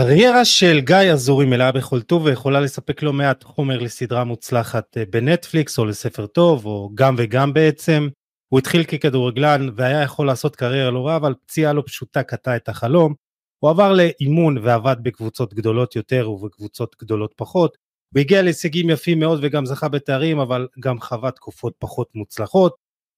הקריירה של גיא אזורי מלאה בכל טוב ויכולה לספק לא מעט חומר לסדרה מוצלחת אה, בנטפליקס או לספר טוב או גם וגם בעצם. הוא התחיל ככדורגלן והיה יכול לעשות קריירה לא רע אבל פציעה לא פשוטה קטעה את החלום. הוא עבר לאימון ועבד בקבוצות גדולות יותר ובקבוצות גדולות פחות. הוא הגיע להישגים יפים מאוד וגם זכה בתארים אבל גם חווה תקופות פחות מוצלחות.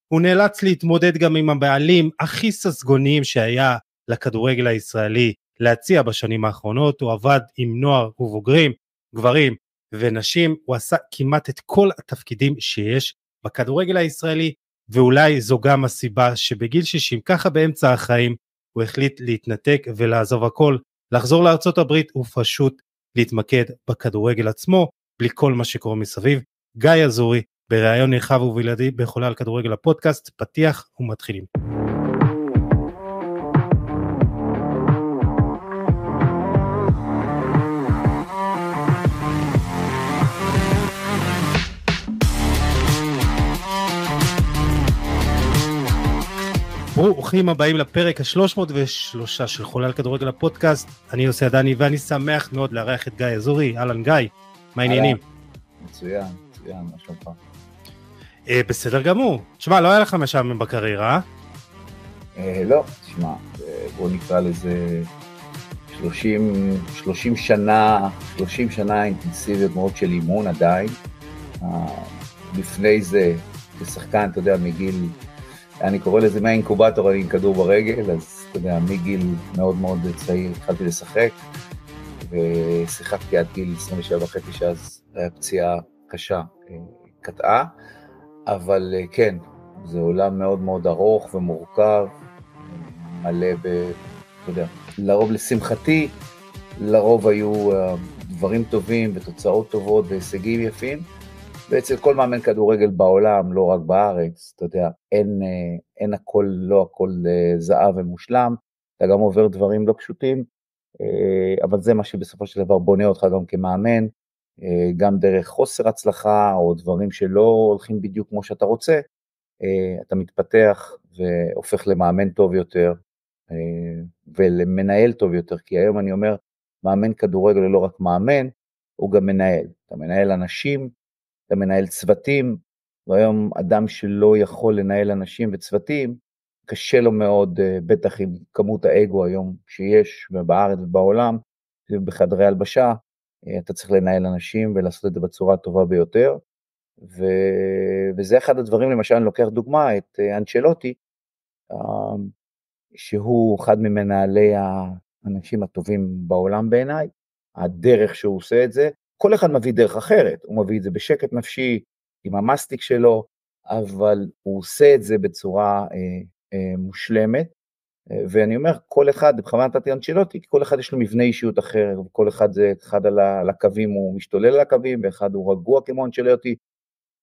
הוא נאלץ להתמודד גם עם הבעלים הכי ססגוניים שהיה לכדורגל הישראלי להציע בשנים האחרונות, הוא עבד עם נוער ובוגרים, גברים ונשים, הוא עשה כמעט את כל התפקידים שיש בכדורגל הישראלי, ואולי זו גם הסיבה שבגיל 60, ככה באמצע החיים, הוא החליט להתנתק ולעזוב הכל, לחזור לארצות הברית ופשוט להתמקד בכדורגל עצמו, בלי כל מה שקורה מסביב. גיא אזורי, בריאיון נרחב ובלעדי בחולה על כדורגל הפודקאסט, פתיח ומתחילים. ברוכים הבאים לפרק ה-303 של חולל כדורגל הפודקאסט. אני יוסי עדני ואני שמח מאוד לארח את גיא אזורי. אהלן גיא, מה העניינים? מצוין, מצוין, מה שלומך? אה, בסדר גמור. תשמע, לא היה לך משעמם בקריירה, אה? אה לא, תשמע, אה, בוא נקרא לזה 30, 30 שנה, 30 שנה אינטנסיביות מאוד של אימון עדיין. לפני זה, כשחקן, אתה יודע, מגיל אני קורא לזה מהאינקובטור אני עם כדור ברגל, אז אתה יודע, מגיל מאוד מאוד צעיר התחלתי לשחק, ושיחקתי עד גיל 27 וחצי, שאז הייתה פציעה קשה אה, קטעה, אבל אה, כן, זה עולם מאוד מאוד ארוך ומורכב, מלא ב... אתה יודע, לרוב לשמחתי, לרוב היו אה, דברים טובים ותוצאות טובות והישגים יפים. ואצל כל מאמן כדורגל בעולם, לא רק בארץ, אתה יודע, אין, אה, אין הכל, לא הכל אה, זהב ומושלם, אתה גם עובר דברים לא פשוטים, אה, אבל זה מה שבסופו של דבר בונה אותך גם כמאמן, גם דרך חוסר הצלחה או דברים שלא הולכים בדיוק כמו שאתה רוצה, אתה מתפתח והופך למאמן טוב יותר ולמנהל טוב יותר, כי היום אני אומר, מאמן כדורגל הוא לא רק מאמן, הוא גם מנהל. אתה מנהל אנשים, אתה מנהל צוותים, והיום אדם שלא יכול לנהל אנשים וצוותים, קשה לו מאוד, אה, בטח עם כמות האגו היום שיש בארץ ובעולם, בחדרי הלבשה, אה, אתה צריך לנהל אנשים ולעשות את זה בצורה הטובה ביותר. ו... וזה אחד הדברים, למשל, אני לוקח דוגמה, את אה, אנצ'לוטי, שהוא אחד ממנהלי האנשים הטובים בעולם בעיניי, הדרך שהוא עושה את זה, כל אחד מביא דרך אחרת, הוא מביא את זה בשקט נפשי, עם המאסטיק שלו, אבל הוא עושה את זה בצורה אה, אה, מושלמת. ואני אומר, כל אחד, בכוונה נתתי אנצ'לוטי, לא כי כל אחד יש לו מבנה אישיות אחר, וכל אחד זה, אחד על, ה, על הקווים הוא משתולל על הקווים, ואחד הוא רגוע כמו אנצ'לוטי, לא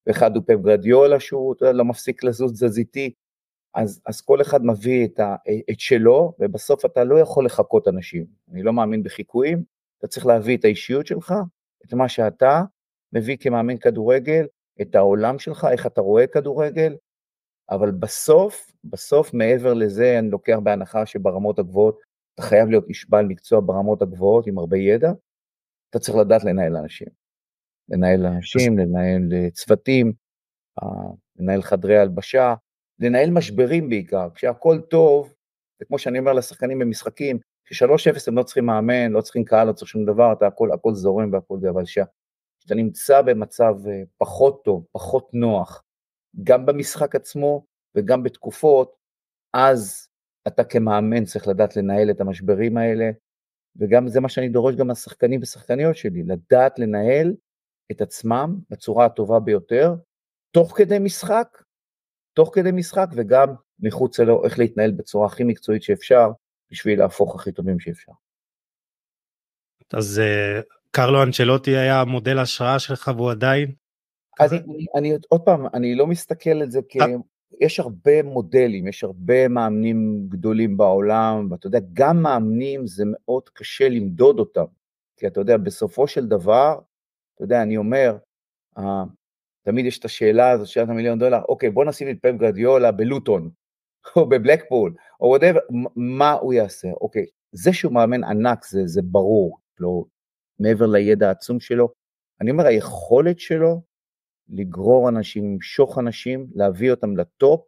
ואחד הוא פפ גרדיולה שהוא יודע, לא מפסיק לזוז תזזיתי. אז, אז כל אחד מביא את, ה, אה, את שלו, ובסוף אתה לא יכול לחקות אנשים. אני לא מאמין בחיקויים, אתה צריך להביא את האישיות שלך, את מה שאתה מביא כמאמן כדורגל, את העולם שלך, איך אתה רואה כדורגל, אבל בסוף, בסוף מעבר לזה אני לוקח בהנחה שברמות הגבוהות אתה חייב להיות איש בעל מקצוע ברמות הגבוהות עם הרבה ידע, אתה צריך לדעת לנהל אנשים. לנהל אנשים, לנהל אה, צוותים, אה, לנהל חדרי הלבשה, לנהל משברים בעיקר, כשהכול טוב, זה כמו שאני אומר לשחקנים במשחקים, ש אפס הם לא צריכים מאמן, לא צריכים קהל, לא צריכים שום דבר, אתה הכל, הכל זורם והכל זה, אבל כשאתה נמצא במצב אה, פחות טוב, פחות נוח, גם במשחק עצמו וגם בתקופות, אז אתה כמאמן צריך לדעת לנהל את המשברים האלה, וגם זה מה שאני דורש גם מהשחקנים ושחקניות שלי, לדעת לנהל את עצמם בצורה הטובה ביותר, תוך כדי משחק, תוך כדי משחק וגם מחוץ לו, איך להתנהל בצורה הכי מקצועית שאפשר, בשביל להפוך הכי טובים שאפשר. אז אה, קרלו אנצ'לוטי היה מודל השראה שלך והוא עדיין? אני, אני, אני עוד פעם, אני לא מסתכל על זה כי אה. יש הרבה מודלים, יש הרבה מאמנים גדולים בעולם, ואתה יודע, גם מאמנים זה מאוד קשה למדוד אותם, כי אתה יודע, בסופו של דבר, אתה יודע, אני אומר, תמיד יש את השאלה הזאת, שאלת המיליון דולר, אוקיי, בוא נשים את פפ גרדיולה בלוטון, או בבלקפול, או וואטאבר, מה הוא יעשה? אוקיי, זה שהוא מאמן ענק זה, זה ברור, לא מעבר לידע העצום שלו. אני אומר, היכולת שלו לגרור אנשים, למשוך אנשים, להביא אותם לטופ,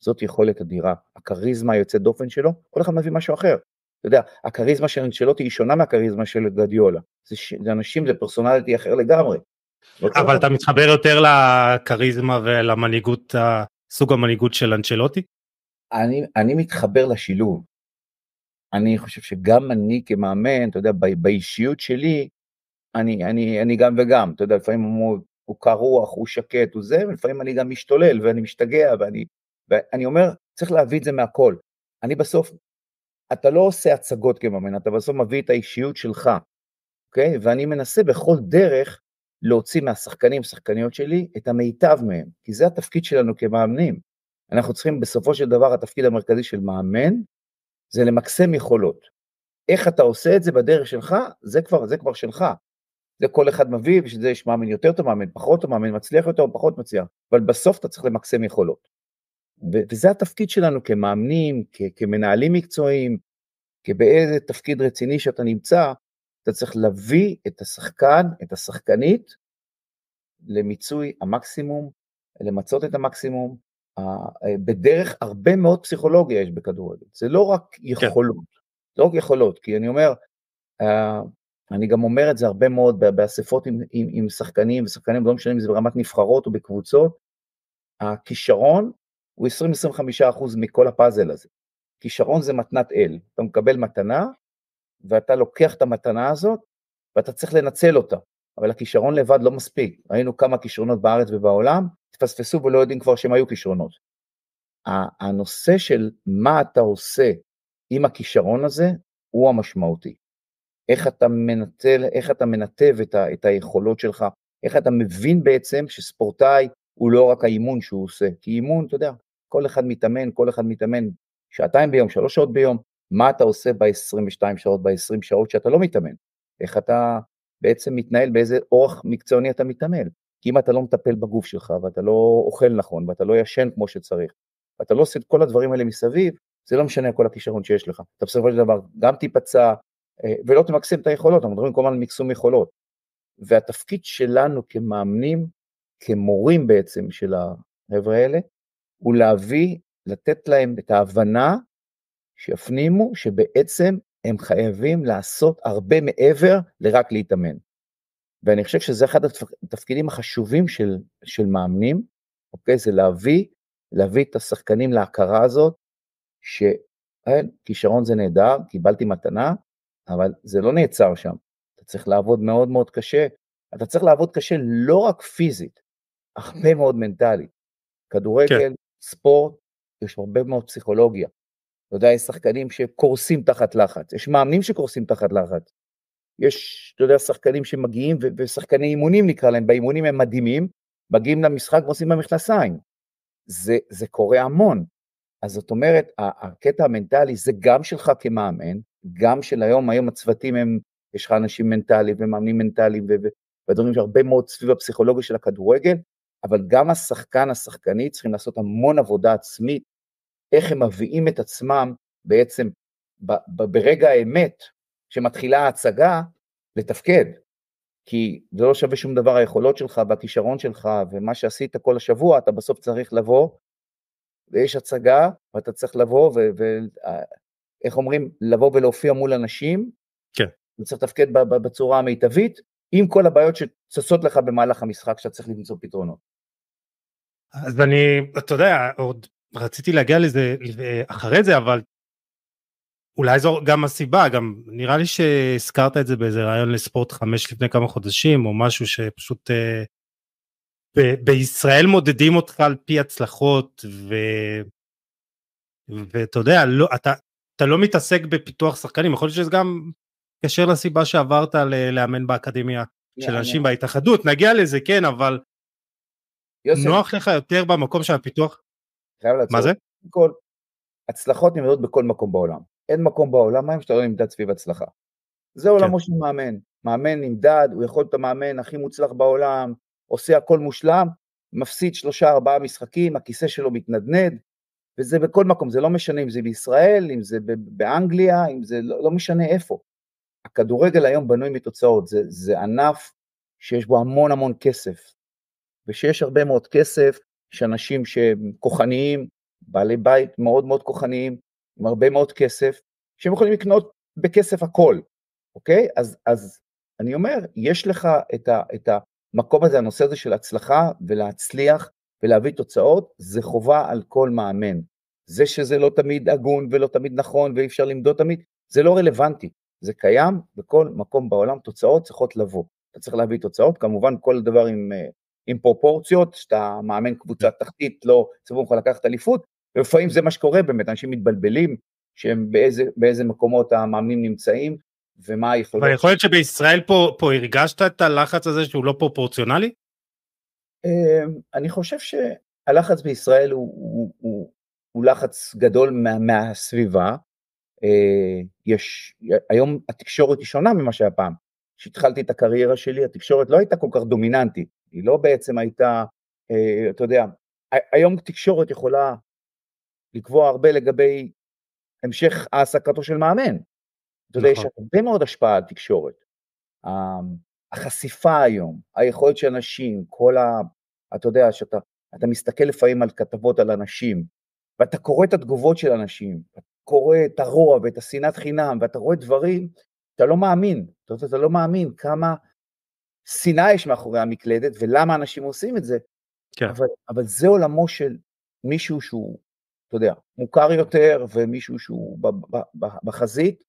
זאת יכולת אדירה. הכריזמה היוצאת דופן שלו, כל אחד מביא משהו אחר. אתה יודע, הכריזמה של אנשלוטי היא שונה מהכריזמה של גדיולה. זה, ש... זה אנשים, זה פרסונליטי אחר לגמרי. לא אבל אתה מתחבר יותר לכריזמה ולמנהיגות, סוג המנהיגות של אנשלוטי? אני, אני מתחבר לשילוב. אני חושב שגם אני כמאמן, אתה יודע, באישיות שלי, אני, אני, אני גם וגם, אתה יודע, לפעמים הוא, הוא קר רוח, הוא שקט, הוא זה, ולפעמים אני גם משתולל ואני משתגע, ואני, ואני אומר, צריך להביא את זה מהכל. אני בסוף, אתה לא עושה הצגות כמאמן, אתה בסוף מביא את האישיות שלך, אוקיי? ואני מנסה בכל דרך להוציא מהשחקנים, שחקניות שלי, את המיטב מהם, כי זה התפקיד שלנו כמאמנים. אנחנו צריכים בסופו של דבר התפקיד המרכזי של מאמן זה למקסם יכולות. איך אתה עושה את זה בדרך שלך, זה כבר, זה כבר שלך. זה כל אחד מביא, בשביל זה יש מאמן יותר טוב, מאמן פחות טוב, מאמן מצליח יותר או פחות מצליח, אבל בסוף אתה צריך למקסם יכולות. וזה התפקיד שלנו כמאמנים, כמנהלים מקצועיים, כבאיזה תפקיד רציני שאתה נמצא, אתה צריך להביא את השחקן, את השחקנית, למיצוי המקסימום, למצות את המקסימום, אה, בדרך הרבה מאוד פסיכולוגיה יש בכדורגל, זה לא רק כן. יכולות, כן. לא רק יכולות, כי אני אומר, אה, אני גם אומר את זה הרבה מאוד באספות עם, עם, עם שחקנים, ושחקנים לא משנה אם זה ברמת נבחרות או בקבוצות, הכישרון הוא 20-25% מכל הפאזל הזה. כישרון זה מתנת אל, אתה מקבל מתנה, ואתה לוקח את המתנה הזאת, ואתה צריך לנצל אותה, אבל הכישרון לבד לא מספיק, ראינו כמה כישרונות בארץ ובעולם, התפספסו ולא יודעים כבר שהם היו כישרונות. הנושא של מה אתה עושה עם הכישרון הזה, הוא המשמעותי. איך אתה מנתב, איך אתה מנתב את, ה, את היכולות שלך, איך אתה מבין בעצם שספורטאי הוא לא רק האימון שהוא עושה, כי אימון, אתה יודע, כל אחד מתאמן, כל אחד מתאמן שעתיים ביום, שלוש שעות ביום, מה אתה עושה ב-22 שעות, ב-20 שעות שאתה לא מתאמן, איך אתה בעצם מתנהל, באיזה אורח מקצועני אתה מתאמן? כי אם אתה לא מטפל בגוף שלך, ואתה לא אוכל נכון, ואתה לא ישן כמו שצריך, ואתה לא עושה את כל הדברים האלה מסביב, זה לא משנה כל הכישרון שיש לך. אתה בסופו של דבר גם תיפצע, אה, ולא תמקסם את היכולות, אנחנו מדברים כל הזמן על מקסום יכולות. והתפקיד שלנו כמאמנים, כמורים בעצם של החבר'ה האלה, הוא להביא, לתת להם את ההבנה, שיפנימו שבעצם הם חייבים לעשות הרבה מעבר לרק להתאמן. ואני חושב שזה אחד התפקידים החשובים של, של מאמנים, אוקיי? זה להביא, להביא את השחקנים להכרה הזאת, שכישרון זה נהדר, קיבלתי מתנה, אבל זה לא נעצר שם. אתה צריך לעבוד מאוד מאוד קשה, אתה צריך לעבוד קשה לא רק פיזית, הרבה mm. מאוד מנטלית. כדורגל, כן. ספורט, יש הרבה מאוד פסיכולוגיה. אתה יודע, יש שחקנים שקורסים תחת לחץ, יש מאמנים שקורסים תחת לחץ. יש, אתה יודע, שחקנים שמגיעים, ושחקני אימונים נקרא להם, באימונים הם מדהימים, מגיעים למשחק ועושים במכנסיים. זה, זה קורה המון. אז זאת אומרת, הקטע המנטלי זה גם שלך כמאמן, גם של היום, היום הצוותים הם, יש לך אנשים מנטליים ומאמנים מנטליים והדברים שהרבה מאוד סביב הפסיכולוגיה של הכדורגל, אבל גם השחקן, השחקנית צריכים לעשות המון עבודה עצמית, איך הם מביאים את עצמם בעצם ב, ב, ברגע האמת, שמתחילה ההצגה, לתפקד, כי זה לא שווה שום דבר היכולות שלך והכישרון שלך ומה שעשית כל השבוע, אתה בסוף צריך לבוא, ויש הצגה, ואתה צריך לבוא, ואיך אה, אומרים, לבוא ולהופיע מול אנשים, כן. וצריך לתפקד בצורה המיטבית, עם כל הבעיות שצצות לך במהלך המשחק, שאתה צריך למצוא פתרונות. אז אני, אתה יודע, עוד רציתי להגיע לזה אה, אחרי זה, אבל אולי זו גם הסיבה, גם נראה לי שהזכרת את זה באיזה רעיון לספורט חמש לפני כמה חודשים, או משהו שפשוט אה, ב- בישראל מודדים אותך על פי הצלחות, ו... ואתה יודע, לא, אתה, אתה לא מתעסק בפיתוח שחקנים, יכול להיות שזה גם קשר לסיבה שעברת ל- לאמן באקדמיה של yeah, אנשים yeah. בהתאחדות, נגיע לזה כן, אבל יוסף, נוח לך יותר במקום של הפיתוח. חייב לעצור. מה זה? כל, הצלחות נמדדות בכל מקום בעולם. אין מקום בעולם, מה אם שאתה לא נמדד סביב הצלחה? זה עולמו כן. של מאמן. מאמן נמדד, הוא יכול להיות המאמן הכי מוצלח בעולם, עושה הכל מושלם, מפסיד שלושה ארבעה משחקים, הכיסא שלו מתנדנד, וזה בכל מקום, זה לא משנה אם זה בישראל, אם זה באנגליה, אם זה לא, לא משנה איפה. הכדורגל היום בנוי מתוצאות, זה, זה ענף שיש בו המון המון כסף, ושיש הרבה מאוד כסף, יש אנשים שהם כוחניים, בעלי בית מאוד מאוד כוחניים, עם הרבה מאוד כסף, שהם יכולים לקנות בכסף הכל, אוקיי? אז, אז אני אומר, יש לך את, ה, את המקום הזה, הנושא הזה של הצלחה ולהצליח ולהביא תוצאות, זה חובה על כל מאמן. זה שזה לא תמיד הגון ולא תמיד נכון ואי אפשר למדוד תמיד, זה לא רלוונטי. זה קיים בכל מקום בעולם, תוצאות צריכות לבוא. אתה צריך להביא תוצאות, כמובן כל דבר עם, אה, עם פרופורציות, שאתה מאמן קבוצה תחתית, לא ציבור לך לקחת אליפות, ולפעמים זה מה שקורה באמת, אנשים מתבלבלים שהם באיזה, באיזה מקומות המאמנים נמצאים ומה היכולת. אבל יכול להיות שבישראל פה, פה הרגשת את הלחץ הזה שהוא לא פרופורציונלי? אמ, אני חושב שהלחץ בישראל הוא, הוא, הוא, הוא לחץ גדול מה, מהסביבה. אה, יש, היום התקשורת היא שונה ממה שהיה פעם. כשהתחלתי את הקריירה שלי התקשורת לא הייתה כל כך דומיננטית, היא לא בעצם הייתה, אה, אתה יודע, היום תקשורת יכולה לקבוע הרבה לגבי המשך העסקתו של מאמן. אתה יודע, יש נכון. הרבה מאוד השפעה על תקשורת. אמ, החשיפה היום, היכולת של אנשים, כל ה... אתה יודע, שאתה אתה מסתכל לפעמים על כתבות על אנשים, ואתה קורא את התגובות של אנשים, אתה קורא את הרוע ואת השנאת חינם, ואתה רואה דברים, אתה לא מאמין, אתה, יודע, אתה לא מאמין כמה שנאה יש מאחורי המקלדת ולמה אנשים עושים את זה, כן. אבל, אבל זה עולמו של מישהו שהוא אתה יודע, מוכר יותר ומישהו שהוא בחזית,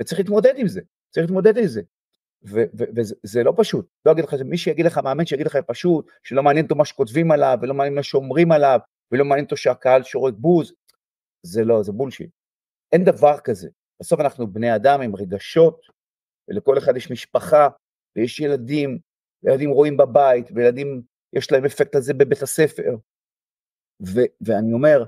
וצריך להתמודד עם זה, צריך להתמודד עם זה. וזה לא פשוט, לא אגיד לך, מי שיגיד לך, מאמן שיגיד לך פשוט, שלא מעניין אותו מה שכותבים עליו, ולא מעניין מה שאומרים עליו, ולא מעניין אותו שהקהל שורק בוז, זה לא, זה בולשיט. אין דבר כזה. בסוף אנחנו בני אדם עם רגשות, ולכל אחד יש משפחה, ויש ילדים, ילדים רואים בבית, וילדים יש להם אפקט על זה בבית הספר. ו- ואני אומר,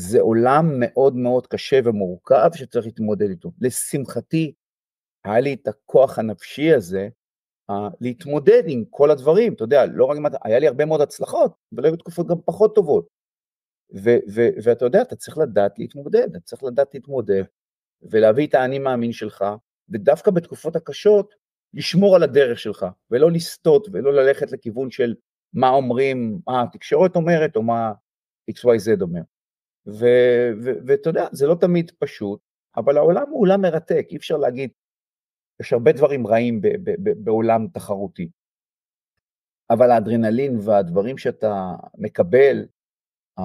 זה עולם מאוד מאוד קשה ומורכב שצריך להתמודד איתו. לשמחתי, היה לי את הכוח הנפשי הזה uh, להתמודד עם כל הדברים, אתה יודע, לא רק אם אתה, היה לי הרבה מאוד הצלחות, אבל היו תקופות גם פחות טובות. ו- ו- ואתה יודע, אתה צריך לדעת להתמודד, אתה צריך לדעת להתמודד ולהביא את האני מאמין שלך, ודווקא בתקופות הקשות, לשמור על הדרך שלך, ולא לסטות, ולא ללכת לכיוון של מה אומרים, מה התקשורת אומרת, או מה XYZ אומר. ואתה יודע, זה לא תמיד פשוט, אבל העולם הוא עולם מרתק, אי אפשר להגיד, יש הרבה דברים רעים בעולם תחרותי. אבל האדרנלין והדברים שאתה מקבל, אה,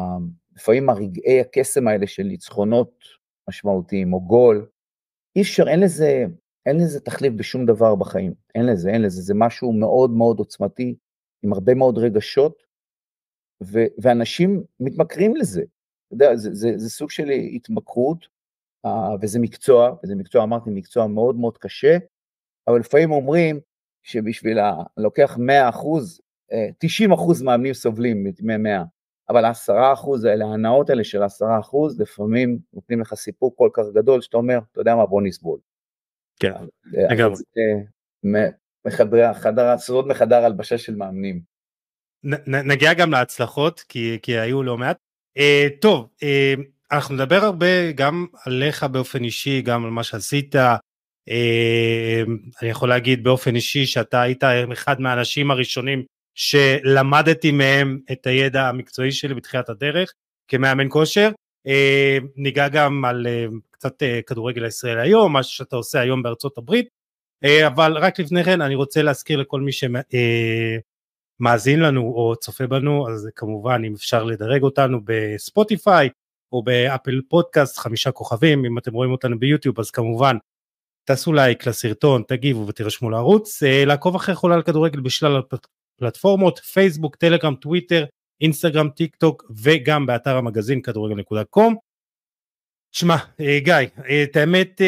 לפעמים הרגעי הקסם האלה של ניצחונות משמעותיים או גול, אי אפשר, אין לזה, אין לזה תחליף בשום דבר בחיים, אין לזה, אין לזה, זה משהו מאוד מאוד עוצמתי, עם הרבה מאוד רגשות, ו- ואנשים מתמכרים לזה, יודע, זה, זה, זה סוג של התמכרות, אה, וזה מקצוע, וזה מקצוע, אמרתי, מקצוע מאוד מאוד קשה, אבל לפעמים אומרים שבשביל ה... לוקח 100 אחוז, 90 אה, אחוז מאמנים סובלים מ 100, אבל ה-10 אחוז האלה, ההנאות האלה של ה-10 אחוז, לפעמים נותנים לך סיפור כל כך גדול, שאתה אומר, אתה יודע מה, בוא נסבול. כן, אה, לגמרי. מחדר, סודות מחדר הלבשה של מאמנים. נגיע גם להצלחות כי, כי היו לא מעט Uh, טוב, uh, אנחנו נדבר הרבה גם עליך באופן אישי, גם על מה שעשית. Uh, אני יכול להגיד באופן אישי שאתה היית אחד מהאנשים הראשונים שלמדתי מהם את הידע המקצועי שלי בתחילת הדרך כמאמן כושר. Uh, ניגע גם על uh, קצת uh, כדורגל הישראל היום, מה שאתה עושה היום בארצות הברית. Uh, אבל רק לפני כן אני רוצה להזכיר לכל מי ש... Uh, מאזין לנו או צופה בנו, אז כמובן אם אפשר לדרג אותנו בספוטיפיי או באפל פודקאסט חמישה כוכבים, אם אתם רואים אותנו ביוטיוב אז כמובן תעשו לייק לסרטון, תגיבו ותירשמו לערוץ, אה, לעקוב אחרי חולה על כדורגל בשלל הפלטפורמות, פייסבוק, טלגרם, טוויטר, אינסטגרם, טיק טוק וגם באתר המגזין כדורגל נקודה קום. שמע, אה, גיא, אה, את האמת,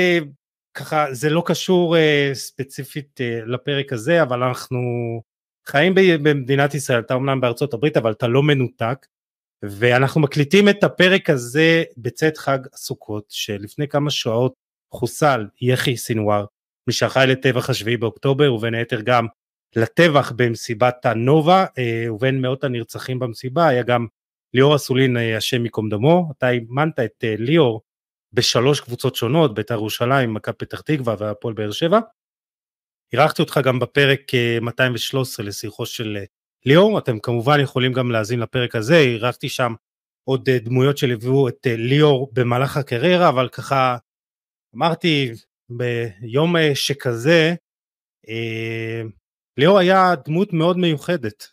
ככה זה לא קשור ספציפית לפרק הזה, אבל אנחנו חיים במדינת ישראל, אתה אומנם בארצות הברית, אבל אתה לא מנותק, ואנחנו מקליטים את הפרק הזה בצאת חג הסוכות, שלפני כמה שעות חוסל יחי סינואר, מי שאחראי לטבח השביעי באוקטובר, ובין היתר גם לטבח במסיבת הנובה, אה, ובין מאות הנרצחים במסיבה היה גם ליאור אסולין, אה, השם ייקום דמו, אתה אימנת את אה, ליאור בשלוש קבוצות שונות, בית"ר ירושלים, מכבי פתח תקווה והפועל באר שבע, אירחתי אותך גם בפרק 213 אה, לשיחו של אה, ליאור, אתם כמובן יכולים גם להאזין לפרק הזה, אירחתי שם עוד אה, דמויות שליוו את ליאור במהלך הקריירה, אבל ככה אמרתי ביום שכזה, ליאור היה דמות מאוד מיוחדת.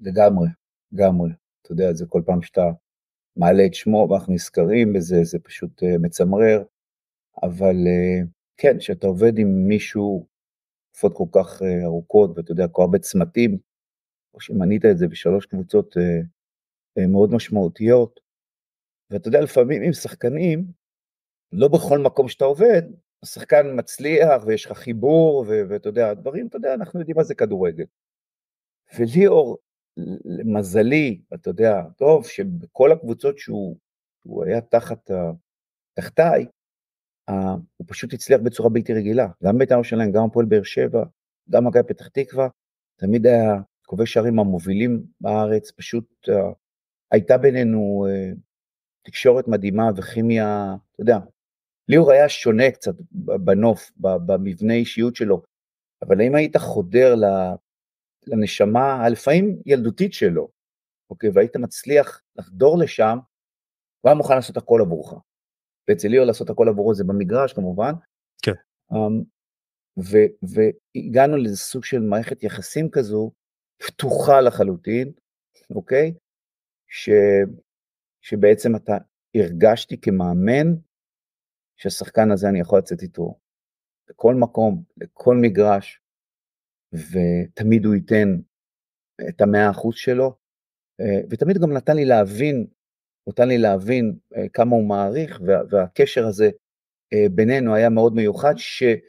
לגמרי, לגמרי. אתה יודע, זה כל פעם שאתה מעלה את שמו ואנחנו נזכרים בזה, זה פשוט מצמרר, אבל כן, כשאתה עובד עם מישהו תקופות כל כך אה, ארוכות, ואתה יודע, כל הרבה צמתים, או שמנית את זה בשלוש קבוצות אה, אה, מאוד משמעותיות, ואתה יודע, לפעמים עם שחקנים, לא בכל מקום שאתה עובד, השחקן מצליח ויש לך חיבור, ואתה יודע, הדברים, אתה יודע, אנחנו יודעים מה זה כדורגל. וליאור, למזלי, אתה יודע, טוב, שבכל הקבוצות שהוא היה תחת, תחתיי, הוא פשוט הצליח בצורה בלתי רגילה, גם בית"ר ירושלים, גם הפועל באר שבע, גם מכבי פתח תקווה, תמיד היה כובש שערים המובילים בארץ, פשוט אה, הייתה בינינו אה, תקשורת מדהימה וכימיה, אתה יודע, ליאור היה שונה קצת בנוף, במבנה אישיות שלו, אבל אם היית חודר לנשמה הלפעמים ילדותית שלו, אוקיי, והיית מצליח לחדור לשם, הוא היה מוכן לעשות הכל עבורך. ואצל ליאור לעשות הכל עבורו זה במגרש כמובן. כן. אמ, ו, והגענו לאיזה סוג של מערכת יחסים כזו, פתוחה לחלוטין, אוקיי? ש, שבעצם אתה הרגשתי כמאמן, שהשחקן הזה אני יכול לצאת איתו לכל מקום, לכל מגרש, ותמיד הוא ייתן את המאה אחוז שלו, אה, ותמיד גם נתן לי להבין נותן לי להבין אה, כמה הוא מעריך, וה, והקשר הזה אה, בינינו היה מאוד מיוחד, שהביא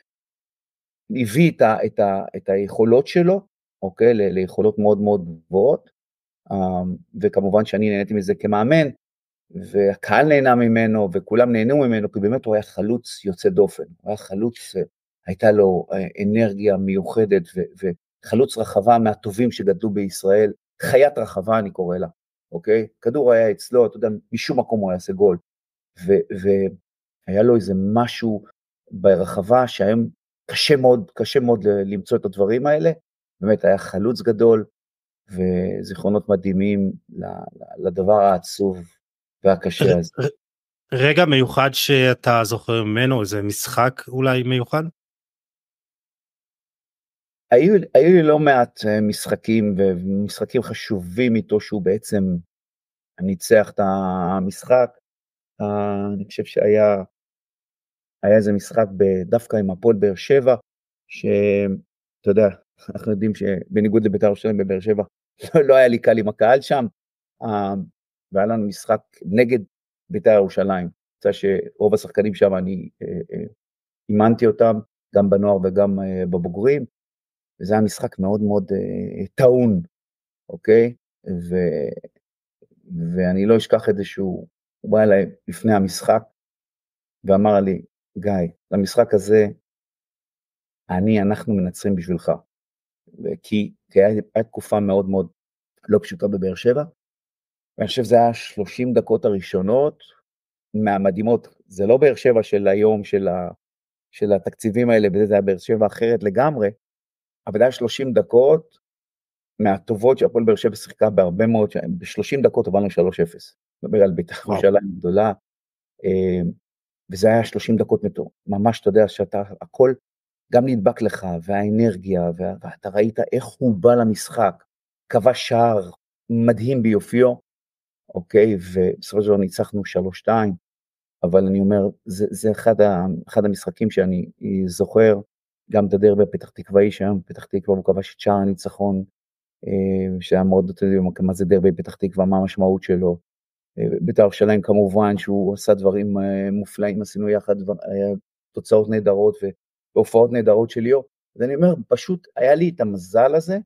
את, ה, את, ה, את היכולות שלו, אוקיי, ל, ליכולות מאוד מאוד גבוהות, אמ, וכמובן שאני נהניתי מזה כמאמן, והקהל נהנה ממנו, וכולם נהנו ממנו, כי באמת הוא היה חלוץ יוצא דופן, הוא היה חלוץ, אה, הייתה לו אנרגיה מיוחדת, ו, וחלוץ רחבה מהטובים שגדלו בישראל, חיית רחבה אני קורא לה, אוקיי? כדור היה אצלו, אתה יודע, משום מקום הוא היה עושה גול. ו- והיה לו איזה משהו ברחבה שהיום קשה מאוד, קשה מאוד למצוא את הדברים האלה. באמת היה חלוץ גדול, וזיכרונות מדהימים לדבר העצוב והקשה הזה. רגע מיוחד שאתה זוכר ממנו, איזה משחק אולי מיוחד? היו היו לי לא מעט אה, משחקים ומשחקים חשובים איתו שהוא בעצם אה, ניצח את המשחק. אה, אני חושב שהיה היה איזה משחק דווקא עם הפועל באר שבע, שאתה יודע, אנחנו יודעים שבניגוד לבית"ר ירושלים בבאר שבע, לא, לא היה לי קל עם הקהל שם, והיה לנו משחק נגד בית"ר ירושלים. יצא שרוב השחקנים שם, אני אימנתי אותם, גם בנוער וגם בבוגרים. וזה היה משחק מאוד מאוד אה, טעון, אוקיי? ו, ואני לא אשכח את זה שהוא בא אליי לפני המשחק ואמר לי, גיא, למשחק הזה אני, אנחנו מנצחים בשבילך. כי, כי הייתה תקופה מאוד מאוד לא פשוטה בבאר שבע, ואני חושב שזה היה 30 דקות הראשונות מהמדהימות. זה לא באר שבע של היום, של, ה, של התקציבים האלה, וזה היה באר שבע אחרת לגמרי, אבל זה היה 30 דקות מהטובות שהפועל באר שבע שיחקה בהרבה מאוד, ב-30 דקות הובלנו 3-0. מדבר על בית"ר ירושלים גדולה, אה, וזה היה 30 דקות מטור. ממש, אתה יודע, שאתה, הכל גם נדבק לך, והאנרגיה, וה, ואתה ראית איך הוא בא למשחק, כבש שער מדהים ביופיו, אוקיי, ובסופו של דבר ניצחנו 3-2, אבל אני אומר, זה, זה אחד, ה, אחד המשחקים שאני אה, זוכר, גם את הדרבי הפתח תקוואי שם, פתח תקווה, הוא כבש את שער הניצחון, אה, שהיה מאוד, אתה יודע, מה זה דרבי פתח תקווה, מה המשמעות שלו. אה, בית"ר ירושלים כמובן שהוא עשה דברים אה, מופלאים, עשינו יחד תוצאות נהדרות והופעות נהדרות של ליאור. אז אני אומר, פשוט היה לי את המזל הזה,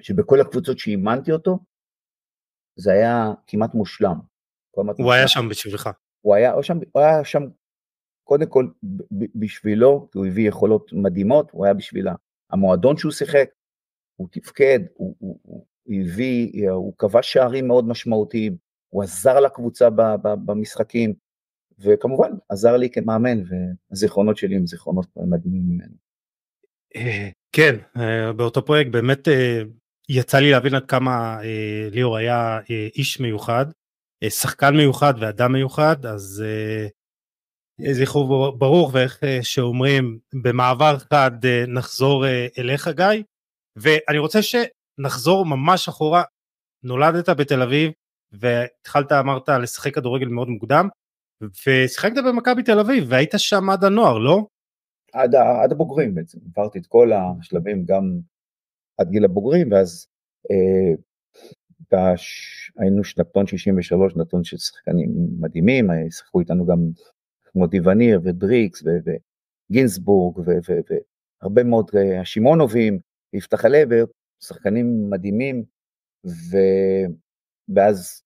שבכל הקבוצות שאימנתי אותו, זה היה כמעט מושלם. הוא היה שם בשבילך. הוא היה שם קודם כל בשבילו, כי הוא הביא יכולות מדהימות, הוא היה בשביל המועדון שהוא שיחק, הוא תפקד, הוא, הוא, הוא הביא, הוא כבש שערים מאוד משמעותיים, הוא עזר לקבוצה ב, ב, במשחקים, וכמובן עזר לי כמאמן, והזיכרונות שלי הם זיכרונות מדהימים ממנו. אה, כן, אה, באותו פרויקט באמת אה, יצא לי להבין עד כמה ליאור היה איש מיוחד, שחקן מיוחד ואדם מיוחד, אז זכרו ברוך ואיך אה, שאומרים במעבר חד אה, נחזור אה, אליך גיא ואני רוצה שנחזור ממש אחורה נולדת בתל אביב והתחלת אמרת לשחק כדורגל מאוד מוקדם ושיחקת במכבי תל אביב והיית שם עד הנוער לא? עד, עד הבוגרים בעצם עברתי את כל השלבים גם עד גיל הבוגרים ואז אה, בש... היינו שנתון 63 נתון של שחקנים מדהימים שיחקו איתנו גם כמו דיווניר ודריקס וגינסבורג והרבה מאוד אה, השמעונובים, יפתח הלבר, שחקנים מדהימים, ו... ואז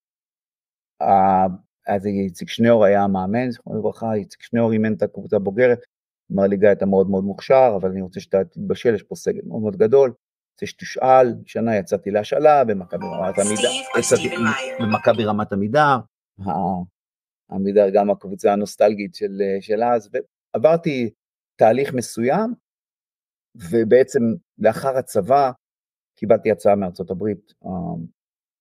אז איציק שניאור היה המאמן, זכרונו לברכה, איציק שניאור אימן את הקבוצה הבוגרת, אמר לי גיא אתה מאוד מאוד מוכשר, אבל אני רוצה שאתה תתבשל, יש פה סגל מאוד מאוד גדול, רוצה שתשאל, שנה יצאתי להשאלה במכבי רמת עמידה, במכבי רמת עמידה, עמידר גם הקבוצה הנוסטלגית של, אה, של אז, ועברתי תהליך מסוים, ובעצם לאחר הצבא קיבלתי הצעה מארצות הברית אה,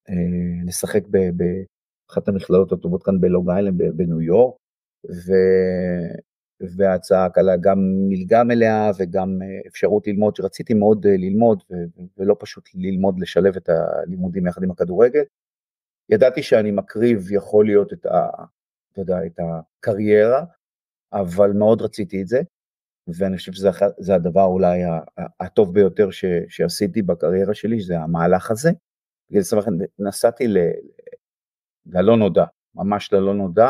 אה, לשחק באחת המכללות הטובות כאן בלוג איילנד בניו יורק, ו... וההצעה כללה גם מלגה מלאה וגם אפשרות ללמוד, שרציתי מאוד ללמוד ולא פשוט ללמוד, לשלב את הלימודים יחד עם הכדורגל. ידעתי שאני מקריב יכול להיות את, ה, אתה יודע, את הקריירה, אבל מאוד רציתי את זה, ואני חושב שזה הדבר אולי הטוב ביותר ש, שעשיתי בקריירה שלי, שזה המהלך הזה. בגלל זה נסעתי ל, ללא נודע, ממש ללא נודע,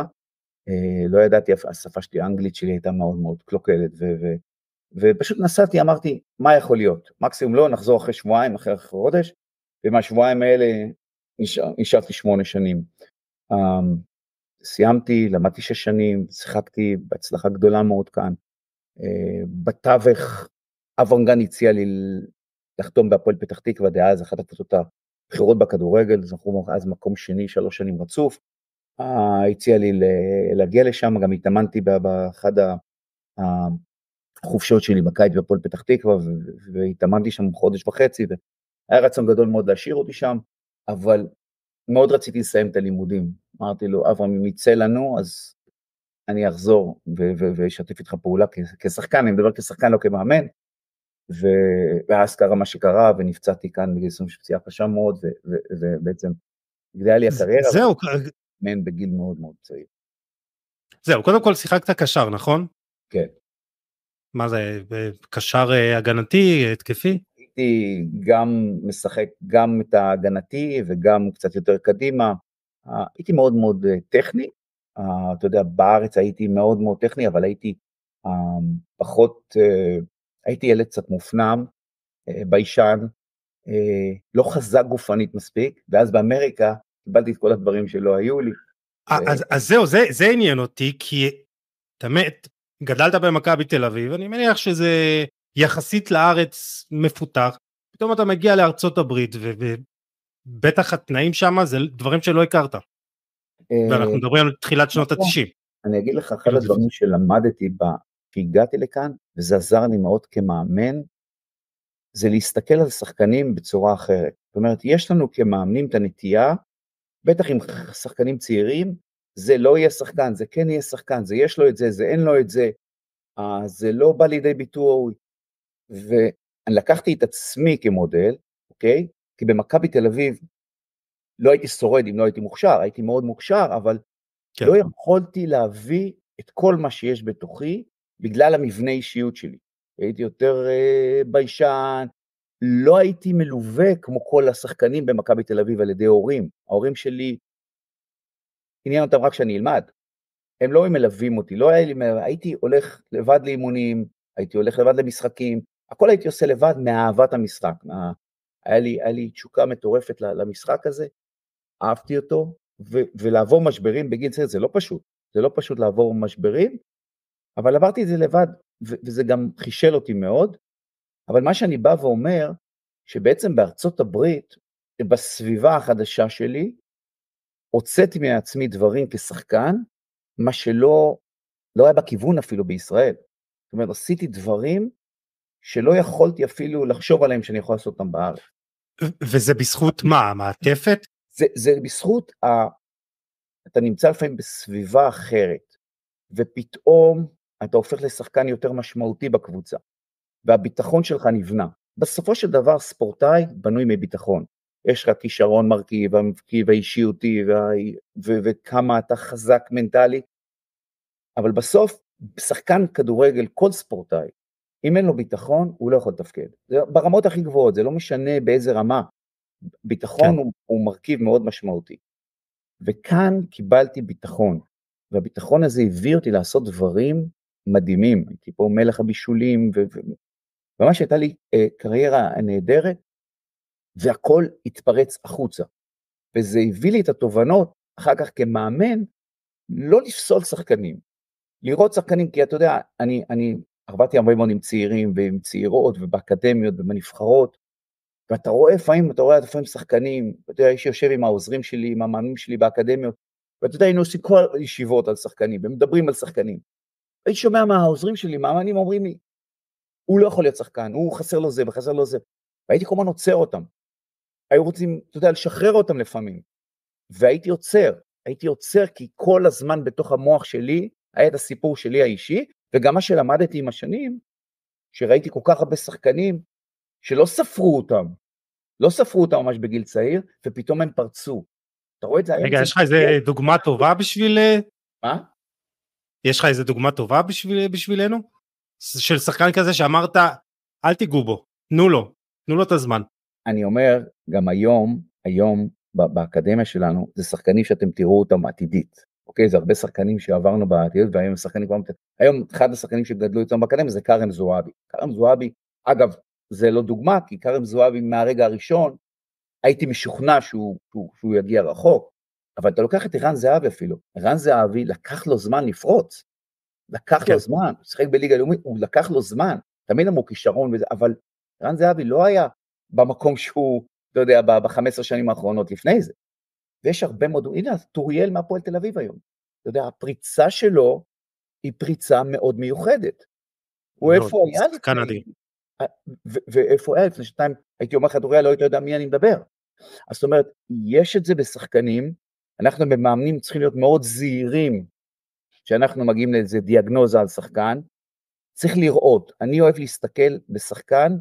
אה, לא ידעתי, השפה שלי, האנגלית שלי הייתה מאוד מאוד קלוקלת, ו, ו, ופשוט נסעתי, אמרתי, מה יכול להיות? מקסימום לא, נחזור אחרי שבועיים, אחרי חודש, ומהשבועיים האלה נשארתי שמונה שנים. אמ, סיימתי, למדתי שש שנים, שיחקתי בהצלחה גדולה מאוד כאן. אה, בתווך אברנגן הציע לי לחתום בהפועל פתח תקווה, דאז אחת הקבוצות הבכירות בכדורגל, זכרו אז מקום שני שלוש שנים רצוף. אה, הציע לי להגיע לשם, גם התאמנתי באחד החופשות שלי בקיץ בהפועל פתח תקווה, והתאמנתי שם חודש וחצי, והיה רצון גדול מאוד להשאיר אותי שם, אבל מאוד רציתי לסיים את הלימודים. אמרתי לו, אברהם, אם יצא לנו, אז אני אחזור ואשתף איתך פעולה כשחקן, אני מדבר כשחקן, לא כמאמן. ואז קרה מה שקרה, ונפצעתי כאן בגיל 20 פציעה קשה מאוד, ובעצם הגדלה לי הקריירה. זהו. אה, מאמן בגיל מאוד מאוד צעיר. זהו, קודם כל שיחקת קשר, נכון? כן. מה זה, אה, קשר אה, הגנתי, התקפי? הייתי גם משחק גם את ההגנתי וגם קצת יותר קדימה. אה, הייתי מאוד מאוד אה, טכני, אה, אתה יודע, בארץ הייתי מאוד מאוד טכני, אבל הייתי פחות, הייתי ילד קצת מופנם, ביישן, לא חזק גופנית מספיק, ואז באמריקה קיבלתי את כל הדברים שלא היו לי. אז, אז זהו, זה, זה עניין אותי, כי אתה מת, גדלת במכבי תל אביב, אני מניח שזה יחסית לארץ מפותח, פתאום אתה מגיע לארצות הברית ובטח התנאים שם זה דברים שלא הכרת. ואנחנו אה, מדברים על תחילת שנות נכון. התשעים. אני אגיד לך אחד הדברים שלמדתי בה, כשהגעתי לכאן וזה עזר לי מאוד כמאמן, זה להסתכל על שחקנים בצורה אחרת. זאת אומרת, יש לנו כמאמנים את הנטייה, בטח עם שחקנים צעירים, זה לא יהיה שחקן, זה כן יהיה שחקן, זה יש לו את זה, זה אין לו את זה, אה, זה לא בא לידי ביטוי. ואני לקחתי את עצמי כמודל, אוקיי? כי במכבי תל אביב לא הייתי שורד אם לא הייתי מוכשר, הייתי מאוד מוכשר, אבל כן. לא יכולתי להביא את כל מה שיש בתוכי בגלל המבנה אישיות שלי. הייתי יותר אה, ביישן, לא הייתי מלווה כמו כל השחקנים במכבי תל אביב על ידי הורים. ההורים שלי, עניין אותם רק שאני אלמד. הם לא מלווים אותי, לא היה לי, הייתי הולך לבד לאימונים, הייתי הולך לבד למשחקים, הכל הייתי עושה לבד מאהבת המשחק. מה... היה, לי, היה לי תשוקה מטורפת למשחק הזה, אהבתי אותו, ו, ולעבור משברים בגיל צעיר זה לא פשוט, זה לא פשוט לעבור משברים, אבל עברתי את זה לבד, ו, וזה גם חישל אותי מאוד, אבל מה שאני בא ואומר, שבעצם בארצות הברית, בסביבה החדשה שלי, הוצאתי מעצמי דברים כשחקן, מה שלא לא היה בכיוון אפילו בישראל. זאת אומרת, עשיתי דברים שלא יכולתי אפילו לחשוב עליהם שאני יכול לעשות אותם בארץ. וזה בזכות מה? המעטפת? זה, זה בזכות, ה... אתה נמצא לפעמים בסביבה אחרת, ופתאום אתה הופך לשחקן יותר משמעותי בקבוצה, והביטחון שלך נבנה. בסופו של דבר ספורטאי בנוי מביטחון. יש לך כישרון מרכיב, המרכיב האישיותי וה... ו... וכמה אתה חזק מנטלי, אבל בסוף שחקן כדורגל, כל ספורטאי, אם אין לו ביטחון, הוא לא יכול לתפקד. זה ברמות הכי גבוהות, זה לא משנה באיזה רמה. ביטחון כן. הוא, הוא מרכיב מאוד משמעותי. וכאן קיבלתי ביטחון, והביטחון הזה הביא אותי לעשות דברים מדהימים. הייתי פה מלך הבישולים, וממש הייתה לי אה, קריירה נהדרת, והכל התפרץ החוצה. וזה הביא לי את התובנות אחר כך כמאמן, לא לפסול שחקנים. לראות שחקנים, כי אתה יודע, אני, אני עבדתי הרבה מאוד עם צעירים ועם צעירות ובאקדמיות ובנבחרות, ואתה רואה לפעמים, אתה רואה לפעמים שחקנים, אתה יודע, הייתי יושב עם העוזרים שלי, עם המאמנים שלי באקדמיות, ואתה יודע, היינו עושים כל הישיבות על שחקנים, ומדברים על שחקנים. הייתי שומע מהעוזרים שלי, מהמאמנים אומרים לי, הוא לא יכול להיות שחקן, הוא חסר לו זה וחסר לו זה, והייתי כל הזמן עוצר אותם. היו רוצים, אתה יודע, לשחרר אותם לפעמים, והייתי עוצר, הייתי עוצר כי כל הזמן בתוך המוח שלי היה את הסיפור שלי האישי, וגם מה שלמדתי עם השנים, שראיתי כל כך הרבה שחקנים שלא ספרו אותם, לא ספרו אותם ממש בגיל צעיר, ופתאום הם פרצו. אתה רואה את זה היום? רגע, יש לך איזה דוגמה טובה בשביל... אה, מה? יש לך איזה דוגמה טובה בשביל, אה, בשבילנו? של שחקן כזה שאמרת, אל תיגעו בו, תנו לו, תנו לו את הזמן. אני אומר, גם היום, היום באקדמיה שלנו, זה שחקנים שאתם תראו אותם עתידית. אוקיי, זה הרבה שחקנים שעברנו בעתיד, והיום שחקנים כבר... היום אחד השחקנים שגדלו איתם בקנה זה כרם זועבי. כרם זועבי, אגב, זה לא דוגמה, כי כרם זועבי מהרגע הראשון, הייתי משוכנע שהוא, שהוא, שהוא יגיע רחוק, אבל אתה לוקח את ערן זהבי אפילו. ערן זהבי, לקח לו זמן לפרוץ. לקח כן. לו זמן, הוא שיחק בליגה לאומית, הוא לקח לו זמן. תמיד אמרו כישרון וזה, אבל ערן זהבי לא היה במקום שהוא, לא יודע, ב-15 שנים האחרונות לפני זה. ויש הרבה מאוד, הנה טוריאל מהפועל תל אביב היום, אתה יודע, הפריצה שלו היא פריצה מאוד מיוחדת. הוא איפה הוא היה לפני... קנדי. אה, ואיפה היה לפני שנתיים, הייתי אומר לך, טוריאל, לא הייתי יודע מי אני מדבר. אז זאת אומרת, יש את זה בשחקנים, אנחנו במאמנים צריכים להיות מאוד זהירים כשאנחנו מגיעים לאיזה דיאגנוזה על שחקן, צריך לראות, אני אוהב להסתכל בשחקן,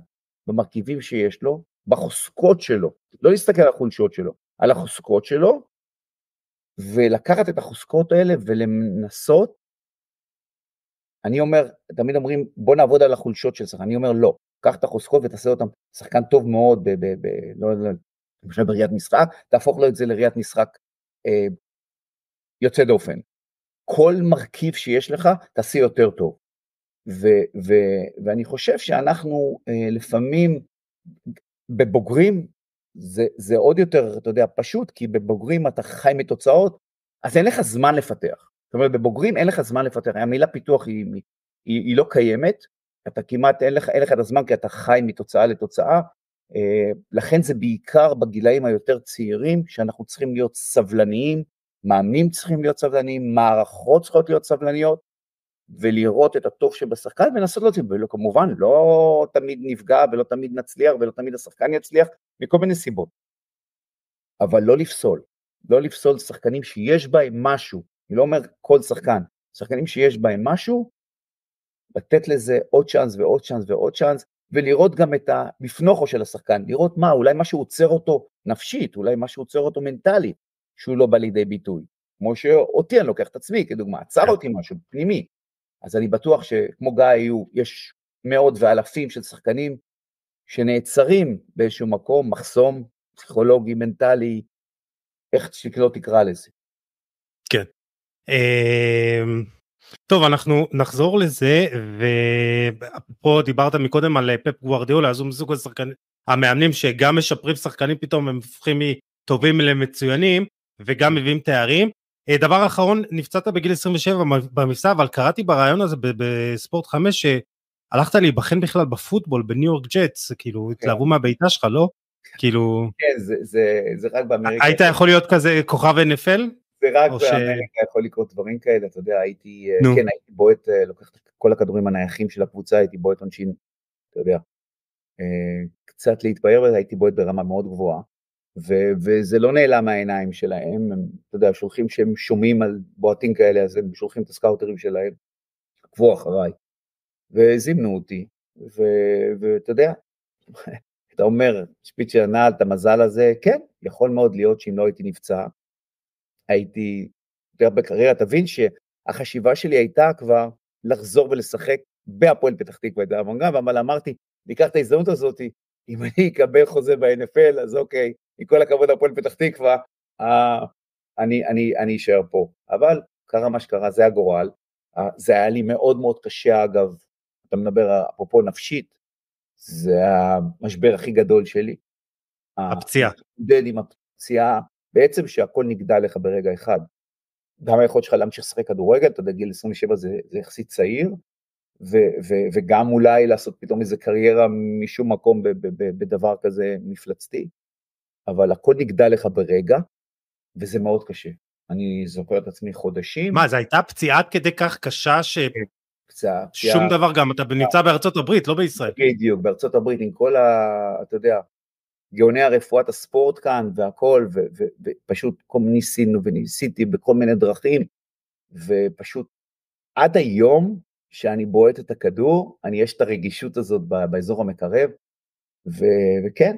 במרכיבים שיש לו, בחוזקות שלו, לא להסתכל על החולשות שלו. על החוזקות שלו, ולקחת את החוזקות האלה ולנסות, אני אומר, תמיד אומרים בוא נעבוד על החולשות של שחקן, אני אומר לא, קח את החוזקות ותעשה אותן שחקן טוב מאוד, ב, ב, ב, לא, לא, למשל בראיית משחק, תהפוך לו את זה לראיית משחק אה, יוצא דופן. כל מרכיב שיש לך תעשה יותר טוב. ו, ו, ואני חושב שאנחנו אה, לפעמים בבוגרים זה, זה עוד יותר, אתה יודע, פשוט, כי בבוגרים אתה חי מתוצאות, אז אין לך זמן לפתח. זאת אומרת, בבוגרים אין לך זמן לפתח, המילה פיתוח היא, היא, היא לא קיימת, אתה כמעט, אין לך, אין לך את הזמן כי אתה חי מתוצאה לתוצאה, אה, לכן זה בעיקר בגילאים היותר צעירים, שאנחנו צריכים להיות סבלניים, מאמנים צריכים להיות סבלניים, מערכות צריכות להיות סבלניות, ולראות את הטוב שבשחקן ולנסות להוציא, וכמובן לא תמיד נפגע ולא תמיד נצליח ולא תמיד השחקן יצליח, מכל מיני סיבות. אבל לא לפסול, לא לפסול שחקנים שיש בהם משהו, אני לא אומר כל שחקן, שחקנים שיש בהם משהו, לתת לזה עוד צ'אנס ועוד צ'אנס ועוד צ'אנס, ולראות גם את המפנוכו של השחקן, לראות מה, אולי מה שעוצר אותו נפשית, אולי מה שעוצר אותו מנטלית, שהוא לא בא לידי ביטוי. כמו שאותי אני לוקח את עצמי כדוגמה, עצר כן. אותי משהו פנימי, אז אני בטוח שכמו גיא היו, יש מאות ואלפים של שחקנים שנעצרים באיזשהו מקום, מחסום פסיכולוגי, מנטלי, איך שלא תקרא לזה. כן. אמ, טוב אנחנו נחזור לזה ופה דיברת מקודם על אה, פפ גוורדיאולה אז הוא מסוג השחקן, המאמנים שגם משפרים שחקנים פתאום הם הופכים מטובים למצוינים וגם מביאים תארים אה, דבר אחרון, נפצעת בגיל 27 במבצע, אבל קראתי ברעיון הזה בספורט 5 שהלכת להיבחן בכלל בפוטבול בניו יורק ג'טס, כאילו כן. התלהבו מהבעיטה שלך, לא? כאילו... כן, זה, זה, זה רק באמריקה. היית יכול להיות כזה כוכב NFL? זה רק באמריקה ש... יכול לקרות דברים כאלה, אתה יודע, הייתי, אה, נו. כן, הייתי בועט, אה, לוקח את כל הכדורים הנייחים של הקבוצה, הייתי בועט עונשין, אתה יודע, קצת להתפאר הייתי בועט ברמה מאוד גבוהה. ו- וזה לא נעלם מהעיניים שלהם, הם, אתה יודע, שולחים שהם שומעים על בועטים כאלה, אז הם שולחים את הסקאוטרים שלהם, עקבו אחריי, וזימנו אותי, ואתה יודע, אתה אומר, שפיצ'ר נע על את המזל הזה, כן, יכול מאוד להיות שאם לא הייתי נפצע, הייתי, אתה יודע, בקריירה, תבין שהחשיבה שלי הייתה כבר לחזור ולשחק בהפועל פתח תקווה אבל אמרתי, ניקח את ההזדמנות הזאת, אם אני אקבל חוזה ב-NFL, אז אוקיי, עם כל הכבוד הפועל פתח תקווה, אה, אני, אני, אני אשאר פה. אבל קרה מה שקרה, זה הגורל. אה, זה היה לי מאוד מאוד קשה, אגב, אתה מדבר אפרופו נפשית, זה המשבר הכי גדול שלי. אה, הפציעה. להתמודד עם הפציעה, בעצם שהכל נגדע לך ברגע אחד. גם היכולת שלך להמשיך לשחק כדורגל, אתה יודע, גיל 27 זה, זה יחסית צעיר, ו- ו- וגם אולי לעשות פתאום איזה קריירה משום מקום ב- ב- ב- בדבר כזה מפלצתי, אבל הכל נגדל לך ברגע, וזה מאוד קשה. אני זוכר את עצמי חודשים. מה, זו הייתה פציעה כדי כך קשה ש... כן, פציעה. שום דבר גם, אתה נמצא בארצות הברית, לא בישראל. בדיוק, בארצות הברית עם כל ה... אתה יודע, גאוני הרפואת הספורט כאן והכל, ופשוט ו- ו- ניסינו וניסיתי בכל מיני דרכים, ופשוט עד היום שאני בועט את הכדור, אני יש את הרגישות הזאת באזור המקרב, ו, וכן,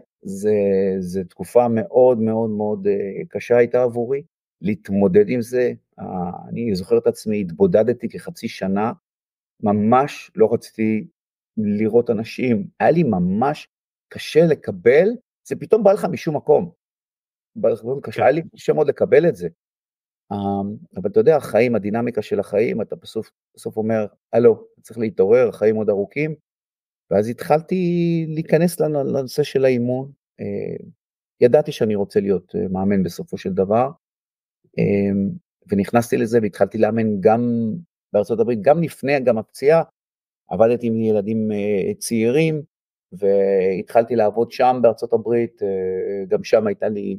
זו תקופה מאוד מאוד מאוד אה, קשה הייתה עבורי להתמודד עם זה. אה, אני זוכר את עצמי, התבודדתי כחצי שנה, ממש לא רציתי לראות אנשים, היה לי ממש קשה לקבל, זה פתאום בא לך משום מקום. בא לך משום מקום, קשה, כן. היה לי קשה מאוד לקבל את זה. אמ, אבל אתה יודע, החיים, הדינמיקה של החיים, אתה בסוף, בסוף אומר, הלו, צריך להתעורר, החיים עוד ארוכים. ואז התחלתי להיכנס לנושא של האימון. אה, ידעתי שאני רוצה להיות אה, מאמן בסופו של דבר, אמ, ונכנסתי לזה והתחלתי לאמן גם בארצות הברית, גם לפני, גם הפציעה. עבדתי עם ילדים אה, צעירים, והתחלתי לעבוד שם בארצות הברית, גם שם הייתה לי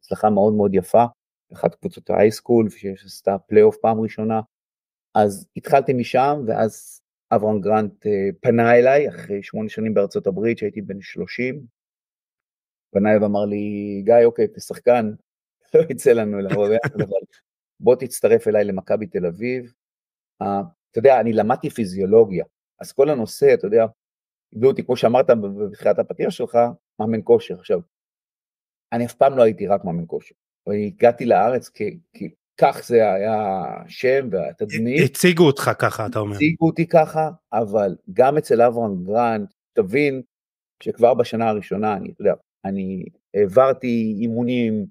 הצלחה מאוד מאוד יפה. אחת קבוצות האייסקול שעשתה פלייאוף פעם ראשונה. אז התחלתי משם ואז אברהם גרנט אה, פנה אליי אחרי שמונה שנים בארצות הברית שהייתי בן 30. פנה אליי ואמר לי גיא אוקיי כשחקן לא יצא לנו לעבוד אבל בוא תצטרף אליי למכבי תל אביב. Uh, אתה יודע אני למדתי פיזיולוגיה אז כל הנושא אתה יודע עיבדו אותי כמו שאמרת בתחילת הפתיח שלך מאמן כושר עכשיו. אני אף פעם לא הייתי רק מאמן כושר. אני הגעתי לארץ כי, כי כך זה היה השם והתדמית. הציגו אותך ככה, אתה אומר. הציגו אותי ככה, אבל גם אצל אברהם גרנד, תבין שכבר בשנה הראשונה, אני, יודע, אני העברתי אימונים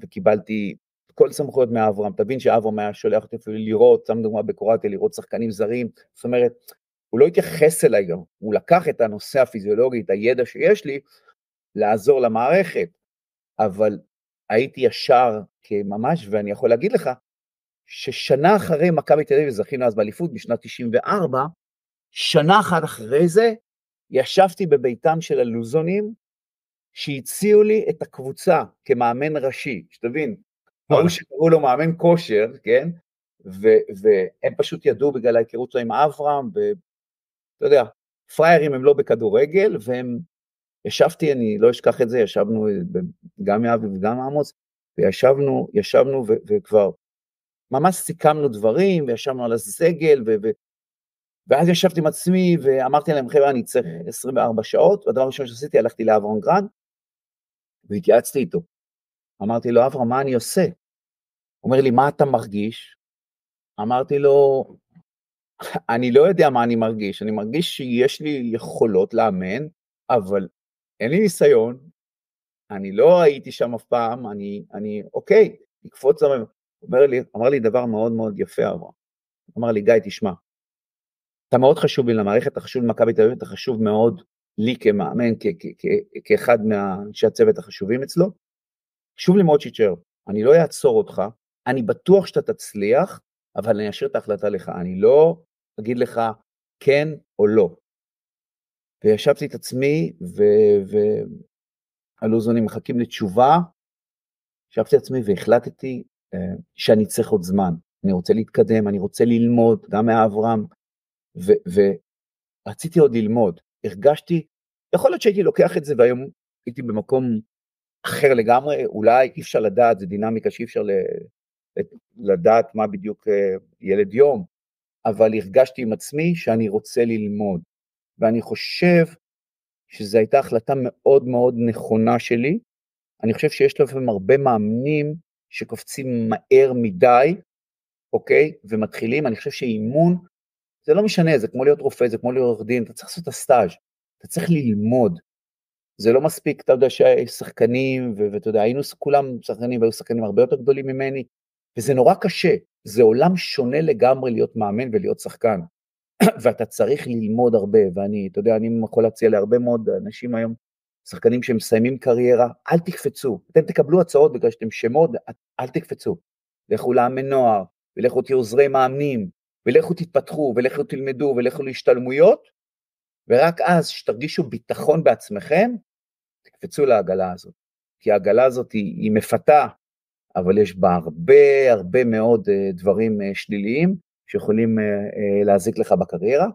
וקיבלתי כל סמכויות מאברהם. תבין שאברהם היה שולח אותי אפילו לראות, שם דוגמה בקורטיה, לראות שחקנים זרים. זאת אומרת, הוא לא התייחס אליי גם, הוא לקח את הנושא הפיזיולוגי, את הידע שיש לי, לעזור למערכת. אבל הייתי ישר כממש, ואני יכול להגיד לך ששנה אחרי מכבי תל אביב, זכינו אז באליפות בשנת 94, שנה אחת אחרי זה ישבתי בביתם של הלוזונים, שהציעו לי את הקבוצה כמאמן ראשי, שתבין, ההוא שקראו לו מאמן כושר, כן? ו- והם פשוט ידעו בגלל ההיכרות שלו עם אברהם, ואתה יודע, פראיירים הם לא בכדורגל, והם ישבתי, אני לא אשכח את זה, ישבנו אה, גם יאבי וגם עמוס, וישבנו, ישבנו ו- וכבר ממש סיכמנו דברים, וישבנו על הסגל, ו- ו- ואז ישבתי עם עצמי ואמרתי להם, חבר'ה, אני צריך 24 שעות, והדבר הראשון שעשיתי, הלכתי לאברהם גרנד, והתייעצתי איתו. אמרתי לו, אברהם, מה אני עושה? הוא אומר לי, מה אתה מרגיש? אמרתי לו, אני לא יודע מה אני מרגיש, אני מרגיש שיש לי יכולות לאמן, אבל אין לי ניסיון, אני לא הייתי שם אף פעם, אני, אני אוקיי, נקפוץ למה, אומר לי, אמר לי דבר מאוד מאוד יפה אברהם. אמר לי, גיא, תשמע, אתה מאוד חשוב לי למערכת, אתה חשוב למכבי תל אביב, אתה חשוב מאוד לי כמאמן, כאחד מאנשי הצוות החשובים אצלו. חשוב לי מאוד שתישאר, אני לא אעצור אותך, אני בטוח שאתה תצליח, אבל אני אשאיר את ההחלטה לך, אני לא אגיד לך כן או לא. וישבתי את עצמי, והלוזונים מחכים לתשובה, ישבתי את עצמי והחלטתי אה, שאני צריך עוד זמן, אני רוצה להתקדם, אני רוצה ללמוד, גם מאברהם, ורציתי עוד ללמוד, הרגשתי, יכול להיות שהייתי לוקח את זה והיום הייתי במקום אחר לגמרי, אולי אי אפשר לדעת, זו דינמיקה שאי אפשר ל... לדעת מה בדיוק אה, ילד יום, אבל הרגשתי עם עצמי שאני רוצה ללמוד, ואני חושב שזו הייתה החלטה מאוד מאוד נכונה שלי. אני חושב שיש לפעמים הרבה מאמנים שקופצים מהר מדי, אוקיי? ומתחילים, אני חושב שאימון, זה לא משנה, זה כמו להיות רופא, זה כמו להיות עורך דין, אתה צריך לעשות את הסטאז', אתה צריך ללמוד. זה לא מספיק, אתה יודע שחקנים, ואתה יודע, היינו כולם שחקנים, והיו שחקנים הרבה יותר גדולים ממני, וזה נורא קשה, זה עולם שונה לגמרי להיות מאמן ולהיות שחקן. ואתה צריך ללמוד הרבה, ואני, אתה יודע, אני יכול להציע להרבה מאוד אנשים היום, שחקנים שמסיימים קריירה, אל תקפצו, אתם תקבלו הצעות בגלל שאתם שמות, אל תקפצו. לכו לאמן נוער, ולכו תהיו עוזרי מאמנים, ולכו תתפתחו, ולכו תלמדו, ולכו להשתלמויות, ורק אז, שתרגישו ביטחון בעצמכם, תקפצו לעגלה הזאת. כי העגלה הזאת היא, היא מפתה, אבל יש בה הרבה הרבה מאוד אה, דברים אה, שליליים, שיכולים אה, אה, להזיק לך בקריירה.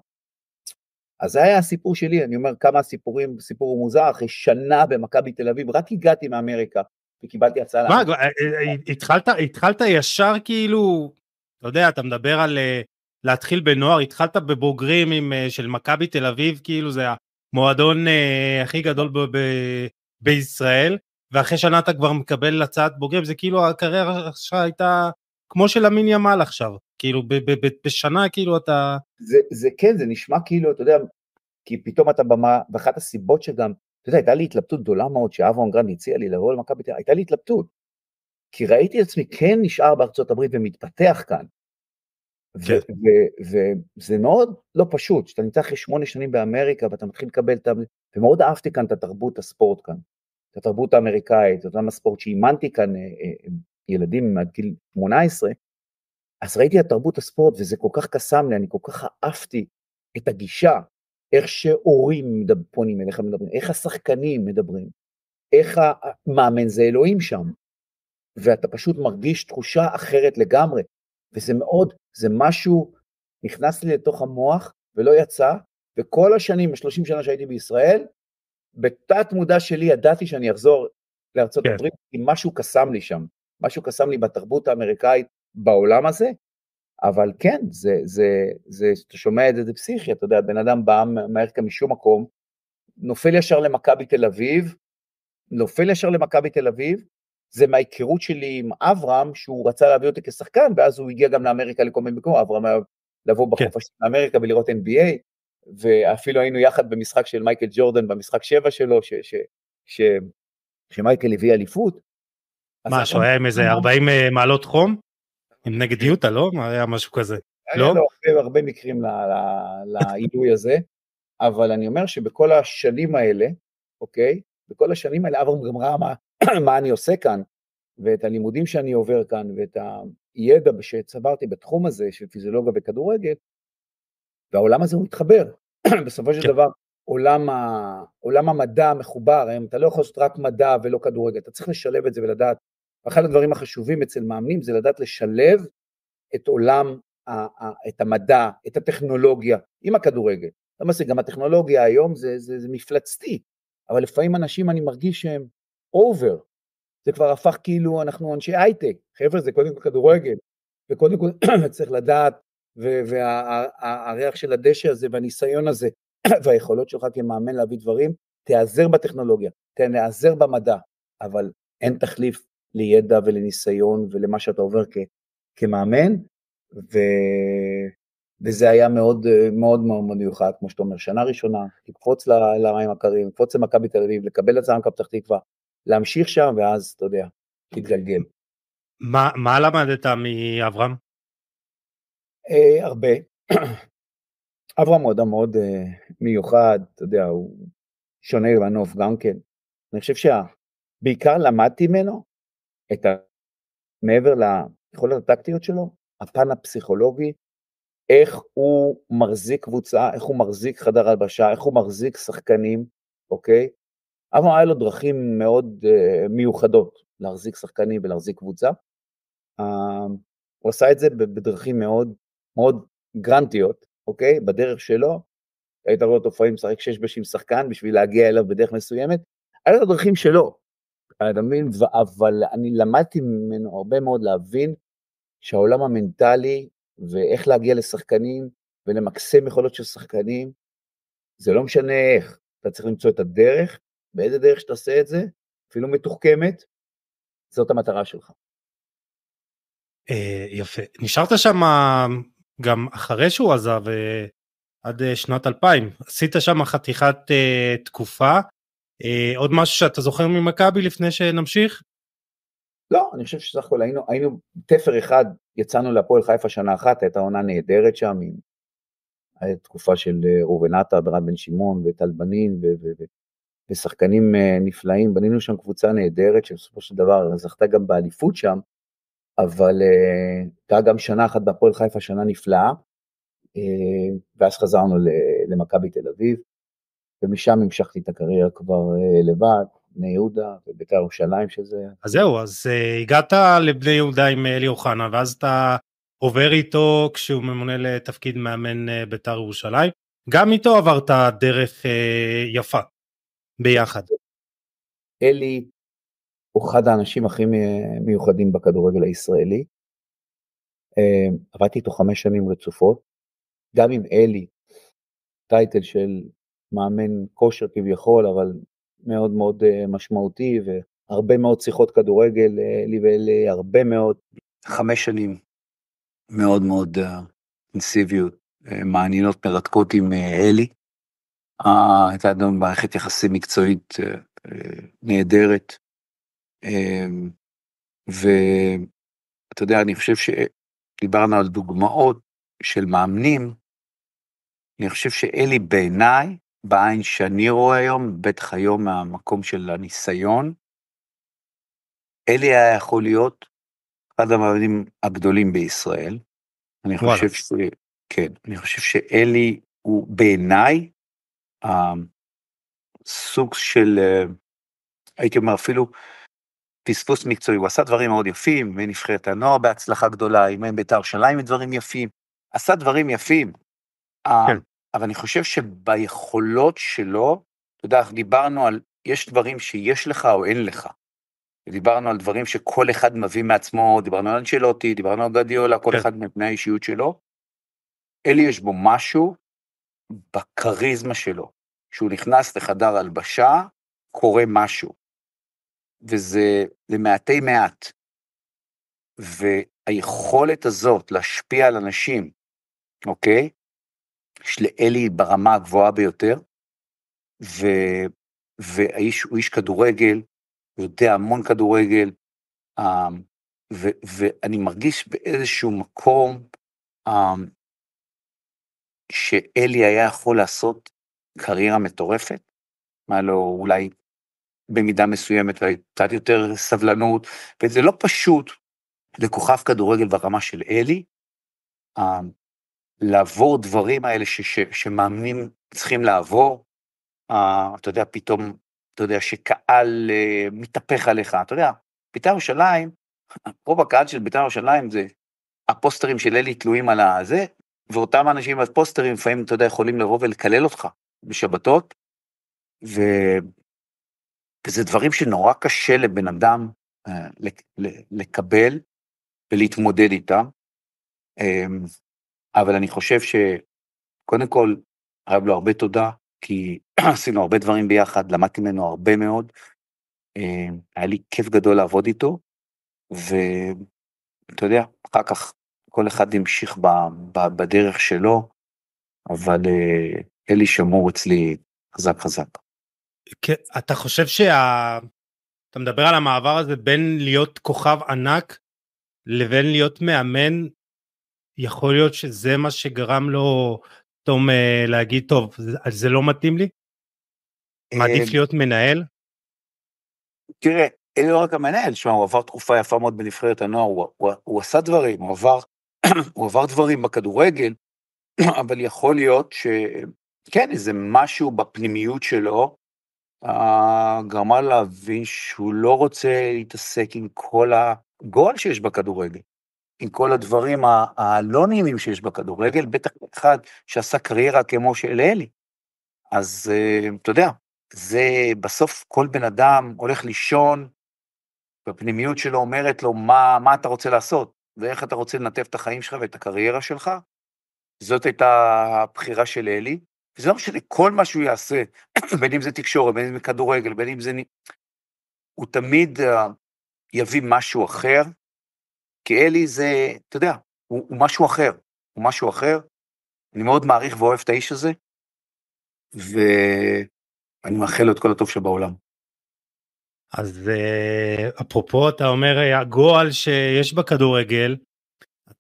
אז זה היה הסיפור שלי, אני אומר כמה סיפורים, סיפור מוזר, אחרי שנה במכבי תל אביב, רק הגעתי מאמריקה וקיבלתי הצעה. מה, אה, התחלת, התחלת ישר כאילו, אתה יודע, אתה מדבר על להתחיל בנוער, התחלת בבוגרים עם, של מכבי תל אביב, כאילו זה המועדון הכי גדול ב, ב, בישראל, ואחרי שנה אתה כבר מקבל הצעת בוגרים, זה כאילו הקריירה שלך הייתה כמו של אמין ימל עכשיו, כאילו ב- ב- ב- בשנה כאילו אתה... זה, זה כן, זה נשמע כאילו, אתה יודע, כי פתאום אתה במה, ואחת הסיבות שגם, אתה יודע, הייתה לי התלבטות גדולה מאוד שאברהם גרנד הציע לי לבוא למכבי תל הייתה לי התלבטות. כי ראיתי את עצמי כן נשאר בארצות הברית ומתפתח כאן. כן. וזה מאוד לא פשוט, שאתה נמצא אחרי שמונה שנים באמריקה ואתה מתחיל לקבל את ה... ומאוד אהבתי כאן את התרבות הספורט כאן, את התרבות האמריקאית, את עולם הספורט שאימנתי כאן אה, אה, ילדים עד גיל 18, אז ראיתי את תרבות הספורט וזה כל כך קסם לי, אני כל כך אהבתי את הגישה, איך שהורים פונים אליך מדברים, איך השחקנים מדברים, איך המאמן זה אלוהים שם, ואתה פשוט מרגיש תחושה אחרת לגמרי, וזה מאוד, זה משהו נכנס לי לתוך המוח ולא יצא, וכל השנים, 30 שנה שהייתי בישראל, בתת מודע שלי ידעתי שאני אחזור לארצות כן. הברית, כי משהו קסם לי שם. משהו קסם לי בתרבות האמריקאית בעולם הזה, אבל כן, זה, זה, זה, זה אתה שומע את זה, זה פסיכי, אתה יודע, בן אדם בא מאמריקה משום מקום, נופל ישר למכבי תל אביב, נופל ישר למכבי תל אביב, זה מההיכרות שלי עם אברהם, שהוא רצה להביא אותי כשחקן, ואז הוא הגיע גם לאמריקה לכל מיני מקומות, אברהם היה לבוא כן. בחופש של אמריקה ולראות NBA, ואפילו היינו יחד במשחק של מייקל ג'ורדן, במשחק שבע שלו, ש, ש, ש, ש, שמייקל הביא אליפות, מה, שהוא היה עם איזה 40 לא- אה, מעלות חום? עם נגד כן. יוטה, לא? היה משהו כזה. לא? היה לו הרבה, מקרים לעילוי הזה, אבל אני אומר שבכל השנים האלה, אוקיי? בכל השנים האלה אברהם גם ראה מה אני עושה כאן, ואת הלימודים שאני עובר כאן, ואת הידע שצברתי בתחום הזה של פיזיולוגיה וכדורגל, והעולם הזה הוא מתחבר. בסופו של כן. דבר, עולם, ה, עולם המדע המחובר, היום אתה לא יכול לעשות רק מדע ולא כדורגל, אתה צריך לשלב את זה ולדעת, אחד הדברים החשובים אצל מאמנים זה לדעת לשלב את עולם, ה, ה, את המדע, את הטכנולוגיה עם הכדורגל. אתה מבין, גם הטכנולוגיה היום זה, זה, זה מפלצתי, אבל לפעמים אנשים אני מרגיש שהם אובר, זה כבר הפך כאילו אנחנו אנשי הייטק, חבר'ה זה קודם כל כדורגל, וקודם כל צריך לדעת והריח של הדשא הזה והניסיון הזה, והיכולות שלך כמאמן להביא דברים, תיעזר בטכנולוגיה, תיעזר במדע, אבל אין תחליף לידע ולניסיון ולמה שאתה עובר כ, כמאמן, ו... וזה היה מאוד מאוד מאוד מיוחד, כמו שאתה אומר, שנה ראשונה, לקפוץ למים הקרים, לקפוץ למכבי תל אביב, לקבל את זה עם פתח תקווה, להמשיך שם, ואז, אתה יודע, להתגלגל. מה, מה למדת מאברהם? אה, הרבה. אברהם הוא אדם מאוד אה, מיוחד, אתה יודע, הוא שונה מנוף גם כן. אני חושב שבעיקר למדתי ממנו את ה... מעבר ליכולת הטקטיות שלו, הפן הפסיכולוגי, איך הוא מחזיק קבוצה, איך הוא מחזיק חדר הלבשה, איך הוא מחזיק שחקנים, אוקיי? אבל היה לו דרכים מאוד uh, מיוחדות להחזיק שחקנים ולהחזיק קבוצה. Uh, הוא עשה את זה בדרכים מאוד מאוד גרנטיות, אוקיי? בדרך שלו, היית רואה אותו פעמים משחק שש בשביל שחקן בשביל להגיע אליו בדרך מסוימת, היה את הדרכים שלו, אתה מבין? אבל אני למדתי ממנו הרבה מאוד להבין שהעולם המנטלי ואיך להגיע לשחקנים ולמקסם יכולות של שחקנים, זה לא משנה איך, אתה צריך למצוא את הדרך, באיזה דרך שתעשה את זה, אפילו מתוחכמת, זאת המטרה שלך. אה, יפה. נשארת שם גם אחרי שהוא עזב, אה, עד אה, שנת 2000. עשית שם חתיכת אה, תקופה. אה, עוד משהו שאתה זוכר ממכבי לפני שנמשיך? לא, אני חושב שסך הכל היינו, היינו תפר אחד, יצאנו להפועל חיפה שנה אחת, הייתה עונה נהדרת שם, עם אה, תקופה של ראובן עטר, ברן בן שמעון וטל בנין ו, ו, ו, ושחקנים נפלאים, בנינו שם קבוצה נהדרת שבסופו של דבר זכתה גם באליפות שם, אבל אה, הייתה גם שנה אחת בהפועל חיפה, שנה נפלאה, אה, ואז חזרנו למכבי תל אביב, ומשם המשכתי את הקריירה כבר אה, לבד, בני יהודה ובית"ר ירושלים שזה... אז זהו, אז uh, הגעת לבני יהודה עם אלי אוחנה, ואז אתה עובר איתו כשהוא ממונה לתפקיד מאמן uh, בית"ר ירושלים, גם איתו עברת דרך uh, יפה ביחד. אלי הוא אחד האנשים הכי מיוחדים בכדורגל הישראלי. אמ, עבדתי איתו חמש שנים רצופות, גם עם אלי, טייטל של מאמן כושר כביכול, אבל מאוד מאוד אה, משמעותי, והרבה מאוד שיחות כדורגל, אלי אה, ואלי, הרבה מאוד. חמש שנים, מאוד מאוד אה, אינסיביות, מעניינות, מרתקות עם אלי. הייתה גם מערכת יחסים מקצועית נהדרת. אמ, ואתה יודע, אני חושב שדיברנו על דוגמאות של מאמנים, אני חושב שאלי בעיניי, בעין שאני רואה היום, בטח היום מהמקום של הניסיון, אלי היה יכול להיות אחד המאמנים הגדולים בישראל. אני חושב ש... כן, אני חושב שאלי הוא בעיניי אמ, סוג של, אה, הייתי אומר אפילו פספוס מקצועי, הוא עשה דברים מאוד יפים, מנבחרת הנוער בהצלחה גדולה, עם בית"ר ירושלים דברים יפים, עשה דברים יפים. אה, כן. אבל אני חושב שביכולות שלו, אתה יודע, דיברנו על, יש דברים שיש לך או אין לך. דיברנו על דברים שכל אחד מביא מעצמו, דיברנו על אנשלוטי, דיברנו על גדיולה, כל כן. אחד מפני האישיות שלו. אלי יש בו משהו בכריזמה שלו. כשהוא נכנס לחדר הלבשה, קורה משהו. וזה למעטי מעט. והיכולת הזאת להשפיע על אנשים, אוקיי? יש לאלי ברמה הגבוהה ביותר, ו, והאיש הוא איש כדורגל, הוא יודע המון כדורגל, אמ, ו, ואני מרגיש באיזשהו מקום אמ, שאלי היה יכול לעשות קריירה מטורפת, מה לו לא, אולי במידה מסוימת וקצת יותר סבלנות, וזה לא פשוט לכוכב כדורגל ברמה של אלי, uh, לעבור דברים האלה ש, ש, שמאמנים צריכים לעבור, Uh, אתה יודע, פתאום, אתה יודע, שקהל uh, מתהפך עליך, אתה יודע, בית"ר ירושלים, רוב הקהל של בית"ר ירושלים זה הפוסטרים של אלי תלויים על הזה, ואותם אנשים הפוסטרים לפעמים, אתה יודע, יכולים לבוא ולקלל אותך בשבתות, ו... וזה דברים שנורא קשה לבן אדם אה, לקבל ולהתמודד איתם. אמ, אבל אני חושב שקודם כל, חייב לו הרבה תודה, כי עשינו הרבה דברים ביחד, למדתי ממנו הרבה מאוד, אמ, היה לי כיף גדול לעבוד איתו, ואתה יודע, אחר כך כל אחד המשיך ב, ב, בדרך שלו, אבל אלי אה, שמור אצלי חזק חזק. כן, אתה חושב שה... אתה מדבר על המעבר הזה בין להיות כוכב ענק לבין להיות מאמן, יכול להיות שזה מה שגרם לו פתאום אה, להגיד, טוב, זה לא מתאים לי? מעדיף אה, להיות מנהל? תראה, אין לו רק המנהל, שמע, הוא עבר תקופה יפה מאוד בנבחרת הנוער, הוא, הוא, הוא עשה דברים, הוא עבר, הוא עבר דברים בכדורגל, אבל יכול להיות שכן, איזה משהו בפנימיות שלו, גרמה להבין שהוא לא רוצה להתעסק עם כל הגועל שיש בכדורגל, עם כל הדברים הלא נעימים שיש בכדורגל, בטח אחד שעשה קריירה כמו של אלי. אז אה, אתה יודע, זה בסוף כל בן אדם הולך לישון, והפנימיות שלו אומרת לו מה, מה אתה רוצה לעשות, ואיך אתה רוצה לנתב את החיים שלך ואת הקריירה שלך. זאת הייתה הבחירה של אלי, וזה לא משנה, כל מה שהוא יעשה, בין אם זה תקשורת, בין אם זה כדורגל, בין אם זה... הוא תמיד אה, יביא משהו אחר, כי אלי זה, אתה יודע, הוא, הוא משהו אחר, הוא משהו אחר. אני מאוד מעריך ואוהב את האיש הזה, ואני מאחל לו את כל הטוב שבעולם. אז אה, אפרופו, אתה אומר, אה, הגועל שיש בכדורגל,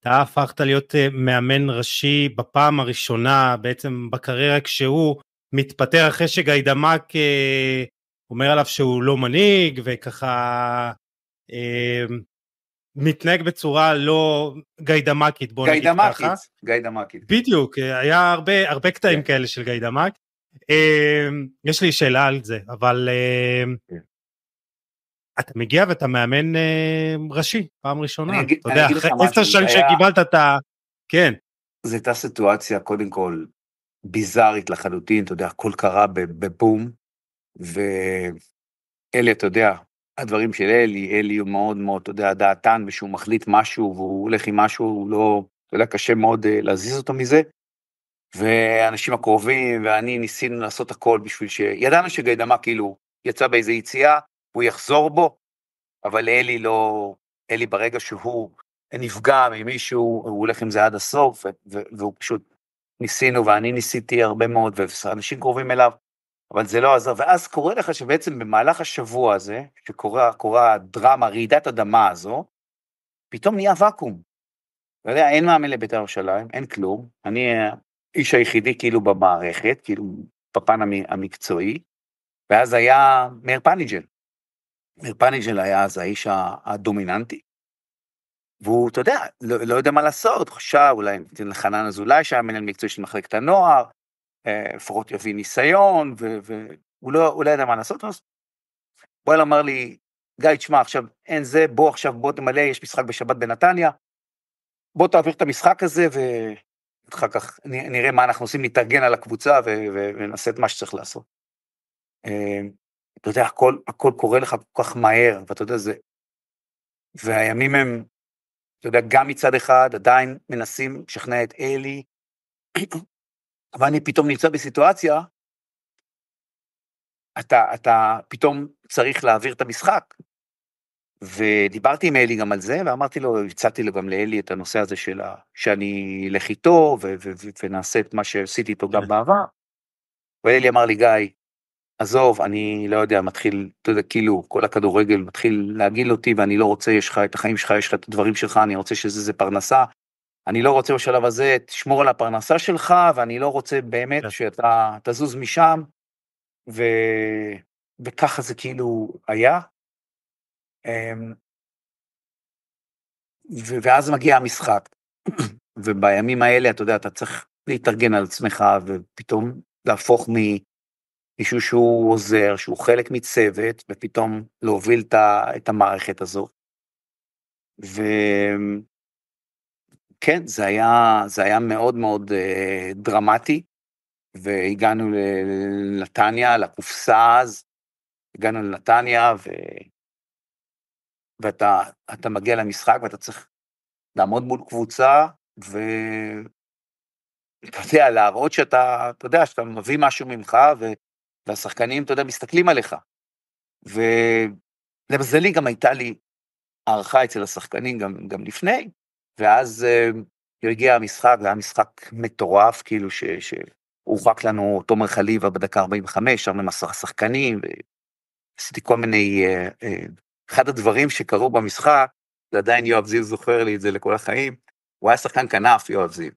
אתה הפכת להיות אה, מאמן ראשי בפעם הראשונה בעצם בקריירה כשהוא מתפטר אחרי שגיידמק אה, אומר עליו שהוא לא מנהיג וככה אה, מתנהג בצורה לא גיידמקית בוא נגיד ככה. גיידמקית. בדיוק, היה הרבה, הרבה קטעים כן. כאלה של גיידמק. יש לי שאלה על זה, אבל כן. אתה מגיע ואתה מאמן אה, ראשי, פעם ראשונה, אני, אתה אני יודע, אחרי עשר שנים שקיבלת את ה... כן. זו הייתה סיטואציה, קודם כל, ביזארית לחלוטין, אתה יודע, הכל קרה בבום, ואלי, אתה יודע, הדברים של אלי, אלי הוא מאוד מאוד, אתה יודע, דעתן, ושהוא מחליט משהו, והוא הולך עם משהו, הוא לא, אתה יודע, קשה מאוד אה, להזיז אותו מזה. והאנשים הקרובים ואני ניסינו לעשות הכל בשביל ש... ידענו שגיידמה כאילו יצא באיזה יציאה, הוא יחזור בו, אבל אלי לא, אלי ברגע שהוא נפגע ממישהו, הוא הולך עם זה עד הסוף, והוא פשוט, ניסינו ואני ניסיתי הרבה מאוד, ואנשים קרובים אליו, אבל זה לא עזר, ואז קורה לך שבעצם במהלך השבוע הזה, שקורה הדרמה, רעידת אדמה הזו, פתאום נהיה ואקום. אתה יודע, אין מאמן לבית"ר ירושלים, אין כלום, אני האיש היחידי כאילו במערכת, כאילו בפן המקצועי, ואז היה מאיר פניג'ל. מאיר פניג'ל היה אז האיש הדומיננטי, והוא, אתה יודע, לא, לא יודע מה לעשות, חשב, אולי ניתן לחנן אזולאי, שהיה מנהל מקצועי של מחלקת הנוער, אה, לפחות יביא ניסיון, והוא לא, לא יודע מה לעשות. אז בואל אמר לי, גיא, תשמע, עכשיו אין זה, בוא עכשיו, בוא תמלא, יש משחק בשבת בנתניה, בוא תעביר את המשחק הזה, ואחר כך נראה מה אנחנו עושים, נתארגן על הקבוצה ונעשה את מה שצריך לעשות. אה, אתה יודע, הכל, הכל קורה לך כל כך מהר, ואתה יודע, זה... והימים הם, אתה יודע, גם מצד אחד עדיין מנסים לשכנע את אלי, אבל אני פתאום נמצא בסיטואציה, אתה, אתה פתאום צריך להעביר את המשחק. ודיברתי עם אלי גם על זה, ואמרתי לו, הצעתי לו גם לאלי את הנושא הזה של ה... שאני אלך איתו, ונעשה את מה שעשיתי איתו גם בעבר. ואלי אמר לי, גיא, עזוב, אני לא יודע, מתחיל, אתה יודע, כאילו, כל הכדורגל מתחיל להגעיל אותי ואני לא רוצה, יש לך את החיים שלך, יש לך את הדברים שלך, אני רוצה שזה זה פרנסה. אני לא רוצה בשלב הזה, תשמור על הפרנסה שלך, ואני לא רוצה באמת כן. שאתה תזוז משם. ו... וככה זה כאילו היה. אמ, ו... ואז מגיע המשחק. ובימים האלה, אתה יודע, אתה צריך להתארגן על עצמך, ופתאום להפוך מ... מישהו שהוא עוזר, שהוא חלק מצוות, ופתאום להוביל את המערכת הזו. וכן, זה היה, זה היה מאוד מאוד אה, דרמטי, והגענו לנתניה, לקופסה אז, הגענו לנתניה, ו... ואתה מגיע למשחק ואתה צריך לעמוד מול קבוצה, ו... אתה יודע, להראות שאתה, אתה יודע, שאתה מביא משהו ממך, ו... והשחקנים, אתה יודע, מסתכלים עליך. ולמזלי גם הייתה לי הערכה אצל השחקנים גם, גם לפני, ואז uh, הגיע המשחק, זה היה משחק מטורף, כאילו ש... ש... הורחק לנו תומר חליבה בדקה 45, שם עם השחקנים, ועשיתי כל מיני, uh, uh, אחד הדברים שקרו במשחק, זה עדיין יואב זיו זוכר לי את זה לכל החיים, הוא היה שחקן כנף, יואב זיו.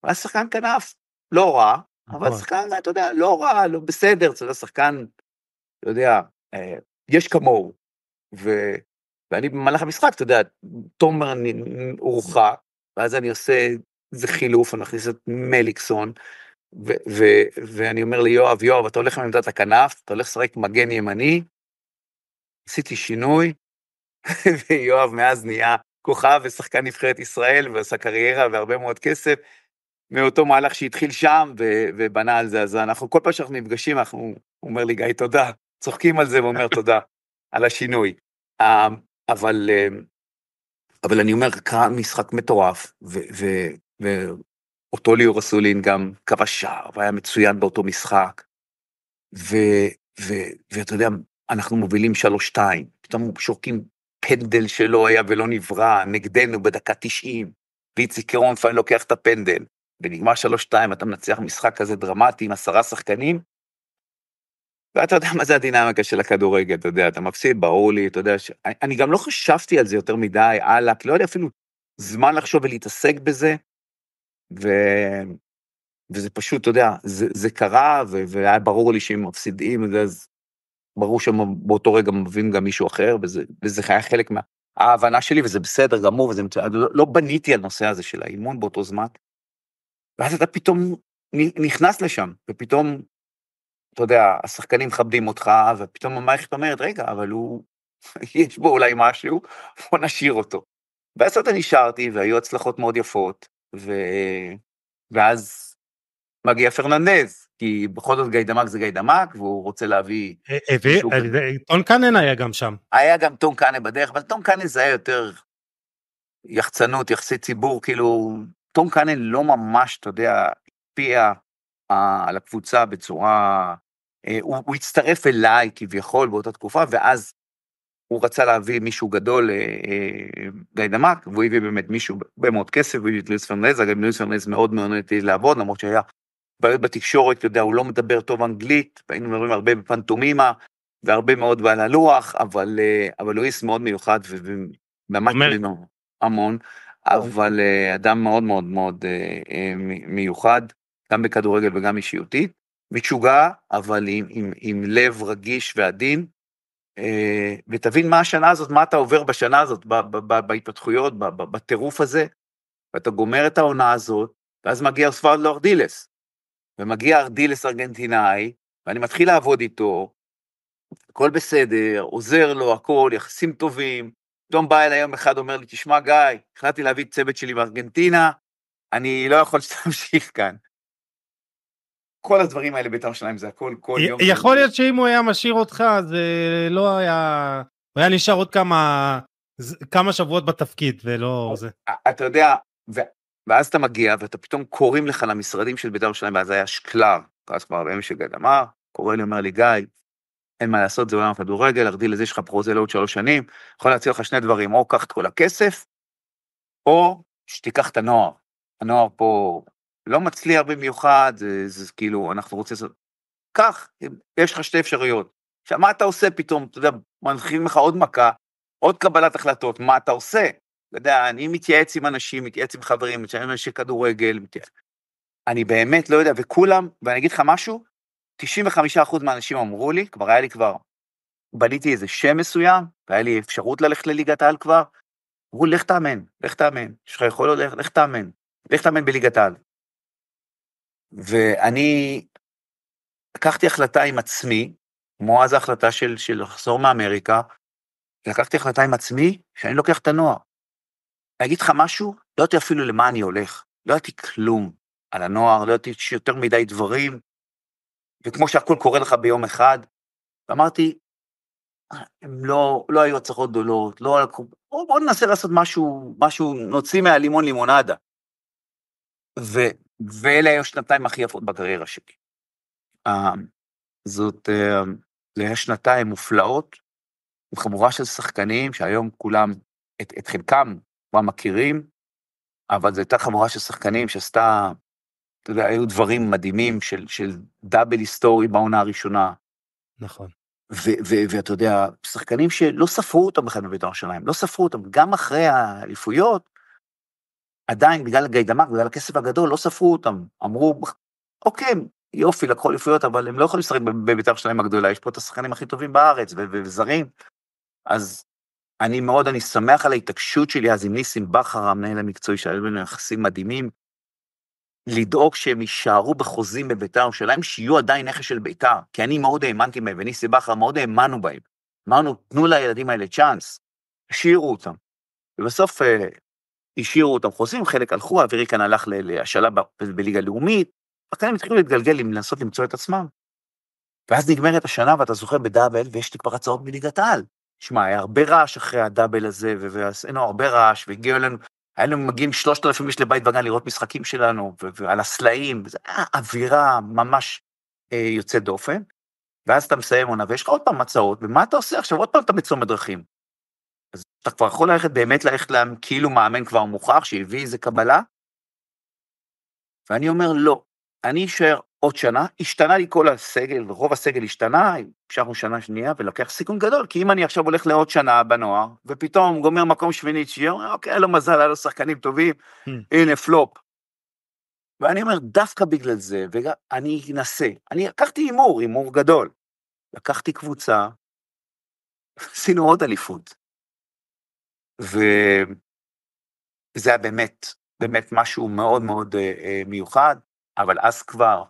הוא היה שחקן כנף, לא רע, אבל נכון. שחקן, אתה יודע, לא רע, לא בסדר, זה לא שחקן, אתה יודע, אה, יש כמוהו. ואני במהלך המשחק, אתה יודע, תומר הורחק, ואז אני עושה איזה חילוף, אני מכניס את מליקסון, ו- ו- ואני אומר ליואב, יואב, אתה הולך עם הכנף, אתה הולך לשחק מגן ימני, עשיתי שינוי, ויואב מאז נהיה כוכב ושחקן נבחרת ישראל ועשה קריירה והרבה מאוד כסף, מאותו מהלך שהתחיל שם ו, ובנה על זה, אז אנחנו, כל פעם שאנחנו נפגשים, אנחנו, הוא אומר לי, גיא, תודה, צוחקים על זה ואומר תודה על השינוי. אה, אבל, אה, אבל אני אומר, קרה משחק מטורף, ו, ו, ואותו ליאור אסולין גם כבש שער, והיה מצוין באותו משחק. ו, ו, ואתה יודע, אנחנו מובילים שלוש-שתיים, פתאום שורקים פנדל שלא היה ולא נברא, נגדנו בדקה תשעים, ואיציק קרונפיין לוקח את הפנדל, ונגמר 3-2, אתה מנצח משחק כזה דרמטי עם עשרה שחקנים, ואתה יודע מה זה הדינמיקה של הכדורגל, אתה יודע, אתה מפסיד, ברור לי, אתה יודע, ש... אני גם לא חשבתי על זה יותר מדי, הלאה, כי לא יודע אפילו זמן לחשוב ולהתעסק בזה, ו... וזה פשוט, אתה יודע, זה, זה קרה, ו... והיה ברור לי שהם מפסידים, אז ברור שהם באותו רגע מביאים גם מישהו אחר, וזה, וזה היה חלק מההבנה שלי, וזה בסדר גמור, וזה מצוין, לא, לא בניתי על נושא הזה של האימון באותו זמן, ואז אתה פתאום נכנס לשם, ופתאום, אתה יודע, השחקנים מכבדים אותך, ופתאום המערכת אומרת, רגע, אבל הוא, יש בו אולי משהו, בוא נשאיר אותו. ואז אתה נשארתי, והיו הצלחות מאוד יפות, ו... ואז מגיע פרננדז, כי בכל זאת גיידמק זה גיידמק, והוא רוצה להביא... אה, הביא, אה, אה, טון קאנן היה גם שם. היה גם טון קאנן בדרך, אבל טון קאנן זה היה יותר יחצנות, יחסי ציבור, כאילו, טום קאנל לא ממש, אתה יודע, השפיע אה, על הקבוצה בצורה... אה, הוא, הוא הצטרף אליי כביכול באותה תקופה, ואז הוא רצה להביא מישהו גדול, אה, גיא דמק, והוא הביא באמת מישהו הרבה מאוד כסף, והוא הביא את לואיס פרנז, אגב, לואיס פרנז מאוד מעניין אותי לעבוד, למרות שהיה בעיות בתקשורת, אתה יודע, הוא לא מדבר טוב אנגלית, והיינו מדברים הרבה בפנטומימה, והרבה מאוד בעל הלוח, אבל, אבל לואיס מאוד מיוחד וממש אומר... המון. אבל אה, אדם מאוד מאוד מאוד אה, אה, מיוחד, גם בכדורגל וגם אישיותית. משוגע, אבל עם, עם, עם לב רגיש ועדין, ותבין מה השנה הזאת, מה אתה עובר בשנה הזאת, ב, ב, ב, בהתפתחויות, ב, ב, בטירוף הזה, ואתה גומר את העונה הזאת, ואז מגיע ספרד לאורדילס, ומגיע ארדילס ארגנטינאי, ואני מתחיל לעבוד איתו, הכל בסדר, עוזר לו, הכל, יחסים טובים, פתאום בא אליי יום אחד, אומר לי, תשמע, גיא, החלטתי להביא את צוות שלי בארגנטינה, אני לא יכול שתמשיך כאן. כל הדברים האלה בית"ר שלהם זה הכל, כל יום. יכול להיות שאם הוא היה משאיר אותך, זה לא היה... הוא היה נשאר עוד כמה, כמה שבועות בתפקיד, ולא אוקיי. זה. אתה יודע, ו... ואז אתה מגיע, ואתה פתאום קוראים לך למשרדים של בית"ר ירושלים, ואז היה שקלר, ואז כבר בימים שגד אמר, קורא לי, אומר לי, גיא, אין מה לעשות, זה עולם הכדורגל, ארדיל לזה יש לך פרוזל עוד שלוש שנים, יכול להציע לך שני דברים, או קח את כל הכסף, או שתיקח את הנוער. הנוער פה לא מצליח במיוחד, זה, זה כאילו, אנחנו רוצים לעשות... קח, יש לך שתי אפשרויות. עכשיו, מה אתה עושה פתאום, אתה יודע, מנחים לך עוד מכה, עוד קבלת החלטות, מה אתה עושה? אתה יודע, אני מתייעץ עם אנשים, מתייעץ עם חברים, מתייעץ עם אנשי כדורגל, מתייעץ... אני באמת לא יודע, וכולם, ואני אגיד לך משהו, 95% מהאנשים אמרו לי, כבר היה לי כבר, בניתי איזה שם מסוים, והיה לי אפשרות ללכת לליגת העל כבר, אמרו, לך תאמן, לך תאמן, יש לך יכולות, לך, לך תאמן, לך תאמן בליגת העל. ואני לקחתי החלטה עם עצמי, כמו אז ההחלטה של, של לחזור מאמריקה, לקחתי החלטה עם עצמי שאני לוקח את הנוער. אני אגיד לך משהו, לא ידעתי אפילו למה אני הולך, לא ידעתי כלום על הנוער, לא ידעתי יותר מדי דברים, וכמו שהכל קורה לך ביום אחד, ואמרתי, אה, הם לא, לא היו הצלחות גדולות, לא, בואו בוא ננסה לעשות משהו, משהו, נוציא מהלימון לימונדה. ו, ואלה היו שנתיים הכי יפות בקריירה שלי. Uh, זאת, זה uh, היה שנתיים מופלאות, עם חבורה של שחקנים שהיום כולם, את, את חלקם כבר מכירים, אבל זו הייתה חבורה של שחקנים שעשתה אתה יודע, היו דברים מדהימים כן. של, של דאבל היסטורי בעונה הראשונה. נכון. ואתה יודע, שחקנים שלא ספרו אותם בכלל בבית"ר ירושלים, לא ספרו אותם, גם אחרי האליפויות, עדיין בגלל הגיידמק, בגלל הכסף הגדול, לא ספרו אותם. אמרו, אוקיי, יופי, לקחו אליפויות, אבל הם לא יכולים לשחק בבית"ר ירושלים הגדולה, יש פה את השחקנים הכי טובים בארץ, וזרים. אז אני מאוד, אני שמח על ההתעקשות שלי אז עם ניסים בכר, המנהל המקצועי, שהיו לנו יחסים מדהימים, לדאוג שהם יישארו בחוזים בביתר ירושלים, שיהיו עדיין נכס של ביתר, כי אני מאוד האמנתי בהם, וניסי בכר מאוד האמנו בהם. אמרנו, תנו לילדים האלה צ'אנס, השאירו אותם. ובסוף אה, השאירו אותם חוזים, חלק הלכו, האווירי כאן הלך להשאלה בליגה הלאומית, לאומית, הם התחילו להתגלגל, לנסות למצוא את עצמם. ואז נגמרת השנה, ואתה זוכר בדאבל, ויש לי כבר הצעות מליגת העל. שמע, היה הרבה רעש אחרי הדאבל הזה, ועשינו הרבה רעש, והגיעו אלינו היינו מגיעים שלושת אלפים איש לבית וגן לראות משחקים שלנו, ועל הסלעים, זו הייתה אווירה ממש אה, יוצאת דופן. ואז אתה מסיים עונה, ויש לך עוד פעם הצעות, ומה אתה עושה עכשיו? עוד פעם אתה בצומת דרכים. אז אתה כבר יכול ללכת, באמת ללכת להם, כאילו מאמן כבר מוכח, שהביא איזה קבלה. ואני אומר, לא, אני אשאר עוד שנה, השתנה לי כל הסגל, רוב הסגל השתנה, המשכנו שנה שנייה ולוקח סיכון גדול, כי אם אני עכשיו הולך לעוד שנה בנוער, ופתאום גומר מקום שמינית, שיהיה, אוקיי, לא מזל, היה לו שחקנים טובים, hmm. הנה פלופ. ואני אומר, דווקא בגלל זה, ואני אנסה. אני לקחתי הימור, הימור גדול. לקחתי קבוצה, עשינו עוד אליפות. וזה היה באמת, באמת משהו מאוד מאוד אה, אה, מיוחד, אבל אז כבר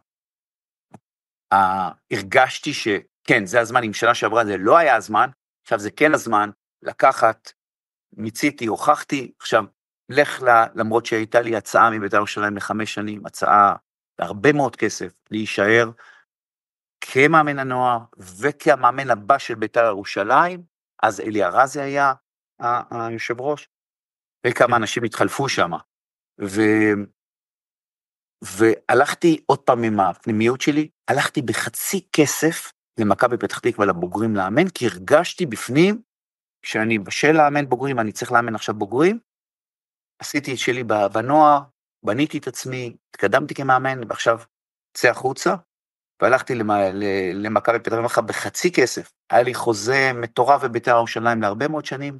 אה, הרגשתי שכן, זה הזמן, אם שנה שעברה זה לא היה הזמן, עכשיו זה כן הזמן לקחת, מיציתי, הוכחתי, עכשיו, לך ל... למרות שהייתה לי הצעה מבית ירושלים לחמש שנים, הצעה בהרבה מאוד כסף, להישאר כמאמן הנוער וכמאמן הבא של בית"ר ירושלים, אז אלי ארזי היה היושב ראש, וכמה כן. אנשים התחלפו שם. והלכתי עוד פעם עם הפנימיות שלי, הלכתי בחצי כסף למכבי פתח תקווה לבוגרים לאמן, כי הרגשתי בפנים שאני בשל לאמן בוגרים, אני צריך לאמן עכשיו בוגרים. עשיתי את שלי בנוער, בניתי את עצמי, התקדמתי כמאמן, ועכשיו צא החוצה, והלכתי למכבי פתח תקווה בחצי כסף. היה לי חוזה מטורף בבית"ר ירושלים להרבה מאוד שנים,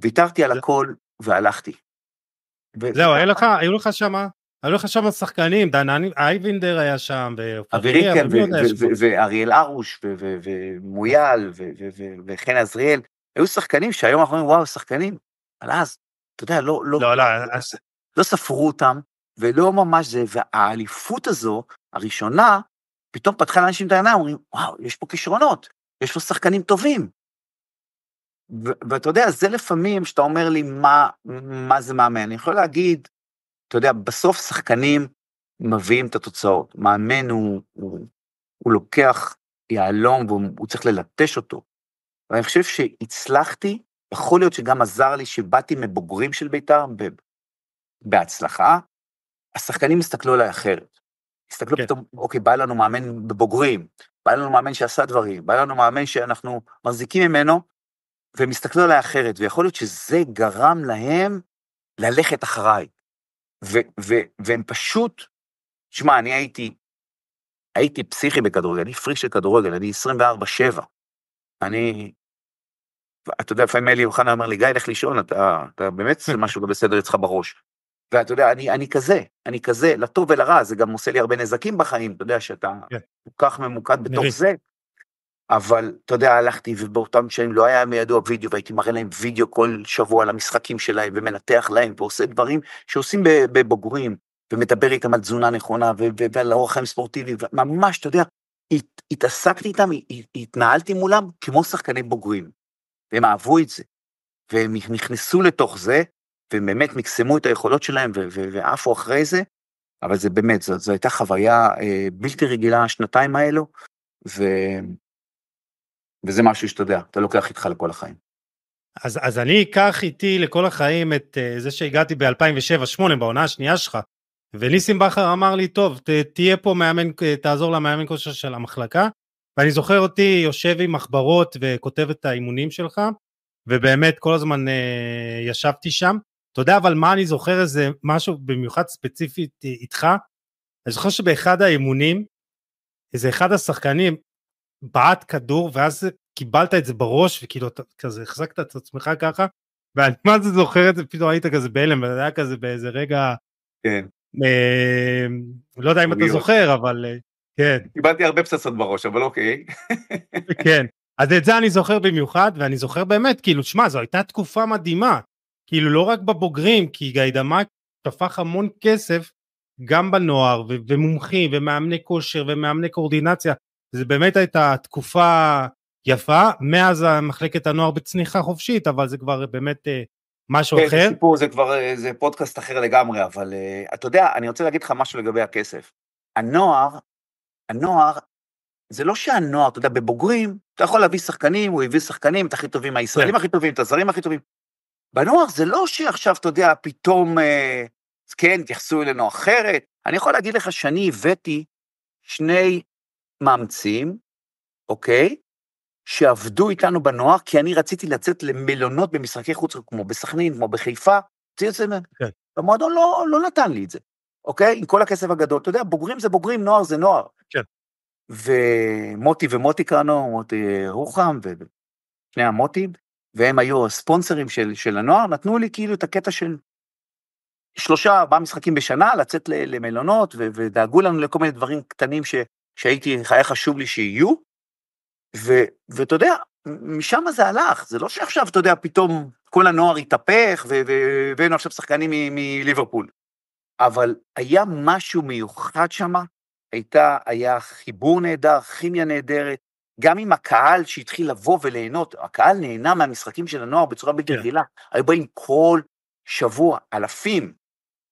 ויתרתי על הכל והלכתי. זהו, היו לך שמה אני הולך שם שחקנים, דן אייבינדר היה שם, אביריקה, כן, ואריאל ארוש, ומויאל, וחן עזריאל, היו שחקנים שהיום אנחנו אומרים, וואו, שחקנים, אבל אז, אתה יודע, לא, לא, לא, לא, לא, לא ספרו אותם, ולא ממש זה, והאליפות הזו, הראשונה, פתאום פתחה לאנשים את העיניים, אומרים, וואו, יש פה כישרונות, יש פה שחקנים טובים. ואתה יודע, זה לפעמים, שאתה אומר לי, מה, מה זה מאמן? אני יכול להגיד, אתה יודע, בסוף שחקנים מביאים את התוצאות. מאמן הוא, הוא, הוא לוקח יהלום והוא צריך ללטש אותו. ואני חושב שהצלחתי, יכול להיות שגם עזר לי שבאתי מבוגרים של בית"ר בהצלחה, השחקנים הסתכלו עליי אחרת. הסתכלו כן. פתאום, אוקיי, בא לנו מאמן בבוגרים, בא לנו מאמן שעשה דברים, בא לנו מאמן שאנחנו מחזיקים ממנו, והם הסתכלו עליי אחרת, ויכול להיות שזה גרם להם ללכת אחריי. ו- ו- והם פשוט, שמע, אני הייתי, הייתי פסיכי בכדורגל, אני פריק של כדורגל, אני 24-7. אני, אתה יודע, לפעמים אלי אוחנה אומר לי, גיא, לך לישון, אתה, אתה באמת משהו לא בסדר אצלך בראש. ואתה יודע, אני, אני כזה, אני כזה, לטוב ולרע, זה גם עושה לי הרבה נזקים בחיים, אתה יודע, שאתה כן. כל כך ממוקד בתוך זה. אבל אתה יודע, הלכתי ובאותם שנים לא היה מידוע וידאו והייתי מראה להם וידאו כל שבוע על המשחקים שלהם ומנתח להם ועושה דברים שעושים בבוגרים ומדבר איתם על תזונה נכונה ועל אורח חיים ספורטיבי, וממש אתה יודע, הת, התעסקתי איתם, התנהלתי מולם כמו שחקני בוגרים. והם אהבו את זה, והם נכנסו לתוך זה, והם באמת מקסמו את היכולות שלהם ועפו אחרי זה, אבל זה באמת, זו, זו הייתה חוויה אה, בלתי רגילה השנתיים האלו, ו- וזה משהו שאתה יודע, אתה לוקח איתך לכל החיים. אז, אז אני אקח איתי לכל החיים את uh, זה שהגעתי ב-2007-2008, בעונה השנייה שלך, וניסים בכר אמר לי, טוב, ת, תהיה פה מאמן, אה, תעזור למאמן כושר של המחלקה, ואני זוכר אותי יושב עם מחברות וכותב את האימונים שלך, ובאמת כל הזמן uh, ישבתי שם. אתה יודע, אבל מה אני זוכר איזה משהו במיוחד ספציפית איתך? אני זוכר שבאחד האימונים, איזה אחד השחקנים בעט כדור ואז קיבלת את זה בראש וכאילו אתה כזה החזקת את עצמך ככה ואני מה זה זוכר את זה פתאום היית כזה בהלם וזה היה כזה באיזה רגע כן אה, לא יודע אם אתה לא- זוכר אבל אה, כן קיבלתי הרבה פצצות בראש אבל אוקיי כן אז את זה אני זוכר במיוחד ואני זוכר באמת כאילו שמע זו הייתה תקופה מדהימה כאילו לא רק בבוגרים כי גיידמק טפח המון כסף גם בנוער ו- ומומחים ומאמני כושר ומאמני קורדינציה זה באמת הייתה תקופה יפה, מאז המחלקת הנוער בצניחה חופשית, אבל זה כבר באמת אה, משהו כן, אחר. כן, זה סיפור, זה כבר, אה, זה פודקאסט אחר לגמרי, אבל uh, אתה יודע, אני רוצה להגיד לך משהו לגבי הכסף. הנוער, הנוער, זה לא שהנוער, אתה יודע, בבוגרים, אתה יכול להביא שחקנים, הוא הביא שחקנים, את הכי טובים, הישראלים כן. הכי טובים, את הזרים הכי טובים. בנוער זה לא שעכשיו, אתה יודע, פתאום, אה, כן, התייחסו אלינו אחרת. אני יכול להגיד לך שאני הבאתי שני מאמצים, אוקיי? שעבדו איתנו בנוער, כי אני רציתי לצאת למלונות במשחקי חוץ, כמו בסכנין, כמו בחיפה, רציתי לצאת מהם. כן. המועדון לא, לא נתן לי את זה, אוקיי? עם כל הכסף הגדול. אתה יודע, בוגרים זה בוגרים, נוער זה נוער. כן. ומוטי ומוטי קרנו, מוטי אה, רוחם, ושני המוטים, והם היו הספונסרים של, של הנוער, נתנו לי כאילו את הקטע של שלושה, ארבעה משחקים בשנה, לצאת למלונות, ודאגו לנו לכל מיני דברים קטנים ש- שהייתי, היה חשוב לי שיהיו, ואתה יודע, משם זה הלך, זה לא שעכשיו, אתה יודע, פתאום כל הנוער התהפך, והבאנו עכשיו שחקנים מליברפול. אבל היה משהו מיוחד שם, הייתה, היה חיבור נהדר, כימיה נהדרת, גם עם הקהל שהתחיל לבוא וליהנות, הקהל נהנה מהמשחקים של הנוער בצורה בלתי כן. רגילה, yeah. היו באים כל שבוע, אלפים,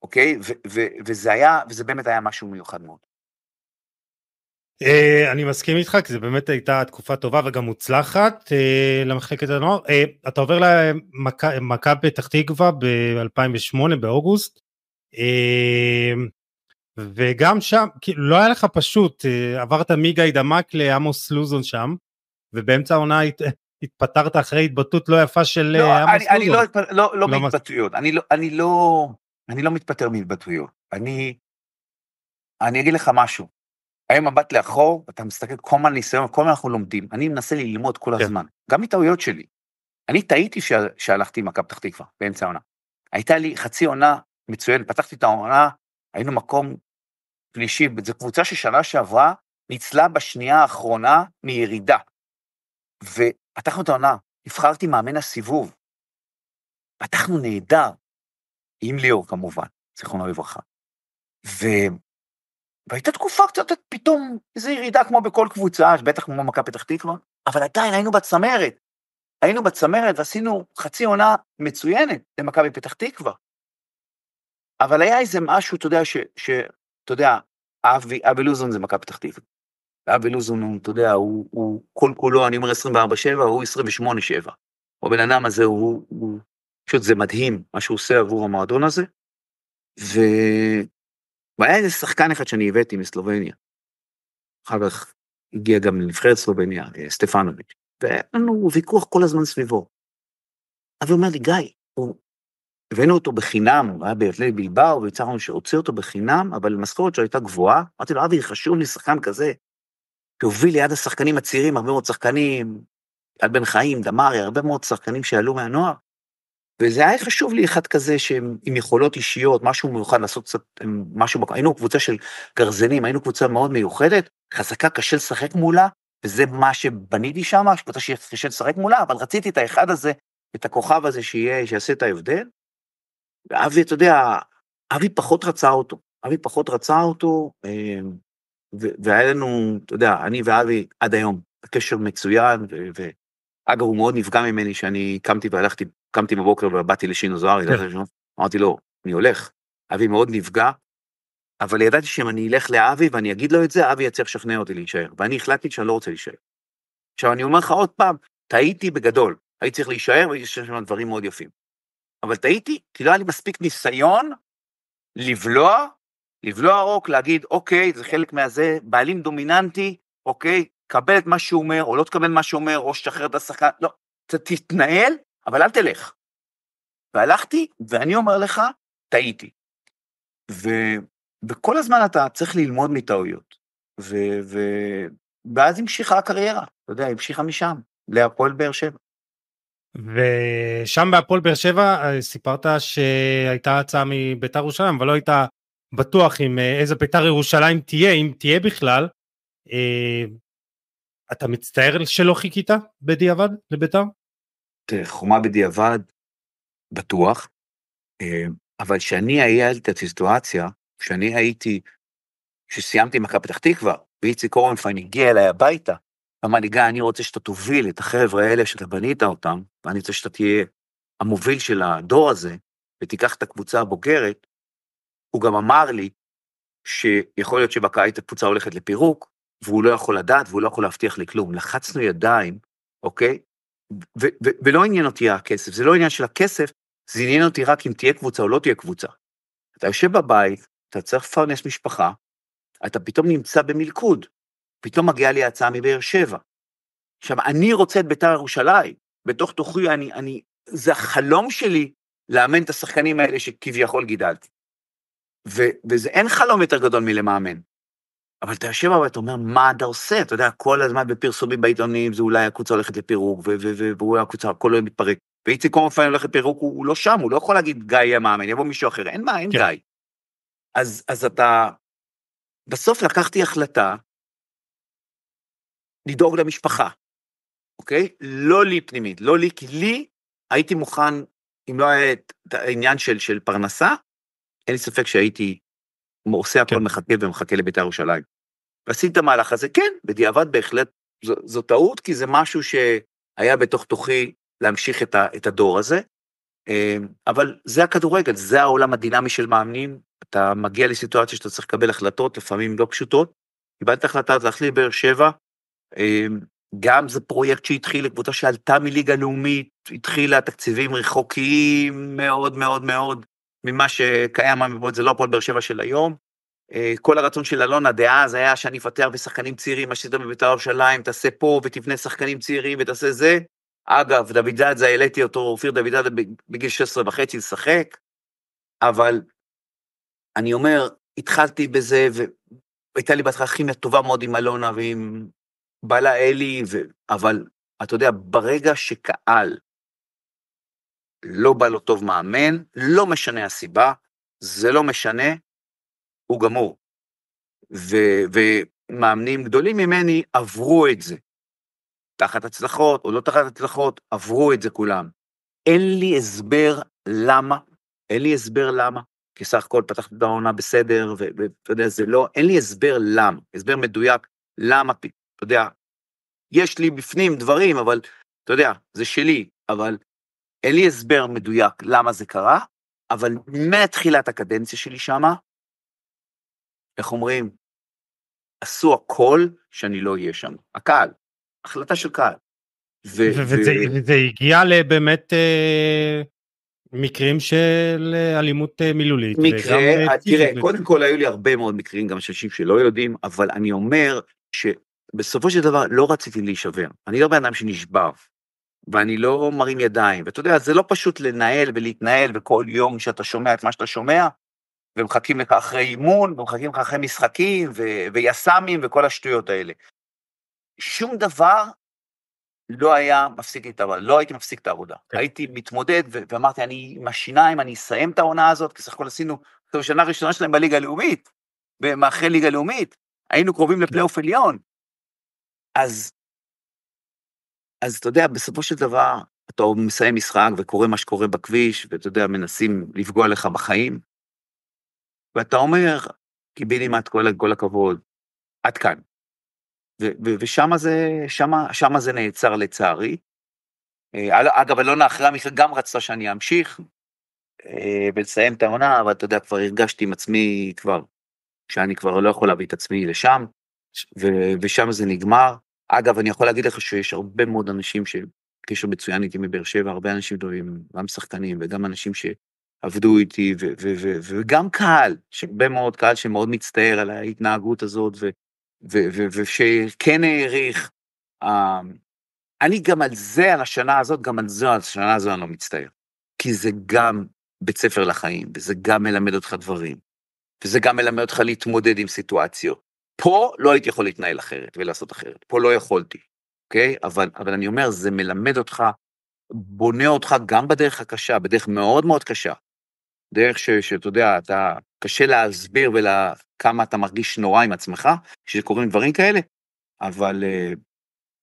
אוקיי? ו- ו- וזה היה, וזה באמת היה משהו מיוחד מאוד. אה, אני מסכים איתך, כי זו באמת הייתה תקופה טובה וגם מוצלחת אה, למחלקת הנוער. אה, אתה עובר למכה פתח תקווה ב-2008 באוגוסט, וגם שם, כאילו, לא היה לך פשוט, עברת מגיא דמק לעמוס לוזון שם, ובאמצע העונה התפטרת אחרי התבטאות לא יפה של עמוס לוזון. אני לא, לא, אני, לא, אני, אני לא מתפטר מהתבטאויות. אני אגיד לך משהו, היה מבט לאחור, אתה מסתכל כל מה ניסיון, כל מה אנחנו לומדים. אני מנסה ללמוד כל כן. הזמן, גם מטעויות שלי. אני טעיתי שהלכתי עם מכבי פתח תקווה באמצע העונה. הייתה לי חצי עונה מצוינת, פתחתי את העונה, היינו מקום פלישי, זו קבוצה ששנה שעברה ניצלה בשנייה האחרונה מירידה. ופתחנו את העונה, נבחרתי מאמן הסיבוב. פתחנו נהדר, עם ליאור כמובן, זיכרונו לברכה. והייתה תקופה קצת פתאום איזו ירידה כמו בכל קבוצה, בטח כמו מכבי פתח תקווה, אבל עדיין היינו בצמרת. היינו בצמרת ועשינו חצי עונה מצוינת למכבי פתח תקווה. אבל היה איזה משהו, אתה יודע, ש... ש אתה יודע, אבי, אבי לוזון זה מכבי פתח תקווה. אבי לוזון, אתה יודע, הוא, הוא כל כולו, אני אומר 24-7, הוא 28-7. הבן אדם הזה, הוא, הוא, פשוט זה מדהים, מה שהוא עושה עבור המועדון הזה. ו... והיה איזה שחקן אחד שאני הבאתי מסלובניה. אחר כך הגיע גם לנבחרת סלובניה, אה, סטפנוביץ', והיה לנו ויכוח כל הזמן סביבו. אבל הוא אומר לי, גיא, הוא... הבאנו אותו בחינם, הוא היה בהפלט בלבאו, והצלחנו שהוציא אותו בחינם, אבל המשכורת שלו הייתה גבוהה. אמרתי לו, אבי, חשוב לי שחקן כזה, שהוביל ליד השחקנים הצעירים, הרבה מאוד שחקנים, על בן חיים, דמארי, הרבה מאוד שחקנים שעלו מהנוער, וזה היה חשוב לי אחד כזה שהם עם יכולות אישיות, משהו מיוחד, לעשות קצת משהו, היינו קבוצה של גרזנים, היינו קבוצה מאוד מיוחדת, חזקה, קשה לשחק מולה, וזה מה שבניתי שם, קבוצה שקשה לשחק מולה, אבל רציתי את האחד הזה, את הכוכב הזה שיהיה, שיעשה את ההבדל. ואבי, אתה יודע, אבי פחות רצה אותו, אבי פחות רצה אותו, אמ, והיה לנו, אתה יודע, אני ואבי עד היום, קשר מצוין, ו... אגב, הוא מאוד נפגע ממני שאני קמתי והלכתי קמתי בבוקר ובאתי לשינו זוהרי, כן. אמרתי לו, אני הולך. אבי מאוד נפגע, אבל ידעתי שאם אני אלך לאבי ואני אגיד לו את זה, אבי יצליח לשכנע אותי להישאר, ואני החלטתי שאני לא רוצה להישאר. עכשיו, אני אומר לך עוד פעם, טעיתי בגדול, הייתי צריך להישאר ויש שם דברים מאוד יפים. אבל טעיתי, כי לא היה לי מספיק ניסיון לבלוע, לבלוע רוק, להגיד, אוקיי, זה חלק מהזה, בעלים דומיננטי, אוקיי, קבל את מה שהוא אומר, או לא תקבל מה שהוא אומר, או שחרר את השחקן, לא. תתנהל אבל אל תלך. והלכתי, ואני אומר לך, טעיתי. ו... וכל הזמן אתה צריך ללמוד מטעויות. ו... ו... ואז המשיכה הקריירה, אתה יודע, המשיכה משם, להפועל באר שבע. ושם בהפועל באר שבע אה, סיפרת שהייתה הצעה מביתר ירושלים, אבל לא היית בטוח עם אה, איזה ביתר ירושלים תהיה, אם תהיה בכלל. אה, אתה מצטער שלא חיכית בדיעבד לביתר? חומה בדיעבד, בטוח, אה, אבל כשאני הייתי את הסיטואציה, כשאני הייתי, כשסיימתי עם מכבי פתח תקווה, ואיציק אורנפיין הגיע אליי הביתה, אמר לי, גיא, אני רוצה שאתה תוביל את החבר'ה האלה שאתה בנית אותם, ואני רוצה שאתה תהיה המוביל של הדור הזה, ותיקח את הקבוצה הבוגרת. הוא גם אמר לי שיכול להיות שבקיץ הקבוצה הולכת לפירוק, והוא לא יכול לדעת והוא לא יכול להבטיח לי כלום. לחצנו ידיים, אוקיי? ו, ו, ולא עניין אותי הכסף, זה לא עניין של הכסף, זה עניין אותי רק אם תהיה קבוצה או לא תהיה קבוצה. אתה יושב בבית, אתה צריך לפרנס משפחה, אתה פתאום נמצא במלכוד, פתאום מגיעה לי הצעה מבאר שבע. עכשיו, אני רוצה את בית"ר ירושלים, בתוך תוכי אני, אני, זה החלום שלי לאמן את השחקנים האלה שכביכול גידלתי. ו, וזה אין חלום יותר גדול מלמאמן. אבל אתה יושב ואתה אומר, מה אתה עושה? אתה יודע, כל הזמן בפרסומים בעיתונים, זה אולי הקבוצה הולכת לפירוק, והוא הקבוצה, הכל היום מתפרק. ואיציק קורנפיין הולך לפירוק, הוא הוא לא שם, הוא לא יכול להגיד, גיא יהיה מאמן, יבוא מישהו אחר, אין מה, אין כן. גיא. אז, אז אתה... בסוף לקחתי החלטה לדאוג למשפחה, אוקיי? לא לי פנימית, לא לי, כי לי הייתי מוכן, אם לא היה את העניין של, של פרנסה, אין לי ספק שהייתי הוא עושה הכל כן. מחכה ומחכה לבית"ר ירושלים. ועשיתי את המהלך הזה, כן, בדיעבד בהחלט זו, זו טעות, כי זה משהו שהיה בתוך תוכי להמשיך את, ה, את הדור הזה. אמ, אבל זה הכדורגל, זה העולם הדינמי של מאמנים, אתה מגיע לסיטואציה שאתה צריך לקבל החלטות, לפעמים לא פשוטות. קיבלת החלטה להחליט באר שבע, אמ, גם זה פרויקט שהתחיל לקבוצה שעלתה מליגה לאומית, התחילה תקציבים רחוקיים מאוד מאוד מאוד, ממה שקיים היום, בבוד, זה לא הפועל באר שבע של היום. אה, כל הרצון של אלונה דאז היה שאני אפטר בשחקנים צעירים, מה שזה בבית"ר ירושלים, תעשה פה ותבנה שחקנים צעירים ותעשה זה. אגב, דוד זאדזה, העליתי אותו, אופיר דוד זאדזה בגיל 16 וחצי לשחק, אבל אני אומר, התחלתי בזה, והייתה לי בהתחלה כימיה טובה מאוד עם אלונה ועם בעלה אלי, ו... אבל אתה יודע, ברגע שקהל לא בא לו טוב מאמן, לא משנה הסיבה, זה לא משנה, הוא גמור. ו, ומאמנים גדולים ממני עברו את זה. תחת הצלחות או לא תחת הצלחות, עברו את זה כולם. אין לי הסבר למה, אין לי הסבר למה, כי סך הכל פתחנו את העונה בסדר, ואתה יודע, זה לא, אין לי הסבר למה, הסבר מדויק למה, אתה יודע, יש לי בפנים דברים, אבל אתה יודע, זה שלי, אבל אין לי הסבר מדויק למה זה קרה, אבל מתחילת הקדנציה שלי שמה, איך אומרים, עשו הכל שאני לא אהיה שם. הקהל, החלטה של קהל. ו- ו- וזה, וזה הגיע לבאמת אה, מקרים של אה, אלימות אה, מילולית. מקרה, אה, תראה, קודם כל היו לי הרבה מאוד מקרים, גם של אנשים שלא יודעים, אבל אני אומר שבסופו של דבר לא רציתי להישבר. אני לא בן אדם שנשבר, ואני לא מרים ידיים. ואתה יודע, זה לא פשוט לנהל ולהתנהל, וכל יום שאתה שומע את מה שאתה שומע, ומחכים לך אחרי אימון, ומחכים לך אחרי משחקים, ו- ויס"מים וכל השטויות האלה. שום דבר לא היה מפסיק לי את העבודה, לא הייתי מפסיק את העבודה. כן. הייתי מתמודד, ו- ואמרתי, אני עם השיניים, אני אסיים את העונה הזאת, כי סך הכל עשינו, זו שנה ראשונה שלהם בליגה הלאומית, ומאחרי ליגה הלאומית, היינו קרובים לפלייאוף עליון. אז אז אתה יודע, בסופו של דבר, אתה מסיים משחק וקורה מה שקורה בכביש, ואתה יודע, מנסים לפגוע לך בחיים, ואתה אומר, קיבינימט, כל, כל הכבוד, עד כאן. ושם זה, שמה, שמה זה נעצר לצערי. אה, אגב, אלונה אחרי המכלל גם רצתה שאני אמשיך אה, ולסיים את העונה, אבל אתה יודע, כבר הרגשתי עם עצמי כבר, שאני כבר לא יכול להביא את עצמי לשם, ושם זה נגמר. אגב, אני יכול להגיד לך שיש הרבה מאוד אנשים שקשר מצוין איתי מבאר שבע, הרבה אנשים טובים, גם שחקנים וגם אנשים שעבדו איתי, וגם קהל, הרבה מאוד קהל שמאוד מצטער על ההתנהגות הזאת, ושכן העריך. אמ, אני גם על זה, על השנה הזאת, גם על זה, על השנה הזאת אני לא מצטער. כי זה גם בית ספר לחיים, וזה גם מלמד אותך דברים, וזה גם מלמד אותך להתמודד עם סיטואציות, פה לא הייתי יכול להתנהל אחרת ולעשות אחרת, פה לא יכולתי, אוקיי? אבל, אבל אני אומר, זה מלמד אותך, בונה אותך גם בדרך הקשה, בדרך מאוד מאוד קשה. דרך ש, שאתה יודע, אתה קשה להסביר ולכמה אתה מרגיש נורא עם עצמך, כשקורים דברים כאלה, אבל, אה,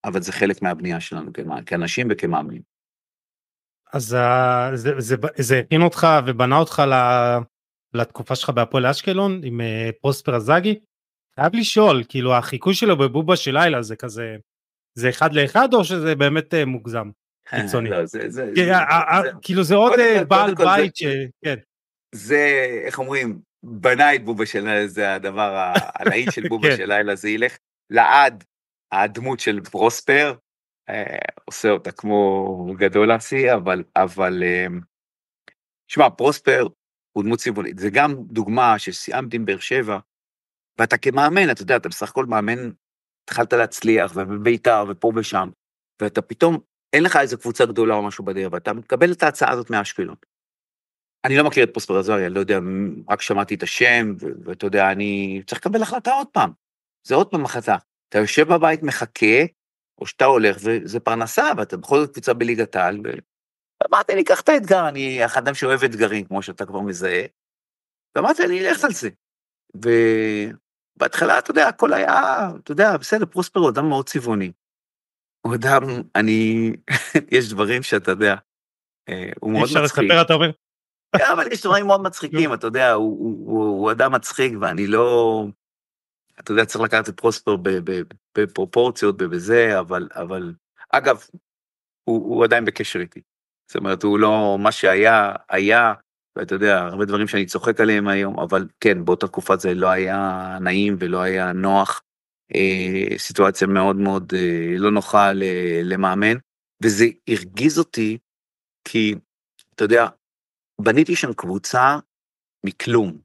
אבל זה חלק מהבנייה שלנו כאנשים וכמאמנים. אז אה, זה הכין אותך ובנה אותך לתקופה שלך בהפועל אשקלון עם אה, פרוספר אזאגי? חייב לשאול, כאילו החיקוי שלו בבובה של לילה זה כזה, זה אחד לאחד או שזה באמת מוגזם? קיצוני. כאילו זה עוד אה, בעל בית ש... כן. זה, איך אומרים, בנה את בובה של לילה, זה הדבר הלהיט של בובה כן. של לילה, זה ילך לעד, הדמות של פרוספר, אה, עושה אותה כמו גדול אסי, אבל, אבל, אה, שמע, פרוספר הוא דמות צבעונית, זה גם דוגמה שסיימתי עם באר שבע, ואתה כמאמן, אתה יודע, אתה בסך הכל מאמן, התחלת להצליח, ובביתר, ופה ושם, ואתה פתאום, אין לך איזה קבוצה גדולה או משהו בדרך, ואתה מקבל את ההצעה הזאת מאשקלון. אני לא מכיר את פרוספר עזריה, אני לא יודע, רק שמעתי את השם, ואתה יודע, אני צריך לקבל החלטה עוד פעם. זה עוד פעם החלטה. אתה יושב בבית, מחכה, או שאתה הולך, וזה פרנסה, ואתה בכל זאת קבוצה בליגת העל, ואמרתי, אני אקח את האתגר, אני אדם שאוהב אתגרים, כמו שאתה כבר מזהה, ואמרתי, אני אלך על זה. ו... בהתחלה, אתה יודע, הכל היה, אתה יודע, בסדר, פרוספר הוא אדם מאוד צבעוני. הוא אדם, אני, יש דברים שאתה יודע, אה, הוא מאוד מצחיק. אי אפשר לספר, אתה אומר? כן, אבל יש דברים מאוד מצחיקים, אתה יודע, הוא, הוא, הוא, הוא אדם מצחיק ואני לא... אתה יודע, צריך לקחת את פרוספר בפרופורציות ובזה, אבל, אבל, אגב, הוא, הוא עדיין בקשר איתי. זאת אומרת, הוא לא, מה שהיה, היה, ואתה יודע, הרבה דברים שאני צוחק עליהם היום, אבל כן, באותה תקופה זה לא היה נעים ולא היה נוח. אה, סיטואציה מאוד מאוד אה, לא נוחה ל, למאמן, וזה הרגיז אותי, כי, אתה יודע, בניתי שם קבוצה מכלום.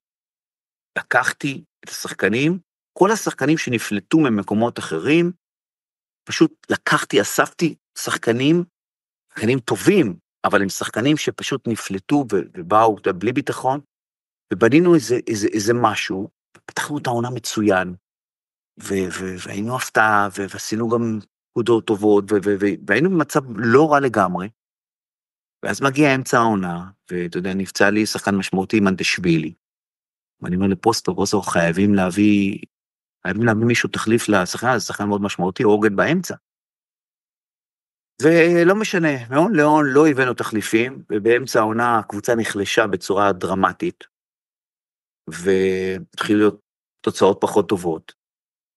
לקחתי את השחקנים, כל השחקנים שנפלטו ממקומות אחרים, פשוט לקחתי, אספתי שחקנים, שחקנים טובים, אבל הם שחקנים שפשוט נפלטו ובאו בלי ביטחון, ובנינו איזה, איזה, איזה משהו, פתחנו את העונה מצוין, והיינו הפתעה, ועשינו גם פקודות טובות, והיינו במצב לא רע לגמרי. ואז מגיע אמצע העונה, ואתה יודע, נפצע לי שחקן משמעותי, מנדשווילי. ואני אומר לפוסטו, פוסטו, חייבים להביא, חייבים להביא מישהו תחליף לשחקן, זה שחקן מאוד משמעותי, עוגן באמצע. ולא משנה, מהון להון לא הבאנו תחליפים, ובאמצע העונה הקבוצה נחלשה בצורה דרמטית, והתחילו להיות תוצאות פחות טובות.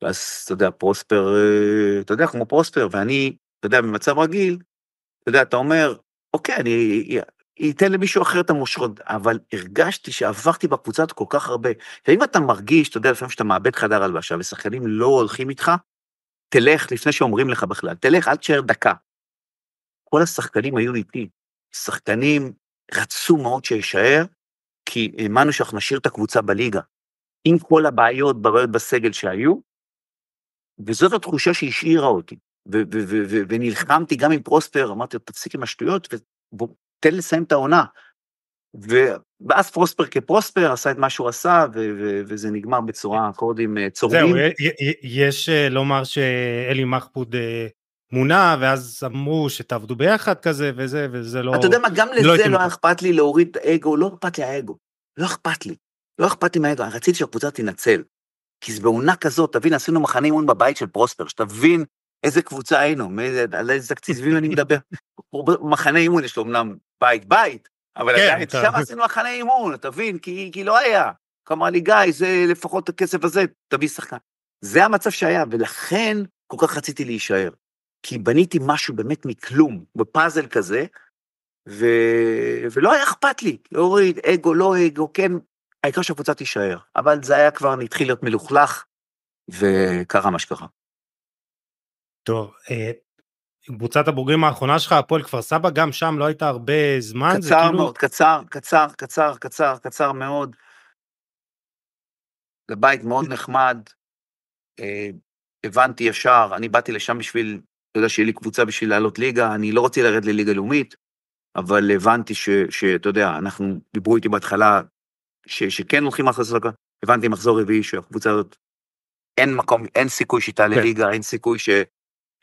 ואז, אתה יודע, פרוספר, אה, אתה יודע, כמו פרוספר, ואני, אתה יודע, במצב רגיל, אתה יודע, אתה אומר, אוקיי, אני אתן למישהו אחר את המושכות, אבל הרגשתי שעברתי בקבוצה הזאת כל כך הרבה. ואם אתה מרגיש, אתה יודע, לפעמים שאתה מאבד חדר הלבשה ושחקנים לא הולכים איתך, תלך לפני שאומרים לך בכלל, תלך, אל תשאר דקה. כל השחקנים היו איתי. שחקנים רצו מאוד שישאר, כי האמנו שאנחנו נשאיר את הקבוצה בליגה. עם כל הבעיות, בעיות בסגל שהיו, וזאת התחושה שהשאירה אותי. ונלחמתי גם עם פרוספר, אמרתי לו, תפסיק עם השטויות ותן לסיים את העונה. ואז פרוספר כפרוספר עשה את מה שהוא עשה, ו- ו- וזה נגמר בצורה אקורדים צורמים. זהו, יש אה, לומר שאלי מחפוד אה, מונה, ואז אמרו שתעבדו ביחד כזה וזה, וזה לא... אתה יודע מה, גם לא לזה לא, לא אכפת לי להוריד אגו, לא אכפת לי האגו. לא אכפת לי. לא אכפת לי מהאגו, רציתי שהקבוצה תנצל. כי זה בעונה כזאת, תבין, עשינו מחנה אימון בבית של פרוספר, שתבין איזה קבוצה היינו, מאיזה, על איזה תקציבים אני מדבר. מחנה אימון, יש לו אמנם בית-בית, אבל כן, עדיין, שם עשינו מחנה אימון, תבין, כי, כי לא היה. אמר לי, גיא, זה לפחות הכסף הזה, תביא שחקן. זה המצב שהיה, ולכן כל כך רציתי להישאר. כי בניתי משהו באמת מכלום, בפאזל כזה, ו... ולא היה אכפת לי, להוריד אגו, לא אגו, כן, העיקר שהקבוצה תישאר. אבל זה היה כבר, נתחיל להיות מלוכלך, וקרה מה שקרה. טוב, אה, קבוצת הבוגרים האחרונה שלך, הפועל כפר סבא, גם שם לא הייתה הרבה זמן. קצר כאילו... מאוד, קצר, קצר, קצר, קצר, קצר מאוד. לבית מאוד נחמד, אה, הבנתי ישר, אני באתי לשם בשביל אתה יודע, שיהיה לי קבוצה בשביל לעלות ליגה, אני לא רוצה לרדת לליגה לאומית, אבל הבנתי שאתה יודע, אנחנו, דיברו איתי בהתחלה ש, שכן הולכים אחרי סלוקה, הבנתי מחזור רביעי שהקבוצה הזאת, אין מקום, אין סיכוי שהיא תעלה כן. ליגה, אין סיכוי ש,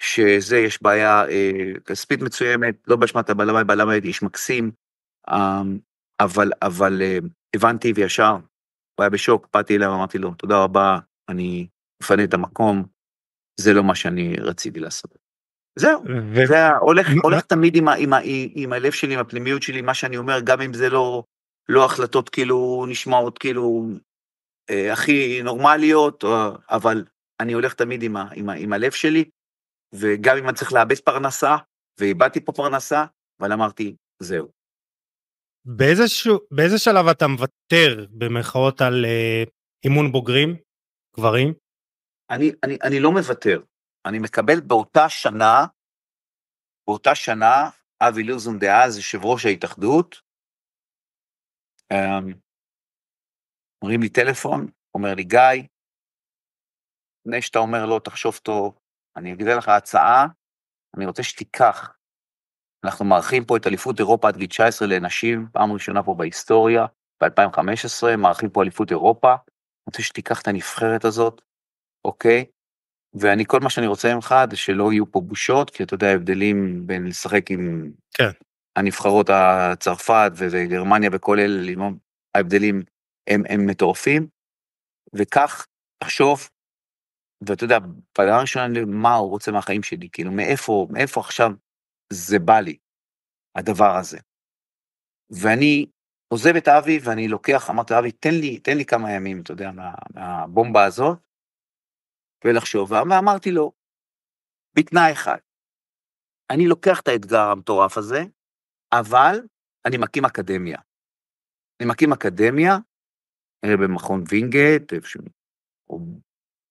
שזה, יש בעיה אה, כספית מסוימת, לא באשמת הבלמי, בלמי איש מקסים, אה, אבל, אבל אה, הבנתי וישר, הוא היה בשוק, באתי אליו, אמרתי לו, תודה רבה, אני מפנה את המקום, זה לא מה שאני רציתי לעשות. זהו, ו... זה הולך, הולך תמיד עם, ה, עם, ה, עם הלב שלי, עם הפנימיות שלי, מה שאני אומר, גם אם זה לא, לא החלטות כאילו נשמעות כאילו אה, הכי נורמליות, או, אבל אני הולך תמיד עם, ה, עם, ה, עם הלב שלי, וגם אם אני צריך לאבד פרנסה, ואיבדתי פה פרנסה, אבל אמרתי, זהו. באיזשהו, באיזה שלב אתה מוותר במרכאות על אה, אימון בוגרים, גברים? אני, אני, אני לא מוותר, אני מקבל באותה שנה, באותה שנה, אבי לוזון דאז, יושב ראש ההתאחדות, אמ, מרים לי טלפון, אומר לי, גיא, לפני שאתה אומר לא, תחשוב טוב, אני אגיד לך הצעה, אני רוצה שתיקח. אנחנו מארחים פה את אליפות אירופה עד גיל 19 לנשים, פעם ראשונה פה בהיסטוריה, ב-2015, מארחים פה אליפות אירופה, אני רוצה שתיקח את הנבחרת הזאת, אוקיי? ואני, כל מה שאני רוצה ממך זה שלא יהיו פה בושות, כי אתה יודע, ההבדלים בין לשחק עם כן. הנבחרות הצרפת וגרמניה וכל אלה, ההבדלים הם, הם מטורפים, וכך תחשוב, ואתה יודע, פעלה ראשונה, מה הוא רוצה מהחיים שלי, כאילו, מאיפה, מאיפה עכשיו זה בא לי, הדבר הזה. ואני עוזב את אבי ואני לוקח, אמרתי לו, אבי, תן לי, תן לי כמה ימים, אתה יודע, מהבומבה מה הזאת, ולחשוב, ואמרתי לו, בתנאי אחד, אני לוקח את האתגר המטורף הזה, אבל אני מקים אקדמיה. אני מקים אקדמיה במכון וינגייט, או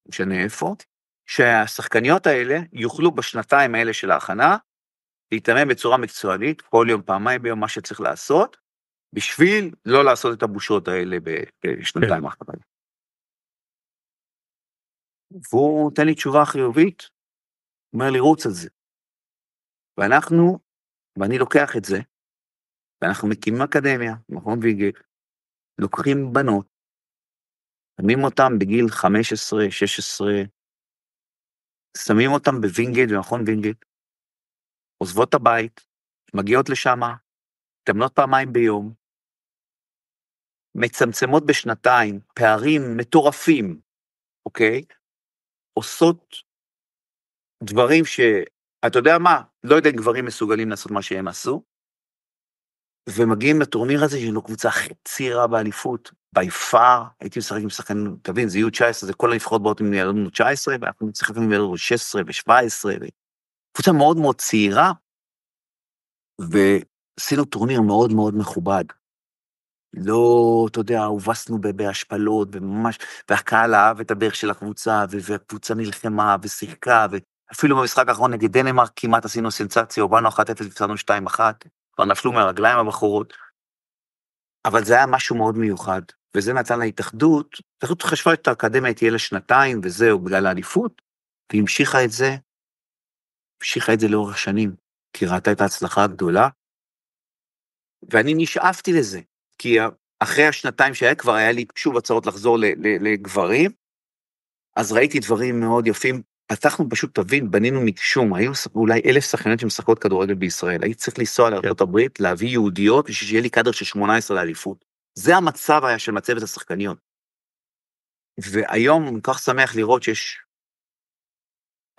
משנה איפה, שהשחקניות האלה יוכלו בשנתיים האלה של ההכנה להתאמן בצורה מקצוענית, כל יום, פעמיים ביום, מה שצריך לעשות, בשביל לא לעשות את הבושות האלה בשנתיים כן. האחרונות. והוא נותן לי תשובה חיובית, אומר לי, רוץ על זה. ואנחנו, ואני לוקח את זה, ואנחנו מקימים אקדמיה, מכון ויגל, לוקחים בנות, שמים אותן בגיל 15, 16, שמים אותן בווינגייט, במכון וינגייט, עוזבות את הבית, מגיעות לשם, מתאמנות פעמיים ביום, מצמצמות בשנתיים פערים מטורפים, אוקיי? עושות דברים שאתה יודע מה, לא יודע אם גברים מסוגלים לעשות מה שהם עשו, ומגיעים לטורניר הזה, שיש לנו קבוצה הכי צעירה באליפות, בי פאר, הייתי משחק עם שחקנים, תבין, זה יהיו 19, זה כל הנבחרות באות עם ילדנו 19, ואנחנו משחקים עם ילדנו 16 ו-17, קבוצה מאוד מאוד צעירה, ועשינו טורניר מאוד מאוד מכובד. לא, אתה יודע, הובסנו בהשפלות, וממש, והקהל אהב את הדרך של הקבוצה, והקבוצה נלחמה ושיחקה, ואפילו במשחק האחרון נגד דנמרק כמעט עשינו סנסציה, הובלנו 1-0 הפסדנו 2-1, כבר נפלו מהרגליים הבחורות. אבל זה היה משהו מאוד מיוחד, וזה נתן להתאחדות, התאחדות חשבה את האקדמיה תהיה שנתיים, וזהו, בגלל האליפות, והיא המשיכה את זה, המשיכה את זה לאורך שנים, כי ראתה את ההצלחה הגדולה, ואני נשאפתי לזה. כי אחרי השנתיים שהיה כבר היה לי שוב הצעות לחזור לגברים, אז ראיתי דברים מאוד יפים. פתחנו פשוט, תבין, בנינו מקשום, היו אולי אלף שחקניות שמשחקות כדורגל בישראל, הייתי צריך לנסוע כן. לארה"ב, להביא יהודיות בשביל שיהיה לי קאדר של 18 לאליפות. זה המצב היה של מצבת השחקניות. והיום אני כל כך שמח לראות שיש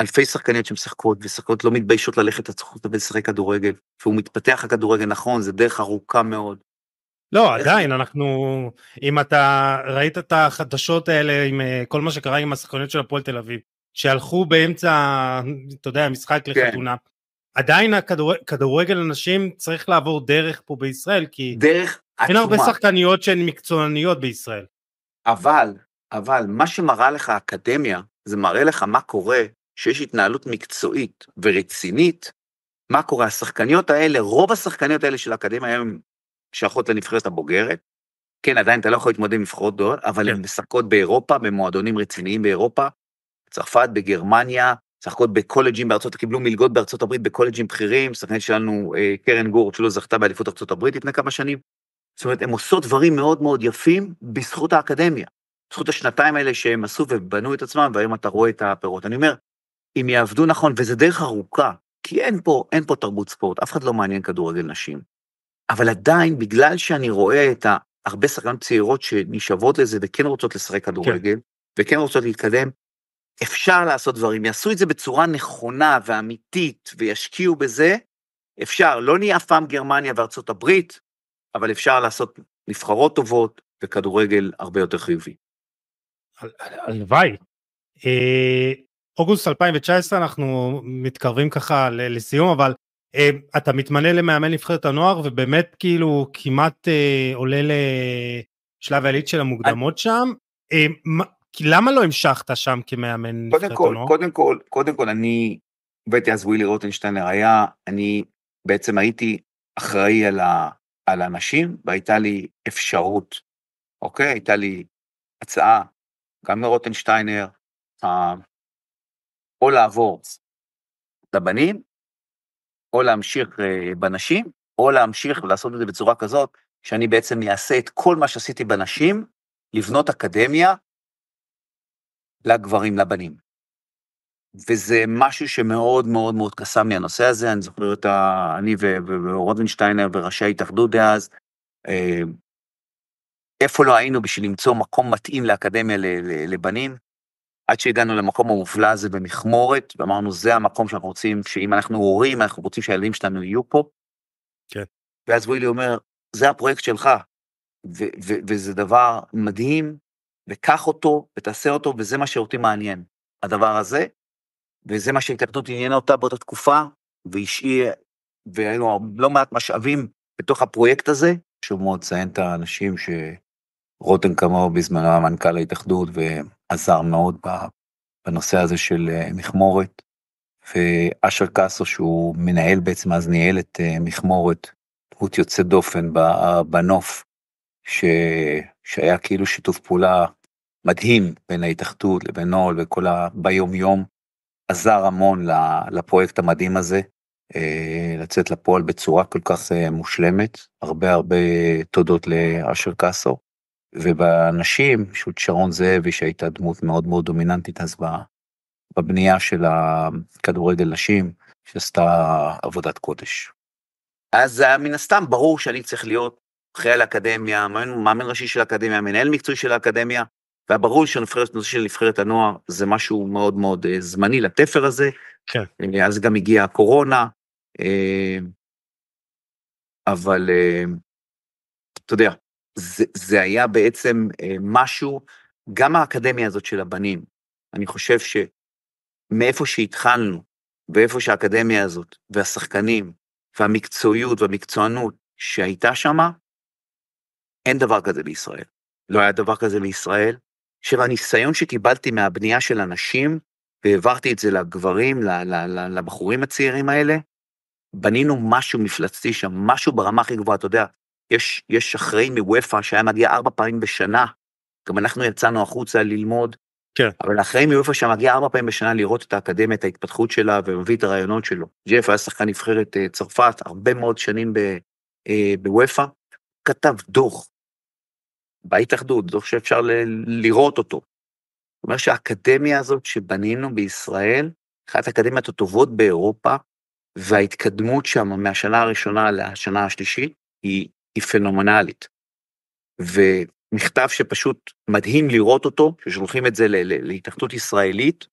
אלפי שחקניות שמשחקות, ושחקניות לא מתביישות ללכת לצחוק ולשחק כדורגל, והוא מתפתח הכדורגל, נכון, זה דרך ארוכה מאוד, לא, עדיין, אנחנו... אם אתה ראית את החדשות האלה עם אה, כל מה שקרה עם השחקניות של הפועל תל אביב, שהלכו באמצע, אתה יודע, משחק כן. לחתונה. עדיין הכדורגל הנשים צריך לעבור דרך פה בישראל, כי... דרך עצומה. אין הרבה שחקניות שהן מקצועניות בישראל. אבל, אבל, מה שמראה לך האקדמיה, זה מראה לך מה קורה שיש התנהלות מקצועית ורצינית, מה קורה, השחקניות האלה, רוב השחקניות האלה של האקדמיה היום שייכות לנבחרת הבוגרת. כן, עדיין אתה לא יכול להתמודד עם נבחרות גדולות, אבל כן. הן משחקות באירופה, במועדונים רציניים באירופה, בצרפת, בגרמניה, משחקות בקולג'ים בארצות, קיבלו מלגות בארצות הברית בקולג'ים בכירים, שחקנית שלנו אה, קרן גורט שלא זכתה באליפות ארצות הברית לפני כמה שנים. זאת אומרת, הן עושות דברים מאוד מאוד יפים בזכות האקדמיה, בזכות השנתיים האלה שהם עשו ובנו את עצמם, והיום אתה רואה את הפירות. אני אומר, אם יעבדו נכון, וזה דרך ארוכה, כי אין פה, אין פה תרבות ספורט, אף אחד לא מעניין כדורגל נשים. אבל עדיין, בגלל שאני רואה את הרבה שחקנות צעירות שנשאבות לזה וכן רוצות לשחק כדורגל, כן. וכן רוצות להתקדם, אפשר לעשות דברים, יעשו את זה בצורה נכונה ואמיתית וישקיעו בזה, אפשר, לא נהיה אף פעם גרמניה וארצות הברית, אבל אפשר לעשות נבחרות טובות וכדורגל הרבה יותר חיובי. הלוואי. אה, אוגוסט 2019 אנחנו מתקרבים ככה לסיום אבל אה, אתה מתמנה למאמן נבחרת הנוער ובאמת כאילו כמעט אה, עולה לשלב העלית של המוקדמות שם. אה, למה לא המשכת שם כמאמן נבחרת הנוער? קודם כל, קודם כל, אני הבאתי אז ווילי רוטנשטיינר היה, אני בעצם הייתי אחראי על, ה, על האנשים והייתה לי אפשרות, אוקיי? הייתה לי הצעה, גם מרוטנשטיינר, או לעבור לבנים, או להמשיך אה, בנשים, או להמשיך ולעשות את זה בצורה כזאת, שאני בעצם אעשה את כל מה שעשיתי בנשים, לבנות אקדמיה לגברים, לבנים. וזה משהו שמאוד מאוד מאוד קסם לי הנושא הזה, אני זוכר את ה... אני ורודנשטיינר וראשי ההתאחדות דאז, אה, איפה לא היינו בשביל למצוא מקום מתאים לאקדמיה לבנים, עד שהגענו למקום המופלא הזה במכמורת, ואמרנו, זה המקום שאנחנו רוצים, שאם אנחנו הורים, אנחנו רוצים שהילדים שלנו יהיו פה. כן. ואז ווילי אומר, זה הפרויקט שלך, ו- ו- וזה דבר מדהים, וקח אותו, ותעשה אותו, וזה מה שאותי מעניין, הדבר הזה, וזה מה שההתאחדות עניינה אותה באותה תקופה, והשאיר, והיינו לא מעט משאבים בתוך הפרויקט הזה. חשוב מאוד לציין את האנשים שרותם כמוהו בזמנו המנכ"ל ההתאחדות, עזר מאוד בנושא הזה של אה, מכמורת, ואשר קאסו שהוא מנהל בעצם אז ניהל את אה, מכמורת, דמות יוצא דופן בנוף, ש... שהיה כאילו שיתוף פעולה מדהים בין ההתאחדות לבין נול וכל ה... ביום יום, עזר המון לפרויקט המדהים הזה, אה, לצאת לפועל בצורה כל כך מושלמת, הרבה הרבה תודות לאשר קאסו. ובנשים, פשוט שרון זאבי שהייתה דמות מאוד מאוד דומיננטית אז בבנייה של הכדורגל נשים, שעשתה עבודת קודש. אז אה, מן הסתם ברור שאני צריך להיות חיל האקדמיה, מאמן ראשי של האקדמיה, מנהל מקצועי של האקדמיה, והיה ברור שהנושא של נבחרת הנוער זה משהו מאוד מאוד אה, זמני לתפר הזה. כן. אה, אז גם הגיעה הקורונה, אבל אתה יודע, זה, זה היה בעצם אה, משהו, גם האקדמיה הזאת של הבנים, אני חושב שמאיפה שהתחלנו, ואיפה שהאקדמיה הזאת, והשחקנים, והמקצועיות והמקצוענות שהייתה שם, אין דבר כזה בישראל. לא היה דבר כזה בישראל. עכשיו, הניסיון שקיבלתי מהבנייה של הנשים, והעברתי את זה לגברים, לבחורים הצעירים האלה, בנינו משהו מפלצתי שם, משהו ברמה הכי גבוהה, אתה יודע, יש, יש אחראי מוופא שהיה מגיע ארבע פעמים בשנה, גם אנחנו יצאנו החוצה ללמוד, כן. אבל אחרי מוופא שהיה מגיע ארבע פעמים בשנה לראות את האקדמיה, את ההתפתחות שלה ומביא את הרעיונות שלו. ג'ף היה שחקן נבחרת אה, צרפת הרבה מאוד שנים אה, בוופא, כתב דוח בהתאחדות, דוח שאפשר ל- לראות אותו. זאת אומרת שהאקדמיה הזאת שבנינו בישראל, אחת האקדמיות הטובות באירופה, וההתקדמות שם מהשנה הראשונה לשנה השלישית היא היא פנומנלית. ומכתב שפשוט מדהים לראות אותו, ששולחים את זה להתאחדות ישראלית.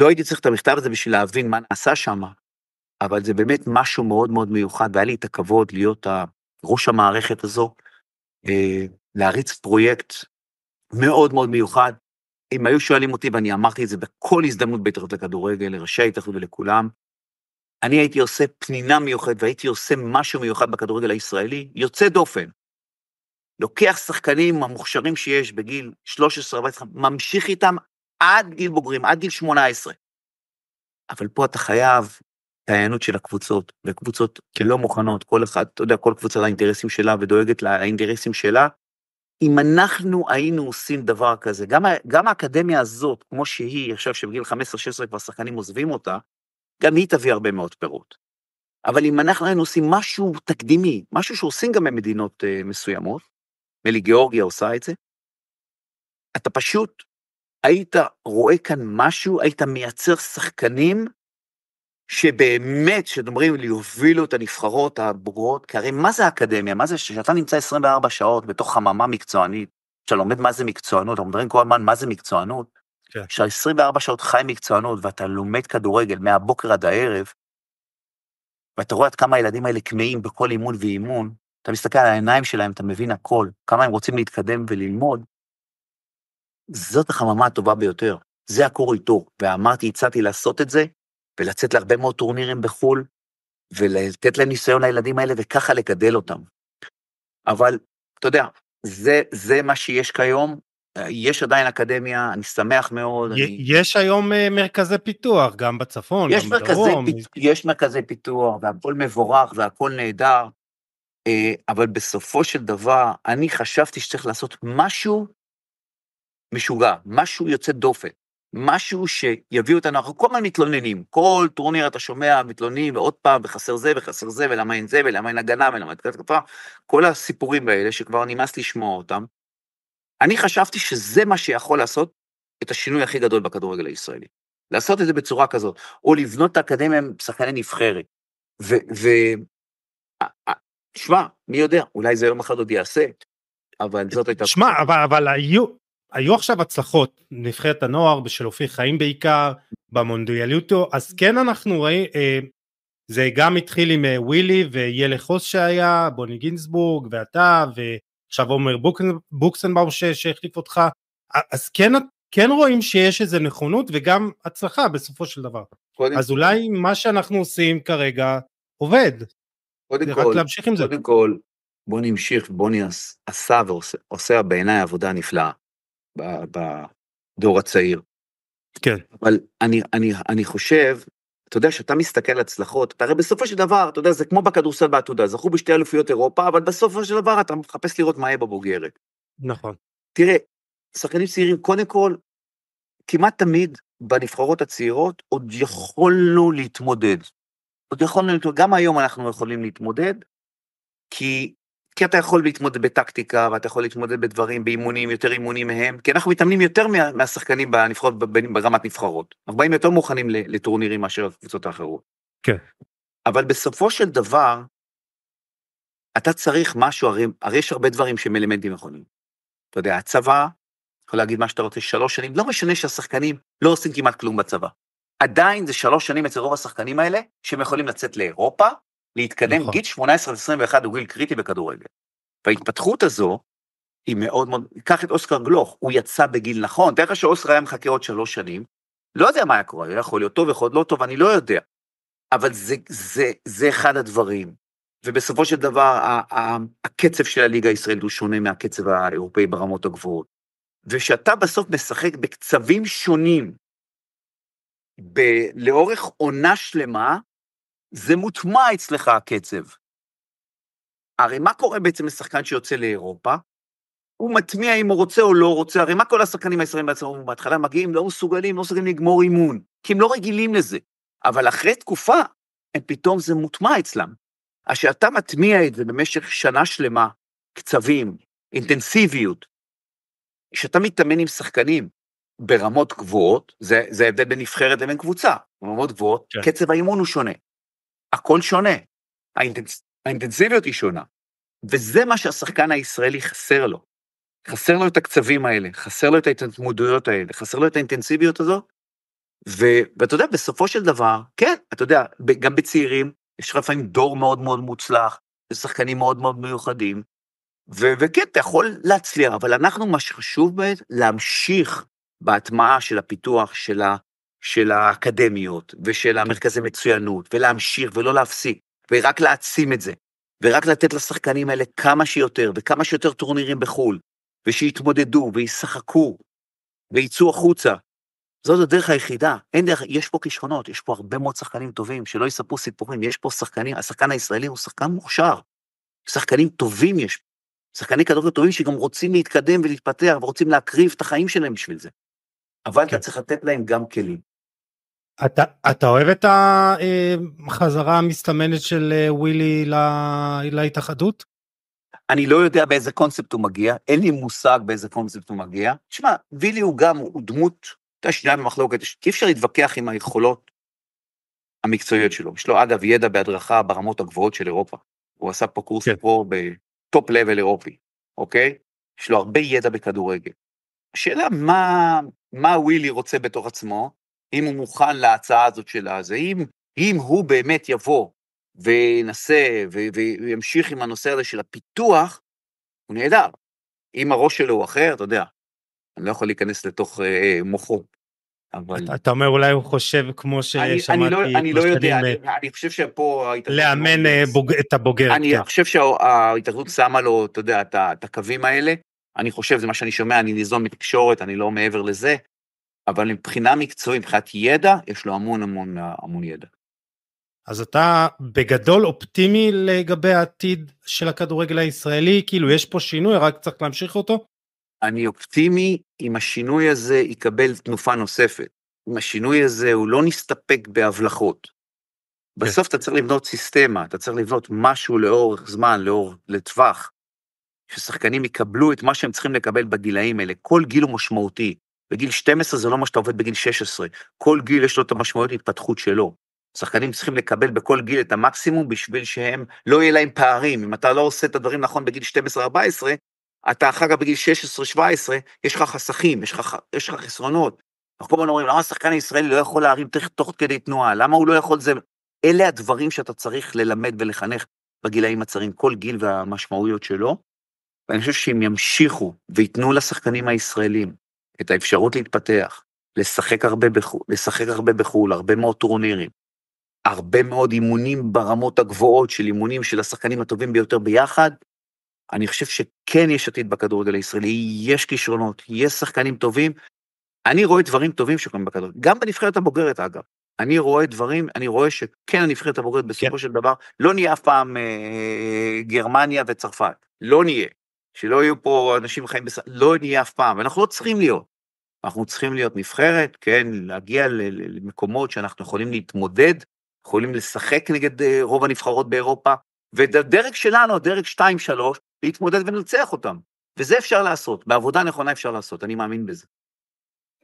לא הייתי צריך את המכתב הזה בשביל להבין מה נעשה שם, אבל זה באמת משהו מאוד מאוד מיוחד, והיה לי את הכבוד להיות ראש המערכת הזו, אה, להריץ פרויקט מאוד מאוד מיוחד. אם היו שואלים אותי, ואני אמרתי את זה בכל הזדמנות בהתאחדות לכדורגל, לראשי ההתאחדות ולכולם, אני הייתי עושה פנינה מיוחדת והייתי עושה משהו מיוחד בכדורגל הישראלי, יוצא דופן. לוקח שחקנים המוכשרים שיש בגיל 13, 14, ממשיך איתם עד גיל בוגרים, עד גיל 18. אבל פה אתה חייב את ההיענות של הקבוצות, וקבוצות כן. לא מוכנות, כל אחד, אתה יודע, כל קבוצה לאינטרסים שלה ודואגת לאינטרסים שלה. אם אנחנו היינו עושים דבר כזה, גם, גם האקדמיה הזאת, כמו שהיא עכשיו, שבגיל 15-16 כבר שחקנים עוזבים אותה, גם היא תביא הרבה מאוד פירות. אבל אם אנחנו היינו עושים משהו תקדימי, משהו שעושים גם במדינות אה, מסוימות, נדמה גיאורגיה עושה את זה, אתה פשוט היית רואה כאן משהו, היית מייצר שחקנים שבאמת, שאומרים לי, הובילו את הנבחרות הבוגרות, כי הרי מה זה אקדמיה? מה זה שאתה נמצא 24 שעות בתוך חממה מקצוענית, שאתה לומד מה זה מקצוענות, אנחנו מדברים כל הזמן מה זה מקצוענות, כשה כן. 24 שעות חי מקצוענות ואתה לומד כדורגל מהבוקר עד הערב, ואתה רואה עד כמה הילדים האלה כמהים בכל אימון ואימון, אתה מסתכל על העיניים שלהם, אתה מבין הכל, כמה הם רוצים להתקדם וללמוד, זאת החממה הטובה ביותר, זה הכור היתור, ואמרתי, הצעתי לעשות את זה, ולצאת להרבה מאוד טורנירים בחו"ל, ולתת להם ניסיון לילדים האלה, וככה לגדל אותם. אבל, אתה יודע, זה, זה מה שיש כיום, יש עדיין אקדמיה, אני שמח מאוד. י- אני... יש היום אה, מרכזי פיתוח, גם בצפון, גם מרכזי בדרום. פ... יש מרכזי פיתוח, והכול מבורך והכול נהדר, אה, אבל בסופו של דבר, אני חשבתי שצריך לעשות משהו משוגע, משהו יוצא דופן, משהו שיביא אותנו, אנחנו כל הזמן מתלוננים, כל טורניר אתה שומע, מתלוננים, ועוד פעם, וחסר זה, וחסר זה, ולמה אין זה, ולמה אין הגנה, ולמה אין כל הסיפורים האלה שכבר נמאס לשמוע אותם, אני חשבתי שזה מה שיכול לעשות את השינוי הכי גדול בכדורגל הישראלי. לעשות את זה בצורה כזאת, או לבנות את האקדמיה עם שחקני נבחרת. ו... ו... שמע, מי יודע, אולי זה יום אחד עוד יעשה, אבל זאת הייתה... שמע, אבל, אבל היו, היו עכשיו הצלחות, נבחרת הנוער, בשל אופי חיים בעיקר, במונדיאליוטו, אז כן אנחנו רואים, אה, זה גם התחיל עם אה, ווילי וילה חוס שהיה, בוני גינזבורג ואתה, ו... עכשיו עומר בוקסנבאום שהחליף אותך, אז כן, כן רואים שיש איזה נכונות וגם הצלחה בסופו של דבר. קודם אז אולי מה שאנחנו עושים כרגע עובד. קודם כל, להמשיך עם זה. קודם כל, בוני המשיך, בוני עשה ועושה בעיניי עבודה נפלאה בדור הצעיר. כן. אבל אני, אני, אני חושב אתה יודע, כשאתה מסתכל על הצלחות, אתה הרי בסופו של דבר, אתה יודע, זה כמו בכדורסל בעתודה, זכו בשתי אלופיות אירופה, אבל בסופו של דבר אתה מחפש לראות מה יהיה בבוגרת. נכון. תראה, שחקנים צעירים, קודם כל, כמעט תמיד בנבחרות הצעירות עוד יכולנו להתמודד. עוד יכולנו להתמודד, גם היום אנחנו יכולים להתמודד, כי כי אתה יכול להתמודד בטקטיקה, ואתה יכול להתמודד בדברים, באימונים, יותר אימונים מהם, כי אנחנו מתאמנים יותר מה, מהשחקנים בנבחרות, ברמת נבחרות. אנחנו באים יותר מוכנים לטורנירים מאשר הקבוצות האחרות. כן. אבל בסופו של דבר, אתה צריך משהו, הרי, הרי יש הרבה דברים שהם אלמנטים נכונים. אתה יודע, הצבא, יכול להגיד מה שאתה רוצה, שלוש שנים, לא משנה שהשחקנים לא עושים כמעט כלום בצבא. עדיין זה שלוש שנים אצל רוב השחקנים האלה, שהם יכולים לצאת לאירופה, להתקדם. נכון. גיל 18 עד 21 הוא גיל קריטי בכדורגל. וההתפתחות הזו היא מאוד מאוד, קח את אוסקר גלוך, הוא יצא בגיל נכון, תאר לך שאוסקר היה מחכה עוד שלוש שנים, לא יודע מה היה קורה, הוא יכול להיות טוב, יכול להיות לא טוב, אני לא יודע. אבל זה, זה, זה אחד הדברים. ובסופו של דבר, ה, ה, הקצב של הליגה הישראלית הוא שונה מהקצב האירופאי ברמות הגבוהות. ושאתה בסוף משחק בקצבים שונים, ב, לאורך עונה שלמה, זה מוטמע אצלך הקצב. הרי מה קורה בעצם לשחקן שיוצא לאירופה? הוא מטמיע אם הוא רוצה או לא רוצה, הרי מה כל השחקנים הישראלים בעצמם בהתחלה מגיעים, לא מסוגלים, לא מסוגלים לגמור אימון, כי הם לא רגילים לזה. אבל אחרי תקופה, הם פתאום זה מוטמע אצלם. אז כשאתה מטמיע את זה במשך שנה שלמה, קצבים, אינטנסיביות, כשאתה מתאמן עם שחקנים ברמות גבוהות, זה, זה ההבדל בין נבחרת לבין קבוצה, ברמות גבוהות, כן. קצב האימון הוא שונה. הכל שונה. האינטנס... האינטנסיביות היא שונה. וזה מה שהשחקן הישראלי חסר לו. חסר לו את הקצבים האלה, חסר לו את ההתמודדויות האלה, חסר לו את האינטנסיביות הזו. ו... ואתה יודע, בסופו של דבר, כן, אתה יודע, גם בצעירים, יש לך לפעמים דור מאוד מאוד מוצלח, ושחקנים מאוד מאוד מיוחדים, ו- וכן, אתה יכול להצליח, אבל אנחנו, מה שחשוב בעצם, להמשיך בהטמעה של הפיתוח של, ה- של האקדמיות ושל המרכזי מצוינות, ולהמשיך ולא להפסיק, ורק להעצים את זה, ורק לתת לשחקנים האלה כמה שיותר, וכמה שיותר טורנירים בחו"ל, ושיתמודדו, וישחקו, ויצאו החוצה. זאת הדרך היחידה, אין דרך, יש פה כישרונות, יש פה הרבה מאוד שחקנים טובים, שלא יספרו סיפורים, יש פה שחקנים, השחקן הישראלי הוא שחקן מוכשר, שחקנים טובים יש פה, שחקני כדורגל טובים שגם רוצים להתקדם ולהתפתח, ורוצים להקריב את החיים שלהם בשביל זה. אבל כן. אתה צריך לתת להם גם כלים. אתה, אתה אוהב את החזרה אה, המסתמנת של אה, ווילי לה, להתאחדות? אני לא יודע באיזה קונספט הוא מגיע, אין לי מושג באיזה קונספט הוא מגיע. תשמע, ווילי הוא גם, הוא דמות, אתה יודע, שנייה במחלוקת, אי אפשר להתווכח עם היכולות המקצועיות שלו. יש לו אגב ידע בהדרכה ברמות הגבוהות של אירופה. הוא עשה פה קורס כן. פרו בטופ לבל אירופי, אוקיי? יש לו הרבה ידע בכדורגל. השאלה מה, מה ווילי רוצה בתוך עצמו, אם הוא מוכן להצעה הזאת שלה. אז אם, אם הוא באמת יבוא וינסה וימשיך עם הנושא הזה של הפיתוח, הוא נהדר. אם הראש שלו הוא אחר, אתה יודע, אני לא יכול להיכנס לתוך אה, אה, מוחו. אבל... אתה, אתה אומר אולי הוא חושב כמו ששמעתי, אני, אני, לא, אני לא יודע, אני, אה, אני חושב שפה לאמן אה, בוג... את הבוגר. אני כך. כן. חושב שההתאחדות שמה לו, אתה יודע, את הקווים האלה. אני חושב, זה מה שאני שומע, אני ניזון מתקשורת, אני לא מעבר לזה. אבל מבחינה מקצועית, מבחינת ידע, יש לו המון המון המון ידע. אז אתה בגדול אופטימי לגבי העתיד של הכדורגל הישראלי, כאילו יש פה שינוי, רק צריך להמשיך אותו? אני אופטימי אם השינוי הזה יקבל תנופה נוספת. אם השינוי הזה, הוא לא נסתפק בהבלחות. כן. בסוף אתה צריך לבנות סיסטמה, אתה צריך לבנות משהו לאורך זמן, לאור, לטווח, ששחקנים יקבלו את מה שהם צריכים לקבל בגילאים האלה. כל גיל הוא משמעותי. בגיל 12 זה לא מה שאתה עובד בגיל 16. כל גיל יש לו את המשמעויות התפתחות שלו. שחקנים צריכים לקבל בכל גיל את המקסימום בשביל שהם, לא יהיה להם פערים. אם אתה לא עושה את הדברים נכון בגיל 12-14, אתה אחר כך בגיל 16-17, יש לך חסכים, יש לך, חסרונות. אנחנו כל הזמן אומרים, למה השחקן הישראלי לא יכול להרים תוך כדי תנועה? למה הוא לא יכול זה? אלה הדברים שאתה צריך ללמד ולחנך בגילאים הצרים, כל גיל והמשמעויות שלו. ואני חושב שאם ימשיכו וייתנו לשחקנים הישראלים את האפשרות להתפתח, לשחק הרבה בחו"ל, לשחק הרבה, בחו"ל הרבה מאוד טורנירים, הרבה מאוד אימונים ברמות הגבוהות של אימונים של השחקנים הטובים ביותר ביחד, אני חושב שכן יש עתיד בכדורגל הישראלי, יש כישרונות, יש שחקנים טובים. אני רואה דברים טובים שקורים בכדורגל, גם בנבחרת הבוגרת אגב. אני רואה דברים, אני רואה שכן הנבחרת הבוגרת כן. בסופו כן. של דבר, לא נהיה אף פעם אה, אה, אה גרמניה וצרפת, לא נהיה. שלא יהיו פה אנשים חיים בס... לא נהיה אף פעם, ואנחנו לא צריכים להיות. אנחנו צריכים להיות נבחרת, כן, להגיע למקומות שאנחנו יכולים להתמודד, יכולים לשחק נגד אה, רוב הנבחרות באירופה, והדרג שלנו, דרג 2-3, להתמודד ולנצח אותם. וזה אפשר לעשות, בעבודה נכונה אפשר לעשות, אני מאמין בזה.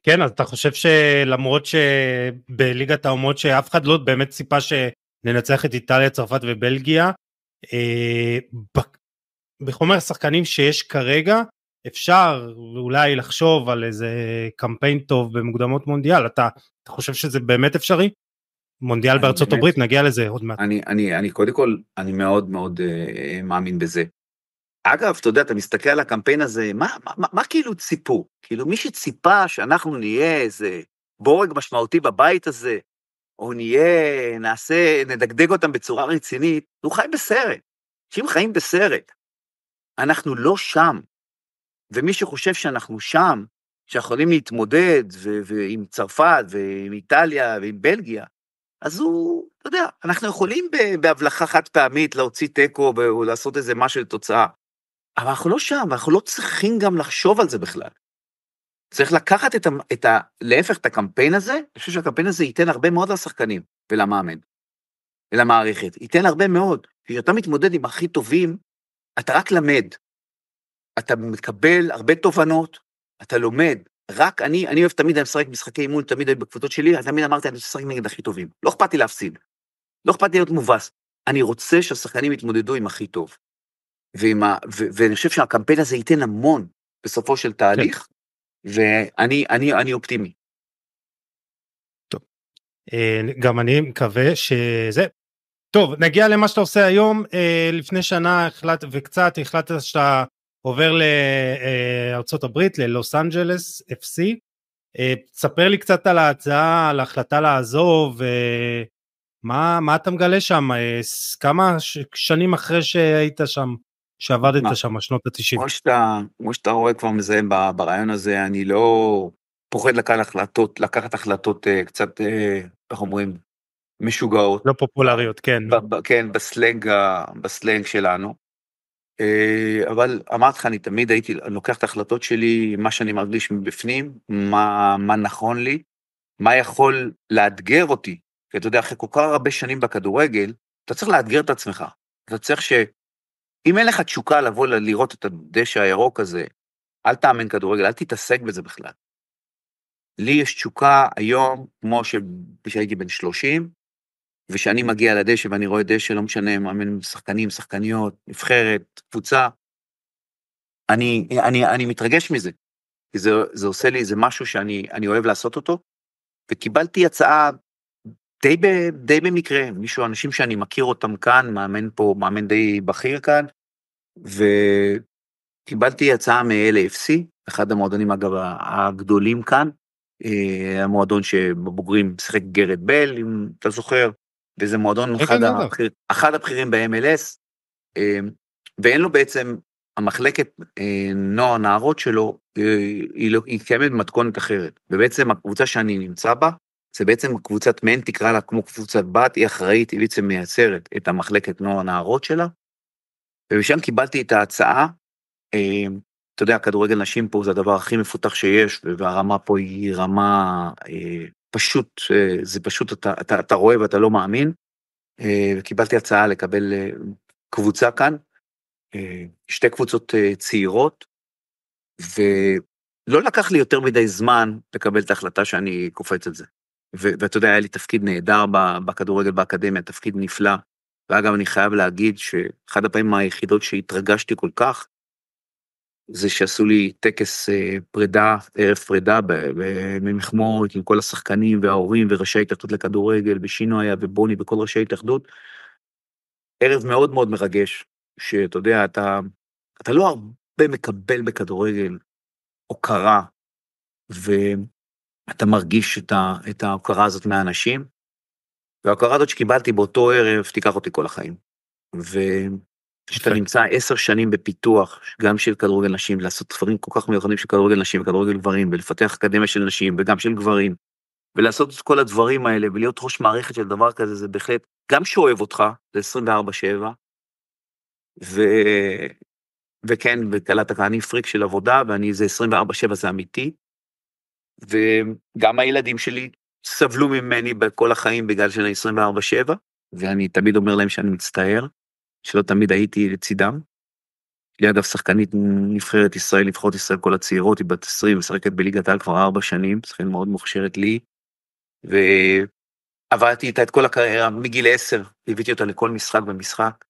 כן, אז אתה חושב שלמרות שבליגת האומות שאף אחד לא באמת ציפה שננצח את איטליה, צרפת ובלגיה, אה, בחומר השחקנים שיש כרגע, אפשר אולי לחשוב על איזה קמפיין טוב במוקדמות מונדיאל, אתה, אתה חושב שזה באמת אפשרי? מונדיאל בארצות באמת, הברית, נגיע לזה עוד מעט. אני, אני, אני קודם כל, אני מאוד מאוד אה, אה, מאמין בזה. אגב, אתה יודע, אתה מסתכל על הקמפיין הזה, מה, מה, מה, מה כאילו ציפו? כאילו, מי שציפה שאנחנו נהיה איזה בורג משמעותי בבית הזה, או נהיה, נעשה, נדגדג אותם בצורה רצינית, הוא חי בסרט. אנשים חיים בסרט. אנחנו לא שם. ומי שחושב שאנחנו שם, שיכולים להתמודד ו- ועם צרפת ועם איטליה ועם בלגיה, אז הוא, אתה יודע, אנחנו יכולים בהבלחה חד פעמית להוציא תיקו או לעשות איזה משהו לתוצאה, אבל אנחנו לא שם, אנחנו לא צריכים גם לחשוב על זה בכלל. צריך לקחת את ה... את ה להפך, את הקמפיין הזה, אני חושב שהקמפיין הזה ייתן הרבה מאוד לשחקנים ולמאמן, ולמערכת, ייתן הרבה מאוד. כשאתה מתמודד עם הכי טובים, אתה רק למד. אתה מקבל הרבה תובנות, אתה לומד. רק אני, אני אוהב תמיד, אני משחק משחקי אימון, תמיד בקבוצות שלי, אני תמיד אמרתי, אני רוצה לשחק נגד הכי טובים. לא אכפת לי להפסיד. לא אכפת לי להיות מובס. אני רוצה שהשחקנים יתמודדו עם הכי טוב. ועם ה, ו, ואני חושב שהקמפיין הזה ייתן המון בסופו של תהליך, כן. ואני אני, אני, אני אופטימי. אה, גם אני מקווה שזה טוב, נגיע למה שאתה עושה היום. אה, לפני שנה החלט, וקצת החלטת שאתה עובר לארה"ב, אה, ללוס אנג'לס FC. אה, תספר לי קצת על ההצעה, על ההחלטה לעזוב, אה, מה, מה אתה מגלה שם? אה, כמה ש, שנים אחרי שהיית שם, שעבדת מה? שם, שנות ה-90? כמו שאתה, שאתה רואה כבר מזה ברעיון הזה, אני לא פוחד לקחת החלטות, לקחת החלטות אה, קצת, אה, איך אה, אומרים, משוגעות. לא פופולריות, כן. ב- ב- כן, בסלנג, ה- בסלנג שלנו. אה, אבל אמרתי לך, אני תמיד הייתי לוקח את ההחלטות שלי, מה שאני מרגיש מבפנים, מה, מה נכון לי, מה יכול לאתגר אותי. כי אתה יודע, אחרי כל כך הרבה שנים בכדורגל, אתה צריך לאתגר את עצמך. אתה צריך ש... אם אין לך תשוקה לבוא לראות את הדשא הירוק הזה, אל תאמן כדורגל, אל תתעסק בזה בכלל. לי יש תשוקה היום, כמו שהייתי בן 30, וכשאני מגיע לדשא ואני רואה דשא, לא משנה, מאמן שחקנים, שחקניות, נבחרת, קבוצה, אני, אני, אני מתרגש מזה, כי זה, זה עושה לי, איזה משהו שאני אוהב לעשות אותו, וקיבלתי הצעה די, ב, די במקרה, מישהו, אנשים שאני מכיר אותם כאן, מאמן פה, מאמן די בכיר כאן, וקיבלתי הצעה מ lfc אחד המועדונים אגב הגדולים כאן, אה, המועדון שבבוגרים שיחק גרד בל, אם אתה זוכר, וזה מועדון כן, אחד, כן, הבחיר, כן. אחד הבכירים ב-MLS, אמ, ואין לו בעצם, המחלקת אה, נוער נערות שלו, אה, היא, לא- היא קיימת במתכונת אחרת. ובעצם הקבוצה שאני נמצא בה, זה בעצם קבוצת מעין, תקרא לה כמו קבוצת בת, היא אחראית, היא בעצם מייצרת את המחלקת נוער נערות שלה. ומשם קיבלתי את ההצעה, אמ, אתה יודע, כדורגל נשים פה זה הדבר הכי מפותח שיש, והרמה פה היא רמה אה, פשוט, אה, זה פשוט, אתה, אתה, אתה רואה ואתה לא מאמין. אה, קיבלתי הצעה לקבל אה, קבוצה כאן, שתי קבוצות צעירות, ולא לקח לי יותר מדי זמן לקבל את ההחלטה שאני קופץ את זה. ואתה יודע, היה לי תפקיד נהדר בכדורגל באקדמיה, תפקיד נפלא. ואגב, אני חייב להגיד שאחת הפעמים היחידות שהתרגשתי כל כך, זה שעשו לי טקס אה, פרידה, ערב פרידה במחמורת עם כל השחקנים וההורים וראשי ההתאחדות לכדורגל, ושינו היה ובוני וכל ראשי ההתאחדות. ערב מאוד מאוד מרגש, שאתה יודע, אתה, אתה לא הרבה מקבל בכדורגל הוקרה, ואתה מרגיש את, ה, את ההוקרה הזאת מהאנשים, וההוקרה הזאת שקיבלתי באותו ערב תיקח אותי כל החיים. ו... כשאתה נמצא עשר שנים בפיתוח גם של כדורגל נשים לעשות דברים כל כך מיוחדים של כדורגל נשים וכדורגל גברים ולפתח אקדמיה של נשים וגם של גברים. ולעשות את כל הדברים האלה ולהיות ראש מערכת של דבר כזה זה בהחלט גם שאוהב אותך זה 24/7. ו... וכן וקלטת אני פריק של עבודה ואני זה 24/7 זה אמיתי. וגם הילדים שלי סבלו ממני בכל החיים בגלל שאני 24/7 ואני תמיד אומר להם שאני מצטער. שלא תמיד הייתי לצידם. לי אגב שחקנית נבחרת ישראל, נבחרות ישראל כל הצעירות, היא בת 20, משחקת בליגת העל כבר ארבע שנים, שחקנית מאוד מוכשרת לי. ועברתי איתה את כל הקריירה מגיל 10, ליוויתי אותה לכל משחק ומשחק.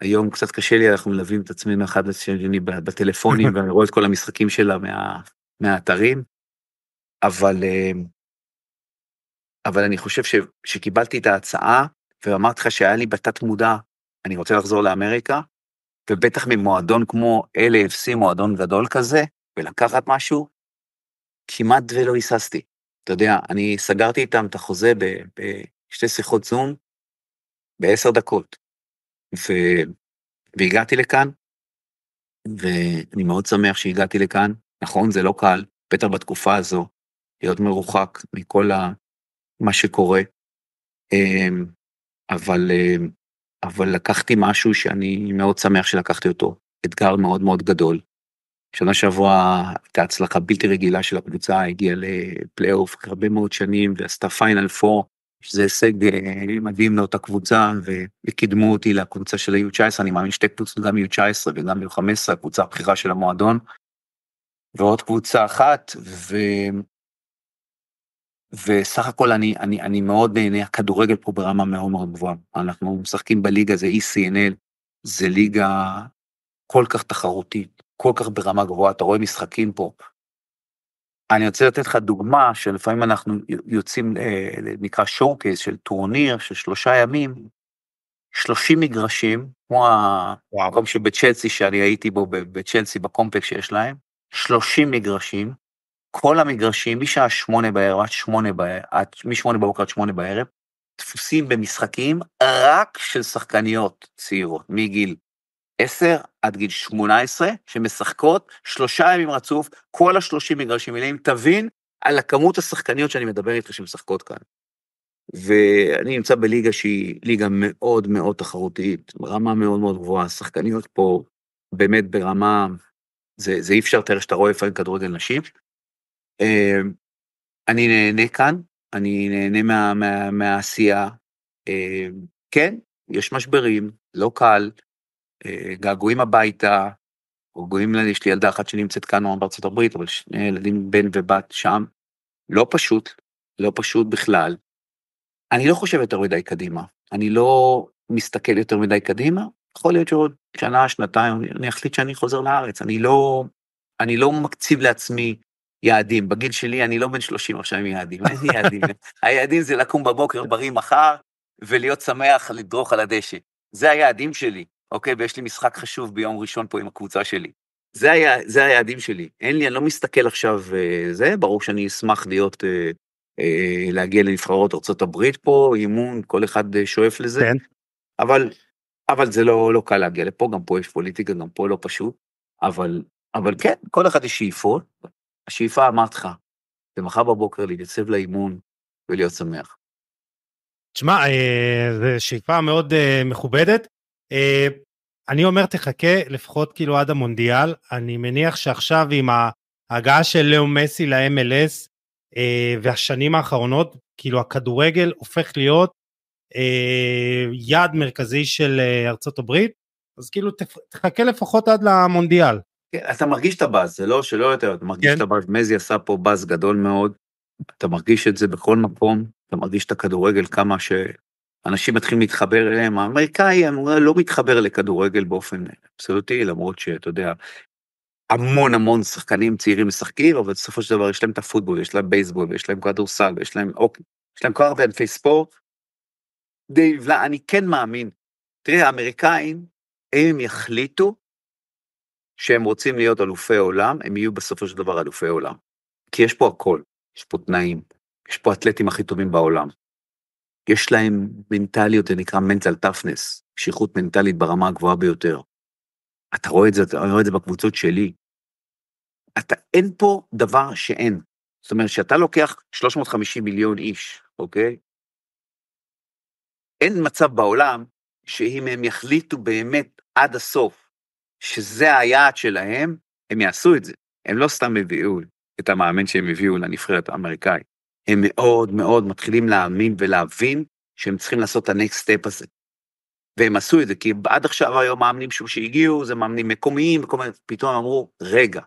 היום קצת קשה לי, אנחנו מלווים את עצמנו אחד לשני בטלפונים, ואני רואה את כל המשחקים שלה מה, מהאתרים. אבל, אה, אבל אני חושב ש, שקיבלתי את ההצעה, ואמרתי לך שהיה לי בתת מודע אני רוצה לחזור לאמריקה, ובטח ממועדון כמו LFC, מועדון גדול כזה, ולקחת משהו, כמעט ולא היססתי. אתה יודע, אני סגרתי איתם את החוזה בשתי שיחות זום בעשר דקות, ו... והגעתי לכאן, ואני מאוד שמח שהגעתי לכאן. נכון, זה לא קל, בטח בתקופה הזו, להיות מרוחק מכל ה... מה שקורה, אמ, אבל אמ, אבל לקחתי משהו שאני מאוד שמח שלקחתי אותו, אתגר מאוד מאוד גדול. שנה שעברה הייתה הצלחה בלתי רגילה של הקבוצה, הגיעה לפלייאוף הרבה מאוד שנים ועשתה פיינל פור, שזה הישג אה, מדהים לאותה קבוצה, וקידמו אותי לקבוצה של ה-U19, אני מאמין שתי קבוצות, גם U19 וגם U15, הקבוצה הבכירה של המועדון. ועוד קבוצה אחת, ו... וסך הכל אני, אני, אני מאוד נהנה, הכדורגל פה ברמה מאוד מאוד גבוהה. אנחנו משחקים בליגה, זה ECNL, זה ליגה כל כך תחרותית, כל כך ברמה גבוהה, אתה רואה משחקים פה. אני רוצה לתת לך דוגמה שלפעמים אנחנו יוצאים, נקרא שואו של טורניר של שלושה ימים, 30 מגרשים, כמו המקום שבצ'לסי, שאני הייתי בו בצ'לסי, בקומפקס שיש להם, 30 מגרשים, כל המגרשים משעה שמונה בערב עד שמונה בערב, משמונה בבוקר עד שמונה בערב, דפוסים במשחקים רק של שחקניות צעירות, מגיל 10 עד גיל 18, שמשחקות שלושה ימים רצוף, כל השלושים מגרשים מלאים, תבין על הכמות השחקניות שאני מדבר איתך שמשחקות כאן. ואני נמצא בליגה שהיא ליגה מאוד מאוד תחרותית, רמה מאוד מאוד גבוהה, שחקניות פה באמת ברמה, זה, זה אי אפשר לתאר שאתה רואה לפעמים כדורגל נשים, אה, אני נהנה כאן, אני נהנה מה, מה, מהעשייה. אה, כן, יש משברים, לא קל, אה, געגועים הביתה, געגועים, יש לי ילדה אחת שנמצאת כאן נורא בארצות הברית, אבל שני ילדים, בן ובת שם. לא פשוט, לא פשוט בכלל. אני לא חושב יותר מדי קדימה, אני לא מסתכל יותר מדי קדימה, יכול להיות שעוד שנה, שנתיים, אני אחליט שאני חוזר לארץ, אני לא, אני לא מקציב לעצמי יעדים. בגיל שלי, אני לא בן 30 עכשיו עם יעדים, אין לי יעדים. היעדים זה לקום בבוקר בריא מחר ולהיות שמח לדרוך על הדשא. זה היעדים שלי, אוקיי? ויש לי משחק חשוב ביום ראשון פה עם הקבוצה שלי. זה, היה, זה היעדים שלי. אין לי, אני לא מסתכל עכשיו, אה, זה, ברור שאני אשמח להיות, אה, אה, להגיע לנבחרות ארה"ב פה, אימון, כל אחד אה, שואף לזה. כן. אבל, אבל זה לא, לא קל להגיע לפה, גם פה יש פוליטיקה, גם פה לא פשוט. אבל, אבל כן, כל אחד יש שאיפות, השאיפה, אמרת לך, זה מחר בבוקר להתייצב לאימון ולהיות שמח. תשמע, אה, זו שאיפה מאוד אה, מכובדת. אה, אני אומר תחכה לפחות כאילו עד המונדיאל, אני מניח שעכשיו עם ההגעה של לאו מסי ל-MLS והשנים האחרונות, כאילו הכדורגל הופך להיות יעד מרכזי של ארצות הברית, אז כאילו תחכה לפחות עד למונדיאל. כן, אתה מרגיש את הבאז, זה לא שלא יותר, אתה מרגיש כן. את הבאז, מזי עשה פה באז גדול מאוד, אתה מרגיש את זה בכל מקום, אתה מרגיש את הכדורגל כמה שאנשים מתחילים להתחבר אליהם, האמריקאי לא מתחבר לכדורגל באופן אבסולוטי, למרות שאתה יודע, המון המון שחקנים צעירים משחקים, אבל בסופו של דבר יש להם את הפוטבול, יש להם בייסבול, יש להם כדורסל, יש להם אוקיי, יש להם כל הרבה ענפי ספורט. די, אני כן מאמין, תראה, האמריקאים, אם הם יחליטו, שהם רוצים להיות אלופי עולם, הם יהיו בסופו של דבר אלופי עולם. כי יש פה הכל, יש פה תנאים, יש פה אתלטים הכי טובים בעולם. יש להם מנטליות, זה נקרא mental toughness, קשיחות מנטלית ברמה הגבוהה ביותר. אתה רואה את זה, אתה רואה את זה בקבוצות שלי. אתה, אין פה דבר שאין. זאת אומרת, שאתה לוקח 350 מיליון איש, אוקיי? אין מצב בעולם שאם הם יחליטו באמת עד הסוף שזה היעד שלהם, הם יעשו את זה. הם לא סתם הביאו את המאמן שהם הביאו לנבחרת האמריקאית. הם מאוד מאוד מתחילים להאמין ולהבין שהם צריכים לעשות את הנקסט סטפ הזה. והם עשו את זה, כי עד עכשיו היו מאמנים שוב שהגיעו, זה מאמנים מקומיים, וכל מיני, פתאום אמרו, רגע,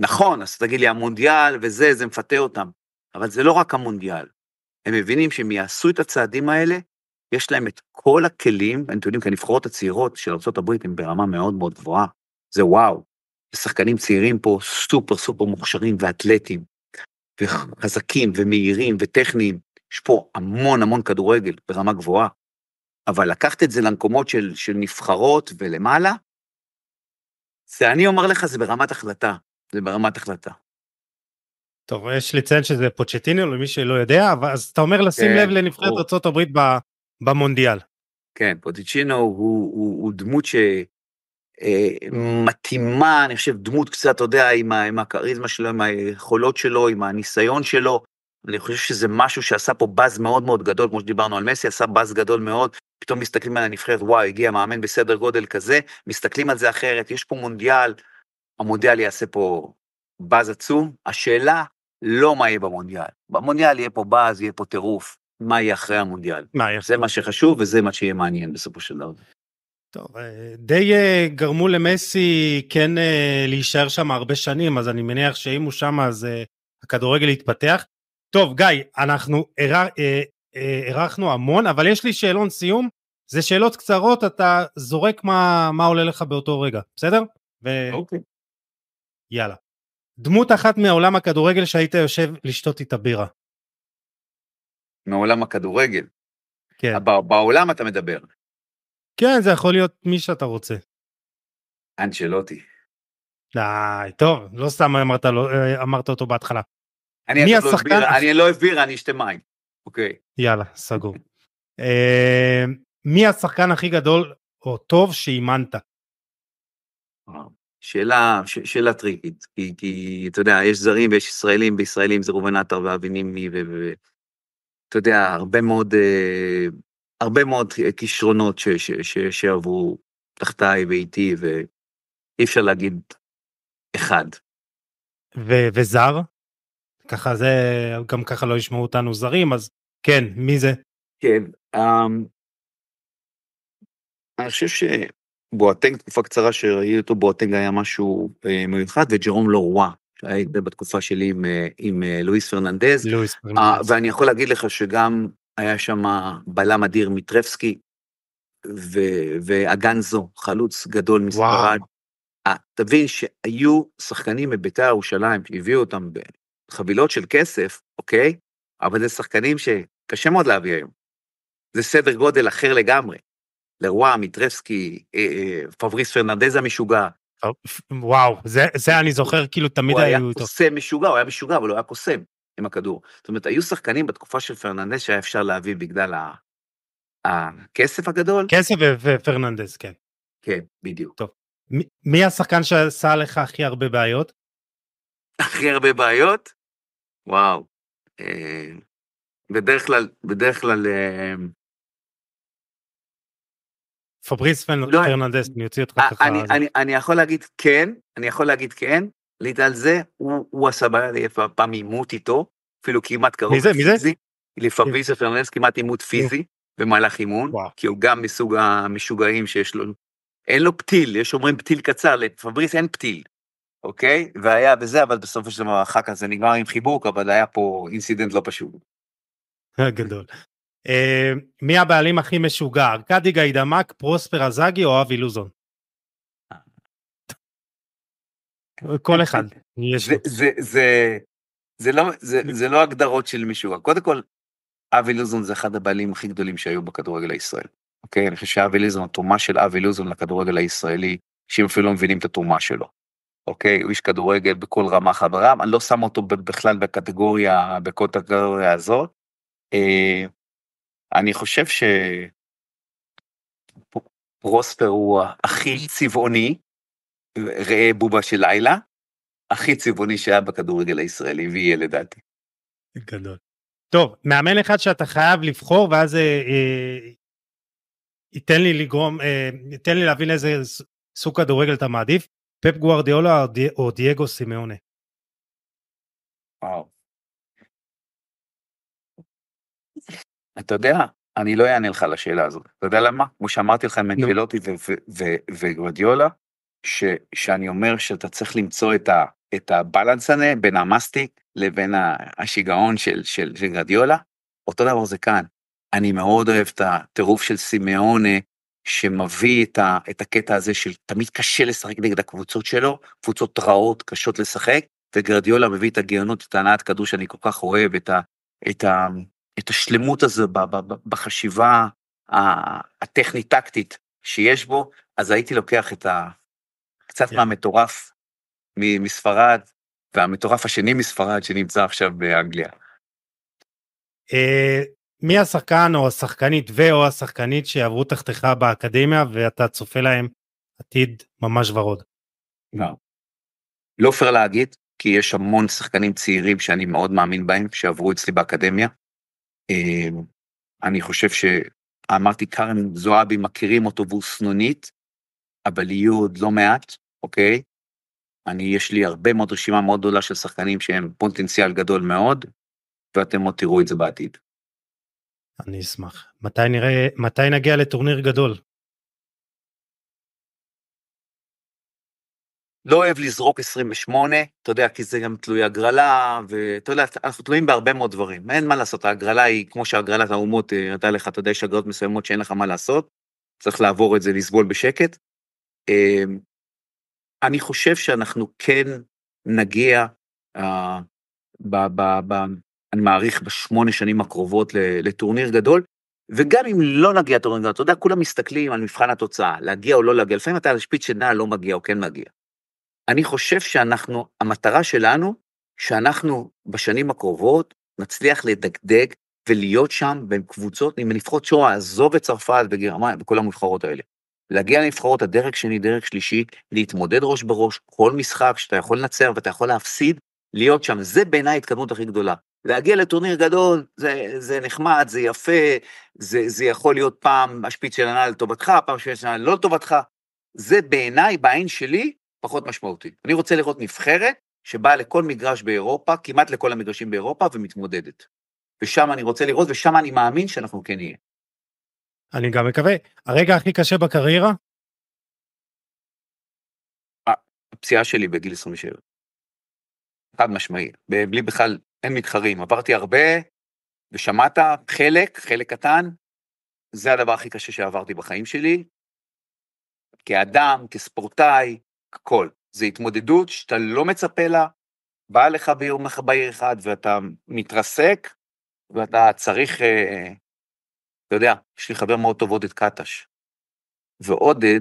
נכון, אז תגיד לי, המונדיאל וזה, זה מפתה אותם, אבל זה לא רק המונדיאל. הם מבינים שהם יעשו את הצעדים האלה, יש להם את כל הכלים, אתם יודעים, כי הנבחרות הצעירות של ארה"ב הן ברמה מאוד מאוד גבוהה, זה וואו. שחקנים צעירים פה סופר סופר מוכשרים ואתלטים, וחזקים ומהירים וטכניים, יש פה המון המון כדורגל ברמה גבוהה. אבל לקחת את זה למקומות של, של נבחרות ולמעלה, זה אני אומר לך, זה ברמת החלטה, זה ברמת החלטה. טוב, יש לציין שזה פוצ'טיניו, למי שלא יודע, אבל אז אתה אומר לשים כן, לב לנבחרת ארה"ב במונדיאל. כן, פוטיצ'ינו הוא, הוא, הוא דמות שמתאימה, אה, אני חושב, דמות קצת, אתה יודע, עם, עם הכריזמה שלו, עם היכולות שלו, עם הניסיון שלו. אני חושב שזה משהו שעשה פה באז מאוד מאוד גדול, כמו שדיברנו על מסי, עשה באז גדול מאוד, פתאום מסתכלים על הנבחרת, וואו, הגיע מאמן בסדר גודל כזה, מסתכלים על זה אחרת, יש פה מונדיאל, המונדיאל יעשה פה באז עצום, השאלה לא מה יהיה במונדיאל, במונדיאל יהיה פה באז, יהיה פה טירוף, מה יהיה אחרי המונדיאל. מה יהיה? זה מה שחשוב וזה מה שיהיה מעניין בסופו של דבר. טוב, אה, די אה, גרמו למסי כן אה, להישאר שם הרבה שנים, אז אני מניח שאם הוא שם אז הכדורגל יתפתח. טוב, גיא, אנחנו אירחנו המון, אבל יש לי שאלון סיום. זה שאלות קצרות, אתה זורק מה, מה עולה לך באותו רגע, בסדר? ו... אוקיי. יאללה. דמות אחת מעולם הכדורגל שהיית יושב לשתות איתה בירה. מעולם הכדורגל. כן. בעולם אתה מדבר. כן, זה יכול להיות מי שאתה רוצה. אנצ'לוטי. די, טוב, לא סתם אמרת, לא, אמרת אותו בהתחלה. אני מי לא השחקן? לא אביר, אני לא אביר, אני אשתה מים. אוקיי. יאללה, סגור. uh, מי השחקן הכי גדול או טוב שאימנת? אה, שאלה, ש, שאלה טריקית, כי, כי אתה יודע, יש זרים ויש ישראלים, וישראלים זה ראובן עטר ואבי ו אתה יודע, הרבה מאוד, אה, הרבה מאוד כישרונות ש, ש, ש, שעברו תחתיי ואיתי, ואי אפשר להגיד אחד. ו- וזר? ככה זה, גם ככה לא ישמעו אותנו זרים, אז כן, מי זה? כן, um, אני חושב שבואטנג, תקופה קצרה שראיתי אותו, בואטנג היה משהו אה, מיוחד, וג'רום לורווה בתקופה שלי עם, אה, עם אה, לואיס פרננדז. לואיס אה, פרננדז. ואני יכול להגיד לך שגם היה שם בלם אדיר מטרבסקי, ואגנזו, חלוץ גדול מספרד. תבין שהיו שחקנים מביתר ירושלים שהביאו אותם בחבילות של כסף, אוקיי? אבל זה שחקנים שקשה מאוד להביא היום. זה סדר גודל אחר לגמרי. לרואה, מיטרסקי, פבריס פרננדז המשוגע, וואו, זה, זה אני זוכר, כאילו תמיד היו איתו. הוא היה קוסם משוגע, הוא היה משוגע, אבל הוא היה קוסם עם הכדור. זאת אומרת, היו שחקנים בתקופה של פרננדס שהיה אפשר להביא בגלל הכסף הגדול. כסף ופרננדס, כן. כן, בדיוק. טוב. מי, השחקן שעשה לך הכי הרבה בעיות? הכי הרבה בעיות? וואו. אה, בדרך כלל, בדרך כלל, אה, פבריס פרננדס, לא, אני אוציא אותך אה, ככה. אני יכול להגיד כן, אני יכול להגיד כן, בגלל זה הוא עשה בעיה, פעם עימות איתו, אפילו כמעט קרוב. מי זה? מי זה? לפבריס כן. פרננדס כמעט עימות כן. פיזי במהלך אימון, כי הוא גם מסוג המשוגעים שיש לו. אין לו פתיל, יש אומרים פתיל קצר, לפבריס אין פתיל. אוקיי? והיה בזה, אבל בסופו של דבר אחר כך זה נגמר עם חיבוק, אבל היה פה אינסידנט לא פשוט. אה, גדול. אה, מי הבעלים הכי משוגע, ארקדי גיידמק, פרוספר אזאגי או אבי לוזון? כל אחד. זה, זה, זה, זה, לא, זה, זה לא הגדרות של משוגע. קודם כל, אבי לוזון זה אחד הבעלים הכי גדולים שהיו בכדורגל הישראלי. אוקיי? אני חושב שאבי לוזון, התרומה של אבי לוזון לכדורגל הישראלי, שהם אפילו לא מבינים את התרומה שלו. אוקיי? הוא איש כדורגל בכל רמה חברה, אני לא שם אותו בכלל בקטגוריה, בכל הקטגוריה הזאת. אה, אני חושב שפרוספר הוא הכי צבעוני, ראה בובה של לילה, הכי צבעוני שהיה בכדורגל הישראלי, ויהיה לדעתי. גדול. טוב, מאמן אחד שאתה חייב לבחור, ואז אה, אה, ייתן לי לגרום, אה, ייתן לי להבין איזה סוג כדורגל אתה מעדיף, פפ גוארדיאולה או דייגו סימאונה. וואו. אתה יודע, אני לא אענה לך על השאלה הזאת. אתה יודע למה? כמו שאמרתי לך עם אנג'לוטי וגוורדיולה, שאני אומר שאתה צריך למצוא את, את הבלנס הזה בין המאסטיק לבין השיגעון של, של, של גרדיולה, אותו דבר זה כאן. אני מאוד אוהב את הטירוף של סימאונה, שמביא את, ה, את הקטע הזה של תמיד קשה לשחק נגד הקבוצות שלו, קבוצות רעות, קשות לשחק, וגרדיולה מביא את הגאונות, את הנעת כדור שאני כל כך אוהב, את, ה, את, ה, את השלמות הזו בחשיבה הטכנית-טקטית שיש בו, אז הייתי לוקח את ה... קצת yeah. כן. מהמטורף מספרד, והמטורף השני מספרד שנמצא עכשיו באנגליה. Uh, מי השחקן או השחקנית ו/או השחקנית שיעברו תחתיך באקדמיה ואתה צופה להם עתיד ממש ורוד? No. לא פייר להגיד, כי יש המון שחקנים צעירים שאני מאוד מאמין בהם, שעברו אצלי באקדמיה, אמ, אני חושב שאמרתי, קארן זועבי, מכירים אותו והוא סנונית, אבל יהיו עוד לא מעט, אוקיי? אני, יש לי הרבה מאוד רשימה מאוד גדולה של שחקנים שהם פוטנציאל גדול מאוד, ואתם עוד תראו את זה בעתיד. אני אשמח. מתי נראה, מתי נגיע לטורניר גדול? לא אוהב לזרוק 28, אתה יודע, כי זה גם תלוי הגרלה, ואתה יודע, אנחנו תלויים בהרבה מאוד דברים. אין מה לעשות, ההגרלה היא, כמו שהגרלת האומות הראתה אה, לך, אתה יודע, יש הגרלות מסוימות שאין לך מה לעשות, צריך לעבור את זה, לסבול בשקט. אה, אני חושב שאנחנו כן נגיע, אה, ב, ב, ב, אני מעריך, בשמונה שנים הקרובות לטורניר גדול, וגם אם לא נגיע לטורניר גדול, אתה יודע, כולם מסתכלים על מבחן התוצאה, להגיע או לא להגיע, לפעמים אתה על השפיץ שנע לא מגיע או כן מגיע. אני חושב שאנחנו, המטרה שלנו, שאנחנו בשנים הקרובות נצליח לדגדג ולהיות שם בין קבוצות, עם הנבחרות שואה, עזוב את צרפת וגרמניה וכל המבחרות האלה. להגיע לנבחרות הדרג שני, דרג שלישי, להתמודד ראש בראש, כל משחק שאתה יכול לנצח ואתה יכול להפסיד, להיות שם. זה בעיניי ההתקדמות הכי גדולה. להגיע לטורניר גדול, זה, זה נחמד, זה יפה, זה, זה יכול להיות פעם השפיץ של הנעל לטובתך, פעם השפיץ של הנעל לא לטובתך. זה בעיניי, בעין שלי, פחות משמעותי. אני רוצה לראות נבחרת שבאה לכל מגרש באירופה, כמעט לכל המגרשים באירופה, ומתמודדת. ושם אני רוצה לראות, ושם אני מאמין שאנחנו כן נהיה. אני גם מקווה. הרגע הכי קשה בקריירה? אה, הפציעה שלי בגיל 27. חד משמעי, בלי בכלל, אין מתחרים. עברתי הרבה, ושמעת חלק, חלק קטן, זה הדבר הכי קשה שעברתי בחיים שלי. כאדם, כספורטאי, הכל. זו התמודדות שאתה לא מצפה לה, באה לך ביום בהיר אחד ואתה מתרסק, ואתה צריך, אה, אתה יודע, יש לי חבר מאוד טוב, עודד קטש. ועודד,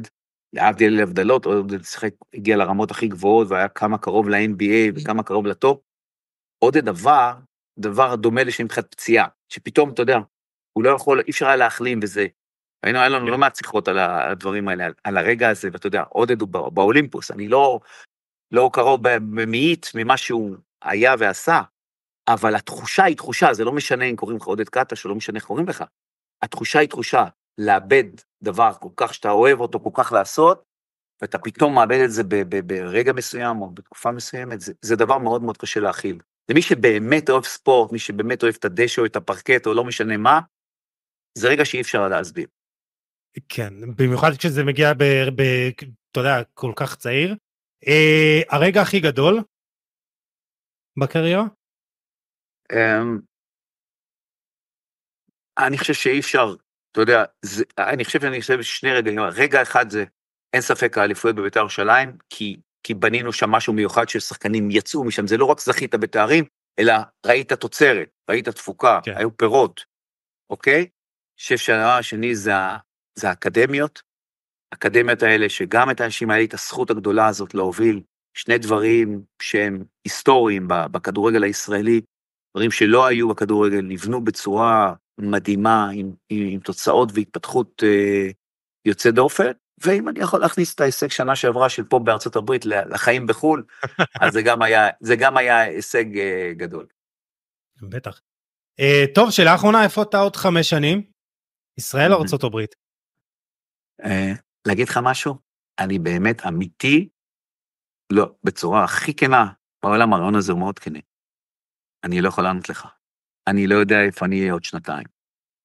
להבדיל הבדלות, עודד שיחק, הגיע לרמות הכי גבוהות והיה כמה קרוב ל-NBA וכמה קרוב לטופ. עודד עבר דבר דומה לשם מבחינת פציעה, שפתאום, אתה יודע, הוא לא יכול, אי אפשר היה להחלים וזה. היינו, היה לנו כן. לא מעט שיחות על הדברים האלה, על הרגע הזה, ואתה יודע, עודד הוא באולימפוס, אני לא, לא קרוב במאית ממה שהוא היה ועשה, אבל התחושה היא תחושה, זה לא משנה אם קוראים לך עודד קטש או לא משנה איך קוראים לך, התחושה היא תחושה, לאבד דבר כל כך שאתה אוהב אותו כל כך לעשות, ואתה פתאום מאבד את זה ברגע מסוים או בתקופה מסוימת, זה, זה דבר מאוד מאוד קשה להכיל. למי שבאמת אוהב ספורט, מי שבאמת אוהב את הדשא או את הפרקט או לא משנה מה, זה רגע שאי אפשר להסביר. כן, במיוחד כשזה מגיע, ב, ב, אתה יודע, כל כך צעיר. אה, הרגע הכי גדול בקריירה? אמ, אני חושב שאי אפשר, אתה יודע, זה, אני חושב שאני חושב שני רגעים, רגע אחד זה, אין ספק האליפויות בביתר ירושלים, כי, כי בנינו שם משהו מיוחד ששחקנים יצאו משם, זה לא רק זכית בתארים, אלא ראית תוצרת, ראית תפוקה, כן. היו פירות, אוקיי? אני חושב שהדבר השני זה זה האקדמיות. האקדמיות האלה, שגם את האנשים האלה, את הזכות הגדולה הזאת להוביל שני דברים שהם היסטוריים בכדורגל הישראלי, דברים שלא היו בכדורגל, נבנו בצורה מדהימה, עם, עם, עם תוצאות והתפתחות אה, יוצא דופן. ואם אני יכול להכניס את ההישג שנה שעברה של פה בארצות הברית לחיים בחו"ל, אז זה גם היה, זה גם היה הישג אה, גדול. בטח. אה, טוב, שאלה אחרונה, איפה אתה עוד חמש שנים? ישראל או ארצות הברית? אה, להגיד לך משהו? אני באמת אמיתי, לא, בצורה הכי כנה, בעולם הרעיון הזה הוא מאוד כנה. אני לא יכול לענות לך. אני לא יודע איפה אני אהיה עוד שנתיים.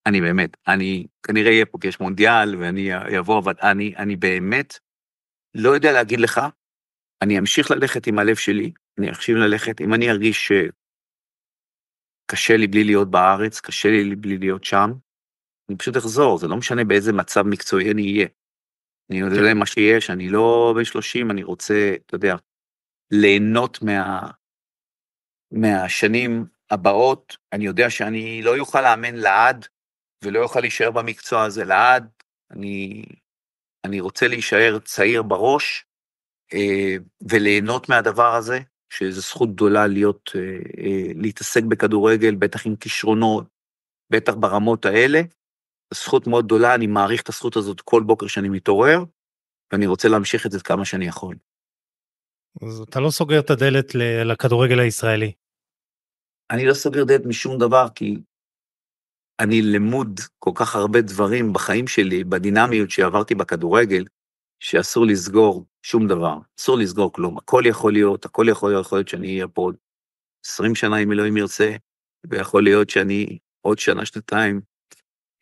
אני באמת, אני כנראה אהיה פה כי יש מונדיאל ואני אבוא, אבל אני, אני באמת לא יודע להגיד לך, אני אמשיך ללכת עם הלב שלי, אני אמשיך ללכת, אם אני ארגיש שקשה אה, לי בלי להיות בארץ, קשה לי בלי להיות שם, אני פשוט אחזור, זה לא משנה באיזה מצב מקצועי אני אהיה. אני כן. יודע מה שיש, אני לא בן 30, אני רוצה, אתה יודע, ליהנות מה... מהשנים הבאות. אני יודע שאני לא יוכל לאמן לעד, ולא יוכל להישאר במקצוע הזה לעד. אני, אני רוצה להישאר צעיר בראש, אה, וליהנות מהדבר הזה, שזו זכות גדולה להיות, אה, אה, להתעסק בכדורגל, בטח עם כישרונות, בטח ברמות האלה. זכות מאוד גדולה, אני מעריך את הזכות הזאת כל בוקר שאני מתעורר, ואני רוצה להמשיך את זה כמה שאני יכול. אז אתה לא סוגר את הדלת לכדורגל הישראלי. אני לא סוגר דלת משום דבר, כי אני למוד כל כך הרבה דברים בחיים שלי, בדינמיות שעברתי בכדורגל, שאסור לסגור שום דבר, אסור לסגור כלום. הכל יכול להיות, הכל יכול להיות, יכול להיות שאני אהיה פה עוד 20 שנה, אם אלוהים ירצה, ויכול להיות שאני עוד שנה, שנתיים,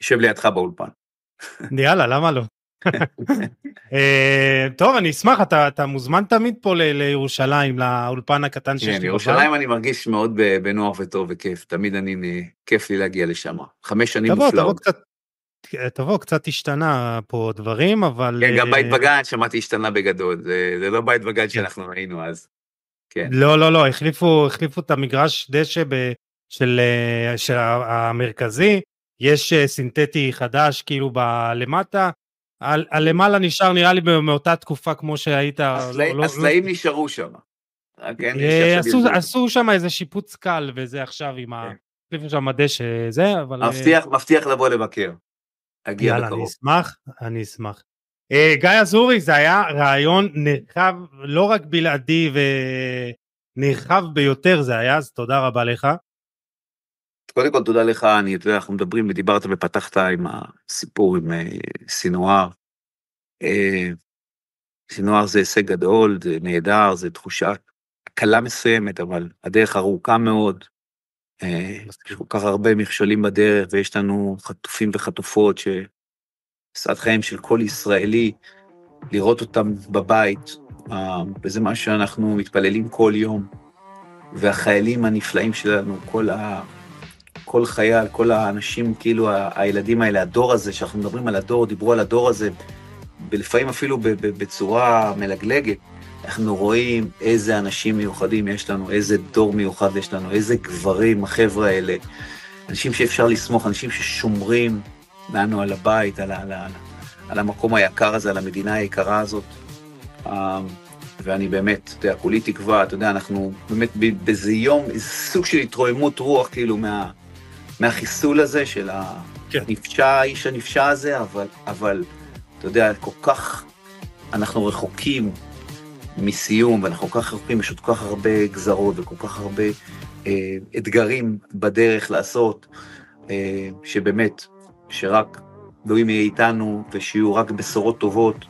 יושב לידך באולפן. יאללה, למה לא? אה, טוב, אני אשמח, אתה, אתה מוזמן תמיד פה ל- לירושלים, לאולפן הקטן שיש לי. כן, ירושלים אני מרגיש מאוד בנוח וטוב וכיף, תמיד אני, אה, כיף לי להגיע לשם. חמש שנים מופלאות. אה, תבוא, קצת השתנה פה דברים, אבל... כן, גם בית בגן, שמעתי, השתנה בגדול. זה, זה לא בית בגן כן. שאנחנו ראינו אז. כן. לא, לא, לא, החליפו, החליפו את המגרש דשא ב, של, של המרכזי, יש אה, סינתטי חדש כאילו בלמטה, הלמעלה נשאר נראה לי מאותה תקופה כמו שהיית. לא, לא, לא הסלעים נשארו שם. אה, עשו שם איזה שיפוץ קל וזה עכשיו עם ה... החליפו שם מדי שזה, אבל... אה, מבטיח, מבטיח לבוא לבקר. אגיע לקרוב. אני אשמח, אני אשמח. גיא אזורי, זה היה רעיון נרחב, לא רק בלעדי ונרחב ביותר זה היה, אז תודה רבה לך. קודם כל תודה לך, אני, אתה יודע, אנחנו מדברים, ודיברת ופתחת עם הסיפור עם אה, סינואר. אה, סינואר זה הישג גדול, זה נהדר, זה תחושה קלה מסוימת, אבל הדרך ארוכה מאוד. אה, יש כל כך הרבה מכשולים בדרך, ויש לנו חטופים וחטופות ששאת חיים של כל ישראלי, לראות אותם בבית, וזה מה שאנחנו מתפללים כל יום. והחיילים הנפלאים שלנו, כל ה... כל חיי, על כל האנשים, כאילו, הילדים האלה, הדור הזה, שאנחנו מדברים על הדור, דיברו על הדור הזה, ולפעמים אפילו בצורה מלגלגת, אנחנו רואים איזה אנשים מיוחדים יש לנו, איזה דור מיוחד יש לנו, איזה גברים, החבר'ה האלה, אנשים שאפשר לסמוך, אנשים ששומרים לנו על הבית, על, על, על, על המקום היקר הזה, על המדינה היקרה הזאת. אמ, ואני באמת, אתה יודע, כולי תקווה, אתה יודע, אנחנו באמת באיזה יום, איזה סוג של התרוממות רוח, כאילו, מה... מהחיסול הזה של כן. הנפשע, האיש הנפשע הזה, אבל, אבל אתה יודע, כל כך אנחנו רחוקים מסיום, ואנחנו כל כך רחוקים, יש עוד כל כך הרבה גזרות וכל כך הרבה אה, אתגרים בדרך לעשות, אה, שבאמת, שרק דברים יהיה איתנו, ושיהיו רק בשורות טובות,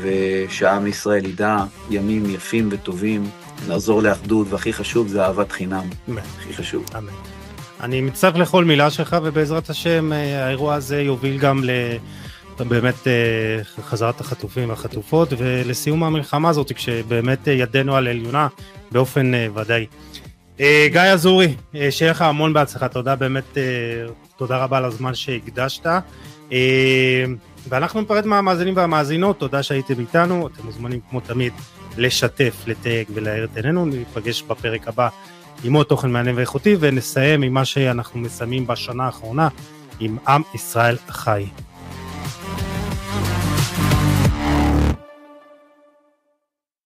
ושעם ישראל ידע ימים יפים וטובים, לעזור לאחדות, והכי חשוב זה אהבת חינם. אמן. הכי חשוב. אמן. אני מצטרף לכל מילה שלך, ובעזרת השם אה, האירוע הזה יוביל גם ל... באמת אה, חזרת החטופים והחטופות, ולסיום המלחמה הזאת, כשבאמת אה, ידנו על עליונה באופן ודאי. גיא אזורי, שיהיה לך המון בהצלחה, תודה באמת, תודה רבה על הזמן שהקדשת. ואנחנו נפרד מהמאזינים והמאזינות, תודה שהייתם איתנו, אתם מוזמנים כמו תמיד לשתף, לתייג ולהאיר את עינינו, ניפגש בפרק הבא עם עוד תוכן מעניין ואיכותי, ונסיים עם מה שאנחנו מסיימים בשנה האחרונה, עם עם ישראל חי.